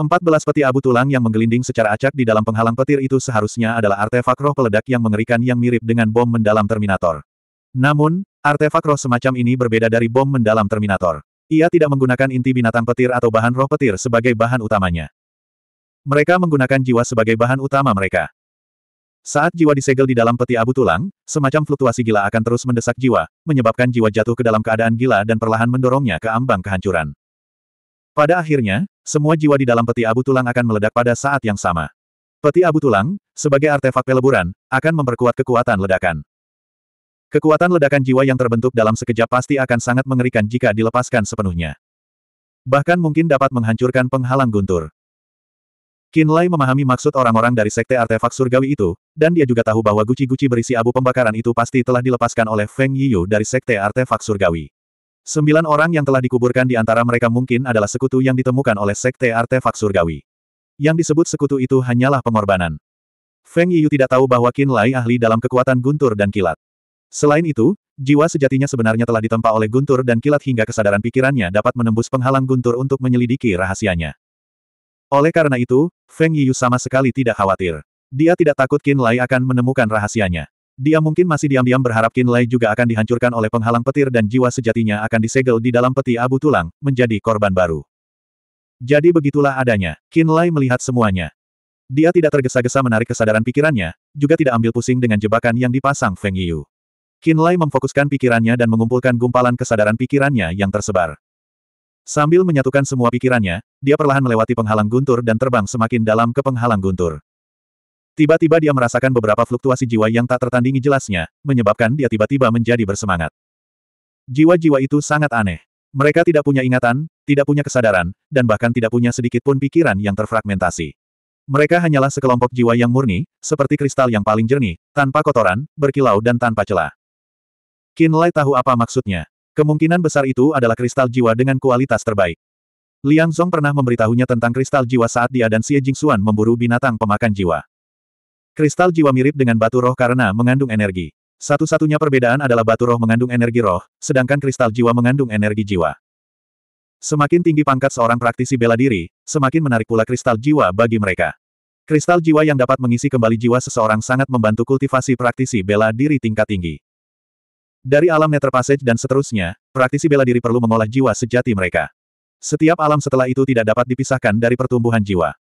Empat belas peti abu tulang yang menggelinding secara acak di dalam penghalang petir itu seharusnya adalah artefak roh peledak yang mengerikan yang mirip dengan bom mendalam Terminator. Namun, artefak roh semacam ini berbeda dari bom mendalam Terminator. Ia tidak menggunakan inti binatang petir atau bahan roh petir sebagai bahan utamanya. Mereka menggunakan jiwa sebagai bahan utama mereka. Saat jiwa disegel di dalam peti abu tulang, semacam fluktuasi gila akan terus mendesak jiwa, menyebabkan jiwa jatuh ke dalam keadaan gila dan perlahan mendorongnya ke ambang kehancuran. Pada akhirnya, semua jiwa di dalam peti abu tulang akan meledak pada saat yang sama. Peti abu tulang, sebagai artefak peleburan, akan memperkuat kekuatan ledakan. Kekuatan ledakan jiwa yang terbentuk dalam sekejap pasti akan sangat mengerikan jika dilepaskan sepenuhnya. Bahkan mungkin dapat menghancurkan penghalang guntur. Kinlay memahami maksud orang-orang dari sekte artefak surgawi itu, dan dia juga tahu bahwa guci-guci berisi abu pembakaran itu pasti telah dilepaskan oleh Feng Yiyu dari sekte artefak surgawi. Sembilan orang yang telah dikuburkan di antara mereka mungkin adalah sekutu yang ditemukan oleh sekte artefak surgawi. Yang disebut sekutu itu hanyalah pengorbanan. Feng Yiyu tidak tahu bahwa Kinlay ahli dalam kekuatan guntur dan kilat. Selain itu, jiwa sejatinya sebenarnya telah ditempa oleh guntur dan kilat hingga kesadaran pikirannya dapat menembus penghalang guntur untuk menyelidiki rahasianya. Oleh karena itu, Feng Yiyu sama sekali tidak khawatir. Dia tidak takut Qin Lai akan menemukan rahasianya. Dia mungkin masih diam-diam berharap Qin Lai juga akan dihancurkan oleh penghalang petir dan jiwa sejatinya akan disegel di dalam peti abu tulang, menjadi korban baru. Jadi begitulah adanya, Qin Lai melihat semuanya. Dia tidak tergesa-gesa menarik kesadaran pikirannya, juga tidak ambil pusing dengan jebakan yang dipasang Feng Yiyu. Kinlay memfokuskan pikirannya dan mengumpulkan gumpalan kesadaran pikirannya yang tersebar. Sambil menyatukan semua pikirannya, dia perlahan melewati penghalang guntur dan terbang semakin dalam ke penghalang guntur. Tiba-tiba dia merasakan beberapa fluktuasi jiwa yang tak tertandingi jelasnya, menyebabkan dia tiba-tiba menjadi bersemangat. Jiwa-jiwa itu sangat aneh. Mereka tidak punya ingatan, tidak punya kesadaran, dan bahkan tidak punya sedikit pun pikiran yang terfragmentasi. Mereka hanyalah sekelompok jiwa yang murni, seperti kristal yang paling jernih, tanpa kotoran, berkilau dan tanpa celah. Qin Lai tahu apa maksudnya. Kemungkinan besar itu adalah kristal jiwa dengan kualitas terbaik. Liang Zhong pernah memberitahunya tentang kristal jiwa saat dia dan Xie Jingxuan memburu binatang pemakan jiwa. Kristal jiwa mirip dengan batu roh karena mengandung energi. Satu-satunya perbedaan adalah batu roh mengandung energi roh, sedangkan kristal jiwa mengandung energi jiwa. Semakin tinggi pangkat seorang praktisi bela diri, semakin menarik pula kristal jiwa bagi mereka. Kristal jiwa yang dapat mengisi kembali jiwa seseorang sangat membantu kultivasi praktisi bela diri tingkat tinggi. Dari alam Nether Passage dan seterusnya, praktisi bela diri perlu mengolah jiwa sejati mereka. Setiap alam setelah itu tidak dapat dipisahkan dari pertumbuhan jiwa.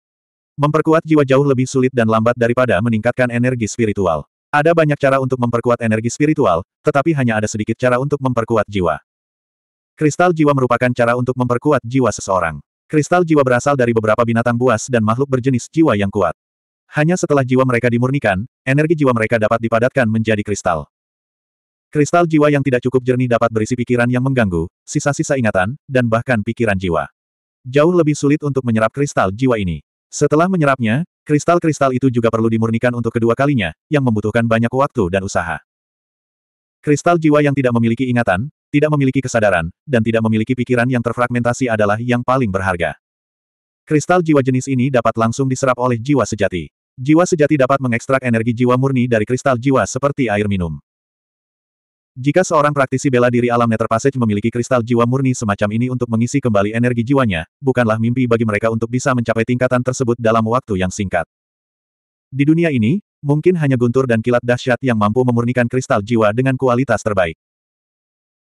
Memperkuat jiwa jauh lebih sulit dan lambat daripada meningkatkan energi spiritual. Ada banyak cara untuk memperkuat energi spiritual, tetapi hanya ada sedikit cara untuk memperkuat jiwa. Kristal jiwa merupakan cara untuk memperkuat jiwa seseorang. Kristal jiwa berasal dari beberapa binatang buas dan makhluk berjenis jiwa yang kuat. Hanya setelah jiwa mereka dimurnikan, energi jiwa mereka dapat dipadatkan menjadi kristal. Kristal jiwa yang tidak cukup jernih dapat berisi pikiran yang mengganggu, sisa-sisa ingatan, dan bahkan pikiran jiwa. Jauh lebih sulit untuk menyerap kristal jiwa ini. Setelah menyerapnya, kristal-kristal itu juga perlu dimurnikan untuk kedua kalinya, yang membutuhkan banyak waktu dan usaha. Kristal jiwa yang tidak memiliki ingatan, tidak memiliki kesadaran, dan tidak memiliki pikiran yang terfragmentasi adalah yang paling berharga. Kristal jiwa jenis ini dapat langsung diserap oleh jiwa sejati. Jiwa sejati dapat mengekstrak energi jiwa murni dari kristal jiwa seperti air minum. Jika seorang praktisi bela diri alam Nether Passage memiliki kristal jiwa murni semacam ini untuk mengisi kembali energi jiwanya, bukanlah mimpi bagi mereka untuk bisa mencapai tingkatan tersebut dalam waktu yang singkat. Di dunia ini, mungkin hanya guntur dan kilat dahsyat yang mampu memurnikan kristal jiwa dengan kualitas terbaik.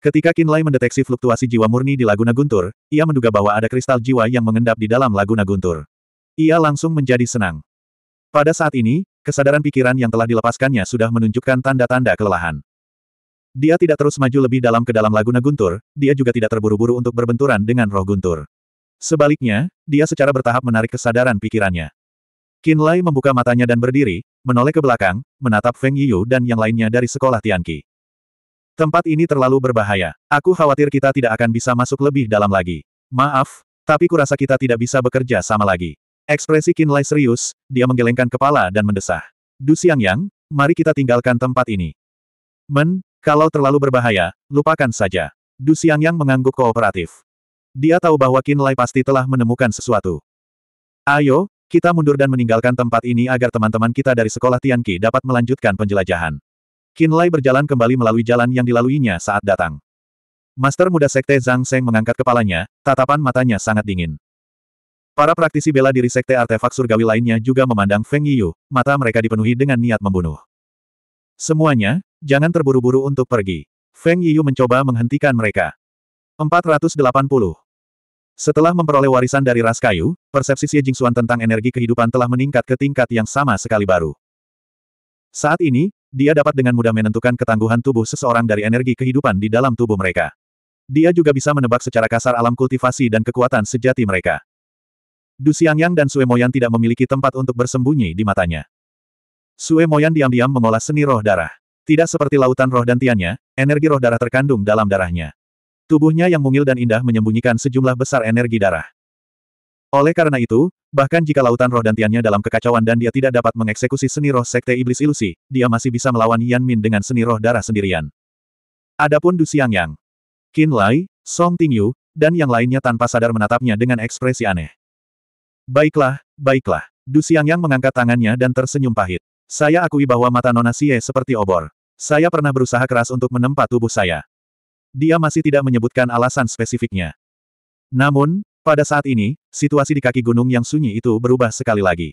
Ketika Kinlay mendeteksi fluktuasi jiwa murni di Laguna Guntur, ia menduga bahwa ada kristal jiwa yang mengendap di dalam Laguna Guntur. Ia langsung menjadi senang. Pada saat ini, kesadaran pikiran yang telah dilepaskannya sudah menunjukkan tanda-tanda kelelahan. Dia tidak terus maju lebih dalam ke dalam Laguna Guntur, dia juga tidak terburu-buru untuk berbenturan dengan roh Guntur. Sebaliknya, dia secara bertahap menarik kesadaran pikirannya. Qin Lai membuka matanya dan berdiri, menoleh ke belakang, menatap Feng Yu dan yang lainnya dari sekolah Tianqi. Tempat ini terlalu berbahaya. Aku khawatir kita tidak akan bisa masuk lebih dalam lagi. Maaf, tapi kurasa kita tidak bisa bekerja sama lagi. Ekspresi Qin Lai serius, dia menggelengkan kepala dan mendesah. Du Xiangyang, mari kita tinggalkan tempat ini. Men, kalau terlalu berbahaya, lupakan saja. Du yang mengangguk kooperatif. Dia tahu bahwa Qin Lai pasti telah menemukan sesuatu. Ayo, kita mundur dan meninggalkan tempat ini agar teman-teman kita dari sekolah Tianqi dapat melanjutkan penjelajahan. Qin Lai berjalan kembali melalui jalan yang dilaluinya saat datang. Master muda Sekte Zhang Seng mengangkat kepalanya, tatapan matanya sangat dingin. Para praktisi bela diri Sekte Artefak Surgawi lainnya juga memandang Feng Yu, mata mereka dipenuhi dengan niat membunuh. Semuanya, Jangan terburu-buru untuk pergi. Feng Yiyu mencoba menghentikan mereka. 480. Setelah memperoleh warisan dari ras kayu, persepsi Xie Jingxuan tentang energi kehidupan telah meningkat ke tingkat yang sama sekali baru. Saat ini, dia dapat dengan mudah menentukan ketangguhan tubuh seseorang dari energi kehidupan di dalam tubuh mereka. Dia juga bisa menebak secara kasar alam kultivasi dan kekuatan sejati mereka. Du Xiangyang dan Sue Moyan tidak memiliki tempat untuk bersembunyi di matanya. Sue Moyan diam-diam mengolah seni roh darah. Tidak seperti lautan roh dan tiannya, energi roh darah terkandung dalam darahnya. Tubuhnya yang mungil dan indah menyembunyikan sejumlah besar energi darah. Oleh karena itu, bahkan jika lautan roh dan tiannya dalam kekacauan dan dia tidak dapat mengeksekusi seni roh sekte iblis ilusi, dia masih bisa melawan Yan Min dengan seni roh darah sendirian. Adapun Du Siang Yang, Qin Lai, Song Tingyu, dan yang lainnya tanpa sadar menatapnya dengan ekspresi aneh. Baiklah, baiklah. Du Siang Yang mengangkat tangannya dan tersenyum pahit. Saya akui bahwa mata Nona Xie seperti obor. Saya pernah berusaha keras untuk menempa tubuh saya. Dia masih tidak menyebutkan alasan spesifiknya. Namun, pada saat ini, situasi di kaki gunung yang sunyi itu berubah sekali lagi.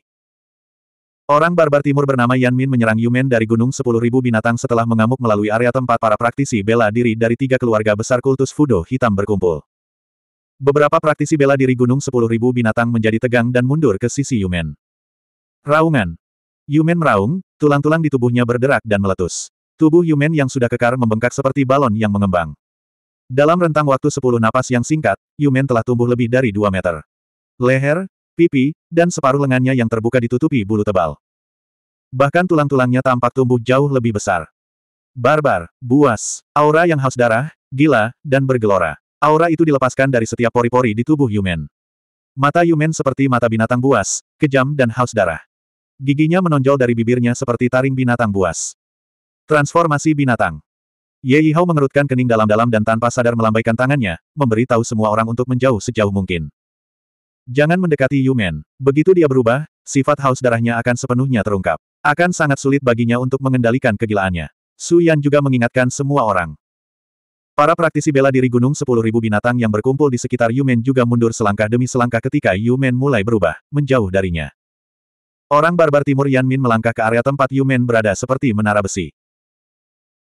Orang barbar timur bernama Yan Min menyerang Yumen dari Gunung 10.000 Binatang setelah mengamuk melalui area tempat para praktisi bela diri dari tiga keluarga besar kultus Fudo hitam berkumpul. Beberapa praktisi bela diri Gunung 10.000 Binatang menjadi tegang dan mundur ke sisi Yumen. Raungan. Yumen meraung, tulang-tulang di tubuhnya berderak dan meletus. Tubuh Yumen yang sudah kekar membengkak seperti balon yang mengembang. Dalam rentang waktu 10 napas yang singkat, Yumen telah tumbuh lebih dari 2 meter. Leher, pipi, dan separuh lengannya yang terbuka ditutupi bulu tebal. Bahkan tulang-tulangnya tampak tumbuh jauh lebih besar. Barbar, buas, aura yang haus darah, gila, dan bergelora. Aura itu dilepaskan dari setiap pori-pori di tubuh Yumen. Mata Yumen seperti mata binatang buas, kejam dan haus darah. Giginya menonjol dari bibirnya seperti taring binatang buas. Transformasi binatang. Ye Yihao mengerutkan kening dalam-dalam dan tanpa sadar melambaikan tangannya, memberi tahu semua orang untuk menjauh sejauh mungkin. Jangan mendekati Yumen. Begitu dia berubah, sifat haus darahnya akan sepenuhnya terungkap. Akan sangat sulit baginya untuk mengendalikan kegilaannya. Su Yan juga mengingatkan semua orang. Para praktisi bela diri gunung 10.000 binatang yang berkumpul di sekitar Yumen juga mundur selangkah demi selangkah ketika Yumen mulai berubah, menjauh darinya. Orang barbar timur Yan Min melangkah ke area tempat Yumen berada seperti menara besi.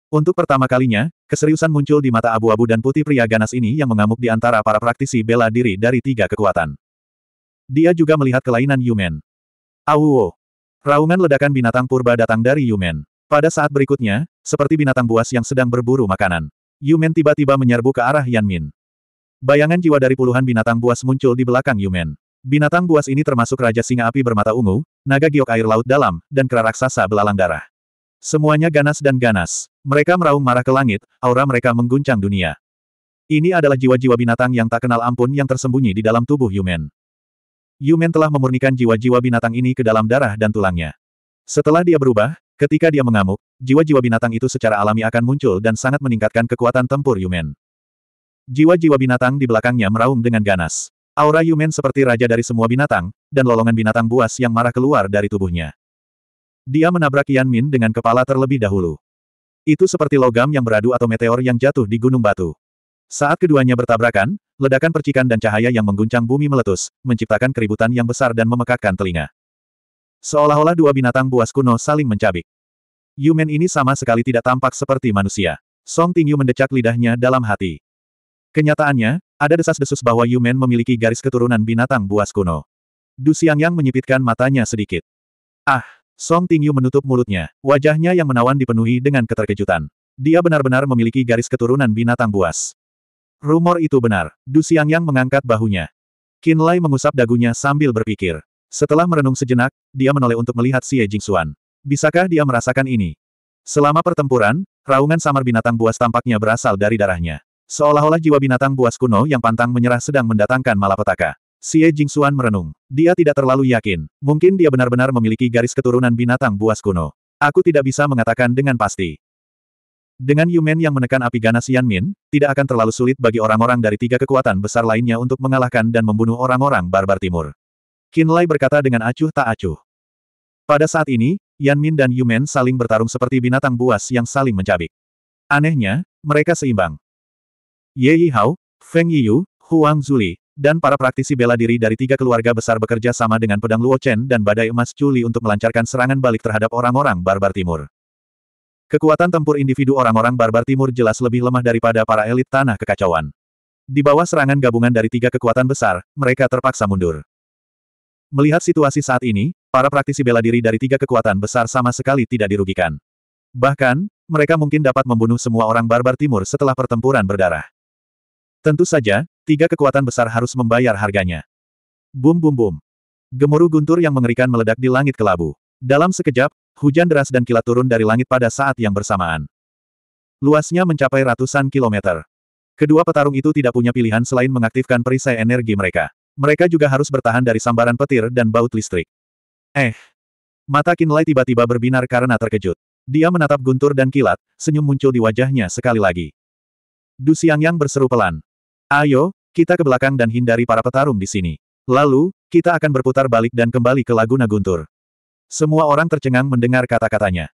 Untuk pertama kalinya, keseriusan muncul di mata abu-abu dan putih pria ganas ini yang mengamuk di antara para praktisi bela diri dari tiga kekuatan. Dia juga melihat kelainan Yumen. Awuo. Raungan ledakan binatang purba datang dari Yumen. Pada saat berikutnya, seperti binatang buas yang sedang berburu makanan, Yumen tiba-tiba menyerbu ke arah Yanmin. Bayangan jiwa dari puluhan binatang buas muncul di belakang Yumen. Binatang buas ini termasuk Raja Singa Api Bermata Ungu, Naga Giok Air Laut Dalam, dan Kera Raksasa Belalang Darah. Semuanya ganas dan ganas. Mereka meraung marah ke langit, aura mereka mengguncang dunia. Ini adalah jiwa-jiwa binatang yang tak kenal ampun yang tersembunyi di dalam tubuh Yumen. Yumen telah memurnikan jiwa-jiwa binatang ini ke dalam darah dan tulangnya. Setelah dia berubah, ketika dia mengamuk, jiwa-jiwa binatang itu secara alami akan muncul dan sangat meningkatkan kekuatan tempur Yumen. Jiwa-jiwa binatang di belakangnya meraung dengan ganas. Aura Yumen seperti raja dari semua binatang, dan lolongan binatang buas yang marah keluar dari tubuhnya. Dia menabrak Yan Min dengan kepala terlebih dahulu. Itu seperti logam yang beradu atau meteor yang jatuh di gunung batu. Saat keduanya bertabrakan, ledakan percikan dan cahaya yang mengguncang bumi meletus, menciptakan keributan yang besar dan memekakkan telinga. Seolah-olah dua binatang buas kuno saling mencabik. Yumen ini sama sekali tidak tampak seperti manusia. Song Tingyu mendecak lidahnya dalam hati. Kenyataannya, ada desas-desus bahwa Yumen memiliki garis keturunan binatang buas kuno. Du Xiangyang menyipitkan matanya sedikit. Ah! Song Tingyu menutup mulutnya, wajahnya yang menawan dipenuhi dengan keterkejutan. Dia benar-benar memiliki garis keturunan binatang buas. Rumor itu benar, Du yang mengangkat bahunya. Qin Lai mengusap dagunya sambil berpikir. Setelah merenung sejenak, dia menoleh untuk melihat Xie Jingxuan. Bisakah dia merasakan ini? Selama pertempuran, raungan samar binatang buas tampaknya berasal dari darahnya. Seolah-olah jiwa binatang buas kuno yang pantang menyerah sedang mendatangkan malapetaka. Xie Jingxuan merenung. Dia tidak terlalu yakin. Mungkin dia benar-benar memiliki garis keturunan binatang buas kuno. Aku tidak bisa mengatakan dengan pasti. Dengan Yumen yang menekan api ganas Min, tidak akan terlalu sulit bagi orang-orang dari tiga kekuatan besar lainnya untuk mengalahkan dan membunuh orang-orang barbar timur. Qin Lai berkata dengan acuh tak acuh. Pada saat ini, Yan Min dan Yumen saling bertarung seperti binatang buas yang saling mencabik. Anehnya, mereka seimbang. Ye Hao, Feng Yiyu, Huang Zuli, dan para praktisi bela diri dari tiga keluarga besar bekerja sama dengan pedang Luo Chen dan badai emas Chuli untuk melancarkan serangan balik terhadap orang-orang barbar timur. Kekuatan tempur individu orang-orang barbar timur jelas lebih lemah daripada para elit tanah kekacauan. Di bawah serangan gabungan dari tiga kekuatan besar, mereka terpaksa mundur. Melihat situasi saat ini, para praktisi bela diri dari tiga kekuatan besar sama sekali tidak dirugikan. Bahkan, mereka mungkin dapat membunuh semua orang barbar timur setelah pertempuran berdarah. Tentu saja, tiga kekuatan besar harus membayar harganya. Bum bum bum. Gemuruh guntur yang mengerikan meledak di langit kelabu. Dalam sekejap, hujan deras dan kilat turun dari langit pada saat yang bersamaan. Luasnya mencapai ratusan kilometer. Kedua petarung itu tidak punya pilihan selain mengaktifkan perisai energi mereka. Mereka juga harus bertahan dari sambaran petir dan baut listrik. Eh. Mata Kinlay tiba-tiba berbinar karena terkejut. Dia menatap guntur dan kilat, senyum muncul di wajahnya sekali lagi. Du Siang Yang berseru pelan. Ayo, kita ke belakang dan hindari para petarung di sini. Lalu, kita akan berputar balik dan kembali ke Laguna Guntur. Semua orang tercengang mendengar kata-katanya.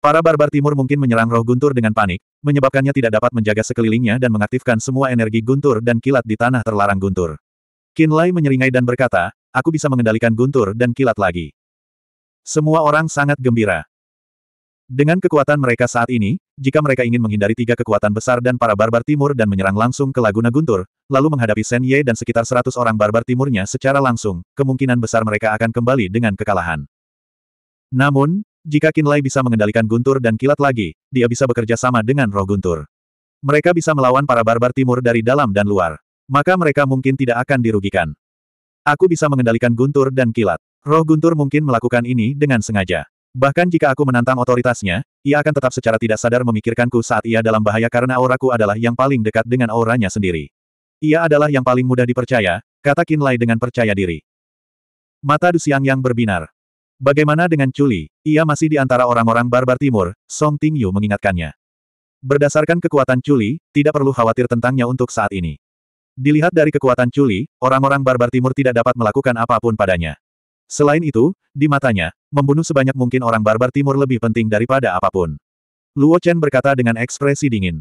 Para barbar timur mungkin menyerang roh Guntur dengan panik, menyebabkannya tidak dapat menjaga sekelilingnya dan mengaktifkan semua energi Guntur dan kilat di tanah terlarang Guntur. Kinlay menyeringai dan berkata, aku bisa mengendalikan Guntur dan kilat lagi. Semua orang sangat gembira. Dengan kekuatan mereka saat ini, jika mereka ingin menghindari tiga kekuatan besar dan para barbar timur dan menyerang langsung ke Laguna Guntur, lalu menghadapi Shen Ye dan sekitar seratus orang barbar timurnya secara langsung, kemungkinan besar mereka akan kembali dengan kekalahan. Namun, jika Qin Lai bisa mengendalikan Guntur dan Kilat lagi, dia bisa bekerja sama dengan Roh Guntur. Mereka bisa melawan para barbar timur dari dalam dan luar. Maka mereka mungkin tidak akan dirugikan. Aku bisa mengendalikan Guntur dan Kilat. Roh Guntur mungkin melakukan ini dengan sengaja. Bahkan jika aku menantang otoritasnya, ia akan tetap secara tidak sadar memikirkanku saat ia dalam bahaya karena auraku adalah yang paling dekat dengan auranya sendiri. Ia adalah yang paling mudah dipercaya, kata Kinlay dengan percaya diri. Mata Dusiang yang berbinar. Bagaimana dengan Chuli, ia masih di antara orang-orang barbar timur, Song Tingyu mengingatkannya. Berdasarkan kekuatan Chuli, tidak perlu khawatir tentangnya untuk saat ini. Dilihat dari kekuatan Chuli, orang-orang barbar timur tidak dapat melakukan apapun padanya. Selain itu, di matanya, membunuh sebanyak mungkin orang barbar timur lebih penting daripada apapun. Luo Chen berkata dengan ekspresi dingin.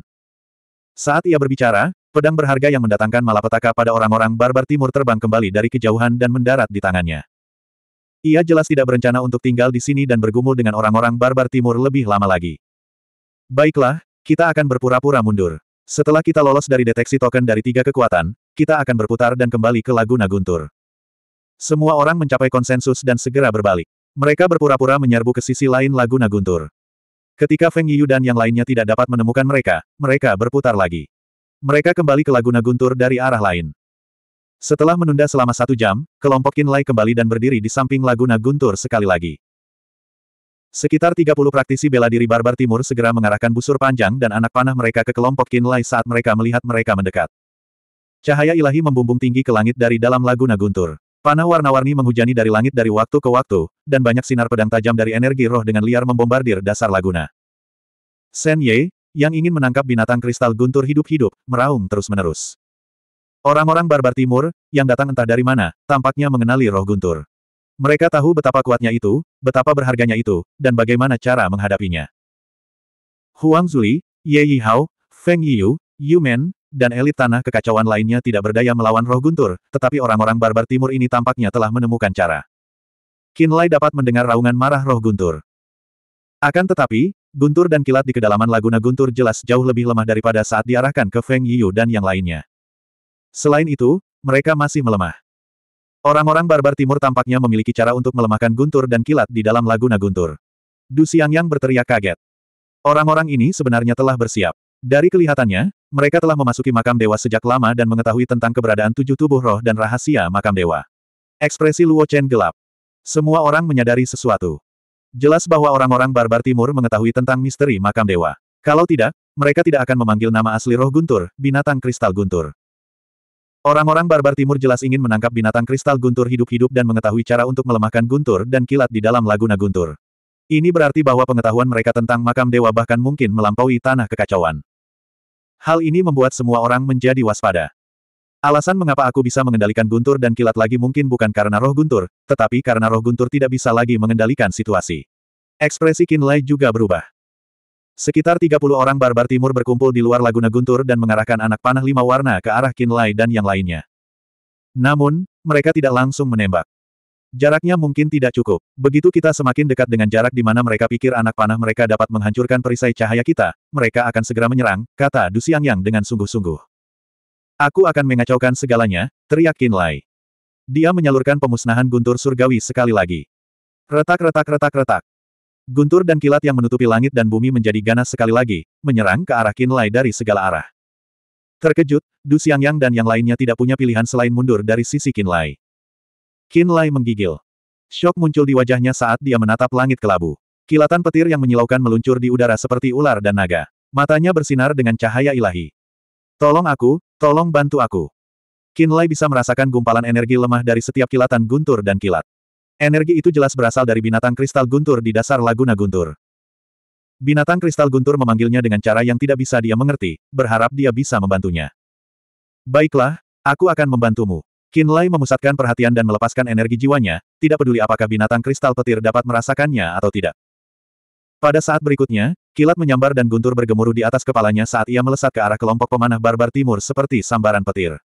Saat ia berbicara, pedang berharga yang mendatangkan malapetaka pada orang-orang barbar timur terbang kembali dari kejauhan dan mendarat di tangannya. Ia jelas tidak berencana untuk tinggal di sini dan bergumul dengan orang-orang barbar timur lebih lama lagi. Baiklah, kita akan berpura-pura mundur. Setelah kita lolos dari deteksi token dari tiga kekuatan, kita akan berputar dan kembali ke Laguna Guntur. Semua orang mencapai konsensus dan segera berbalik. Mereka berpura-pura menyerbu ke sisi lain Laguna Guntur. Ketika Feng Yu dan yang lainnya tidak dapat menemukan mereka, mereka berputar lagi. Mereka kembali ke Laguna Guntur dari arah lain. Setelah menunda selama satu jam, kelompok Kinlay kembali dan berdiri di samping Laguna Guntur sekali lagi. Sekitar 30 praktisi bela diri barbar timur segera mengarahkan busur panjang dan anak panah mereka ke kelompok Kinlay saat mereka melihat mereka mendekat. Cahaya ilahi membumbung tinggi ke langit dari dalam Laguna Guntur. Panah warna-warni menghujani dari langit dari waktu ke waktu, dan banyak sinar pedang tajam dari energi roh dengan liar membombardir dasar laguna. Shen Ye, yang ingin menangkap binatang kristal guntur hidup-hidup, meraung terus-menerus. Orang-orang barbar timur, yang datang entah dari mana, tampaknya mengenali roh guntur. Mereka tahu betapa kuatnya itu, betapa berharganya itu, dan bagaimana cara menghadapinya. Huang Zuli, Ye Yi Hao, Feng Yiyu, Yu Men, dan elit tanah kekacauan lainnya tidak berdaya melawan roh guntur, tetapi orang-orang barbar timur ini tampaknya telah menemukan cara. Kinlay dapat mendengar raungan marah roh guntur. Akan tetapi, guntur dan kilat di kedalaman laguna guntur jelas jauh lebih lemah daripada saat diarahkan ke Feng Yiyu dan yang lainnya. Selain itu, mereka masih melemah. Orang-orang barbar timur tampaknya memiliki cara untuk melemahkan guntur dan kilat di dalam laguna guntur. Du Xiangyang berteriak kaget. Orang-orang ini sebenarnya telah bersiap. Dari kelihatannya, mereka telah memasuki makam dewa sejak lama dan mengetahui tentang keberadaan tujuh tubuh roh dan rahasia makam dewa. Ekspresi Luo Chen gelap. Semua orang menyadari sesuatu. Jelas bahwa orang-orang barbar timur mengetahui tentang misteri makam dewa. Kalau tidak, mereka tidak akan memanggil nama asli roh guntur, binatang kristal guntur. Orang-orang barbar timur jelas ingin menangkap binatang kristal guntur hidup-hidup dan mengetahui cara untuk melemahkan guntur dan kilat di dalam laguna guntur. Ini berarti bahwa pengetahuan mereka tentang makam dewa bahkan mungkin melampaui tanah kekacauan. Hal ini membuat semua orang menjadi waspada. Alasan mengapa aku bisa mengendalikan guntur dan kilat lagi mungkin bukan karena roh guntur, tetapi karena roh guntur tidak bisa lagi mengendalikan situasi. Ekspresi Kinlay juga berubah. Sekitar 30 orang barbar timur berkumpul di luar Laguna Guntur dan mengarahkan anak panah lima warna ke arah Kinlay dan yang lainnya. Namun, mereka tidak langsung menembak. Jaraknya mungkin tidak cukup. Begitu kita semakin dekat dengan jarak di mana mereka pikir anak panah mereka dapat menghancurkan perisai cahaya kita, mereka akan segera menyerang, kata Du Yang dengan sungguh-sungguh. Aku akan mengacaukan segalanya, teriak Qin Lai. Dia menyalurkan pemusnahan guntur surgawi sekali lagi. Retak-retak-retak-retak. Guntur dan kilat yang menutupi langit dan bumi menjadi ganas sekali lagi, menyerang ke arah Qin Lai dari segala arah. Terkejut, Du Yang dan yang lainnya tidak punya pilihan selain mundur dari sisi Qin Lai. Qin Lai menggigil. Shock muncul di wajahnya saat dia menatap langit kelabu. Kilatan petir yang menyilaukan meluncur di udara seperti ular dan naga. Matanya bersinar dengan cahaya ilahi. Tolong aku, tolong bantu aku. Qin Lai bisa merasakan gumpalan energi lemah dari setiap kilatan guntur dan kilat. Energi itu jelas berasal dari binatang kristal guntur di dasar laguna guntur. Binatang kristal guntur memanggilnya dengan cara yang tidak bisa dia mengerti, berharap dia bisa membantunya. Baiklah, aku akan membantumu. Kinlay memusatkan perhatian dan melepaskan energi jiwanya, tidak peduli apakah binatang kristal petir dapat merasakannya atau tidak. Pada saat berikutnya, kilat menyambar dan guntur bergemuruh di atas kepalanya saat ia melesat ke arah kelompok pemanah barbar timur seperti sambaran petir.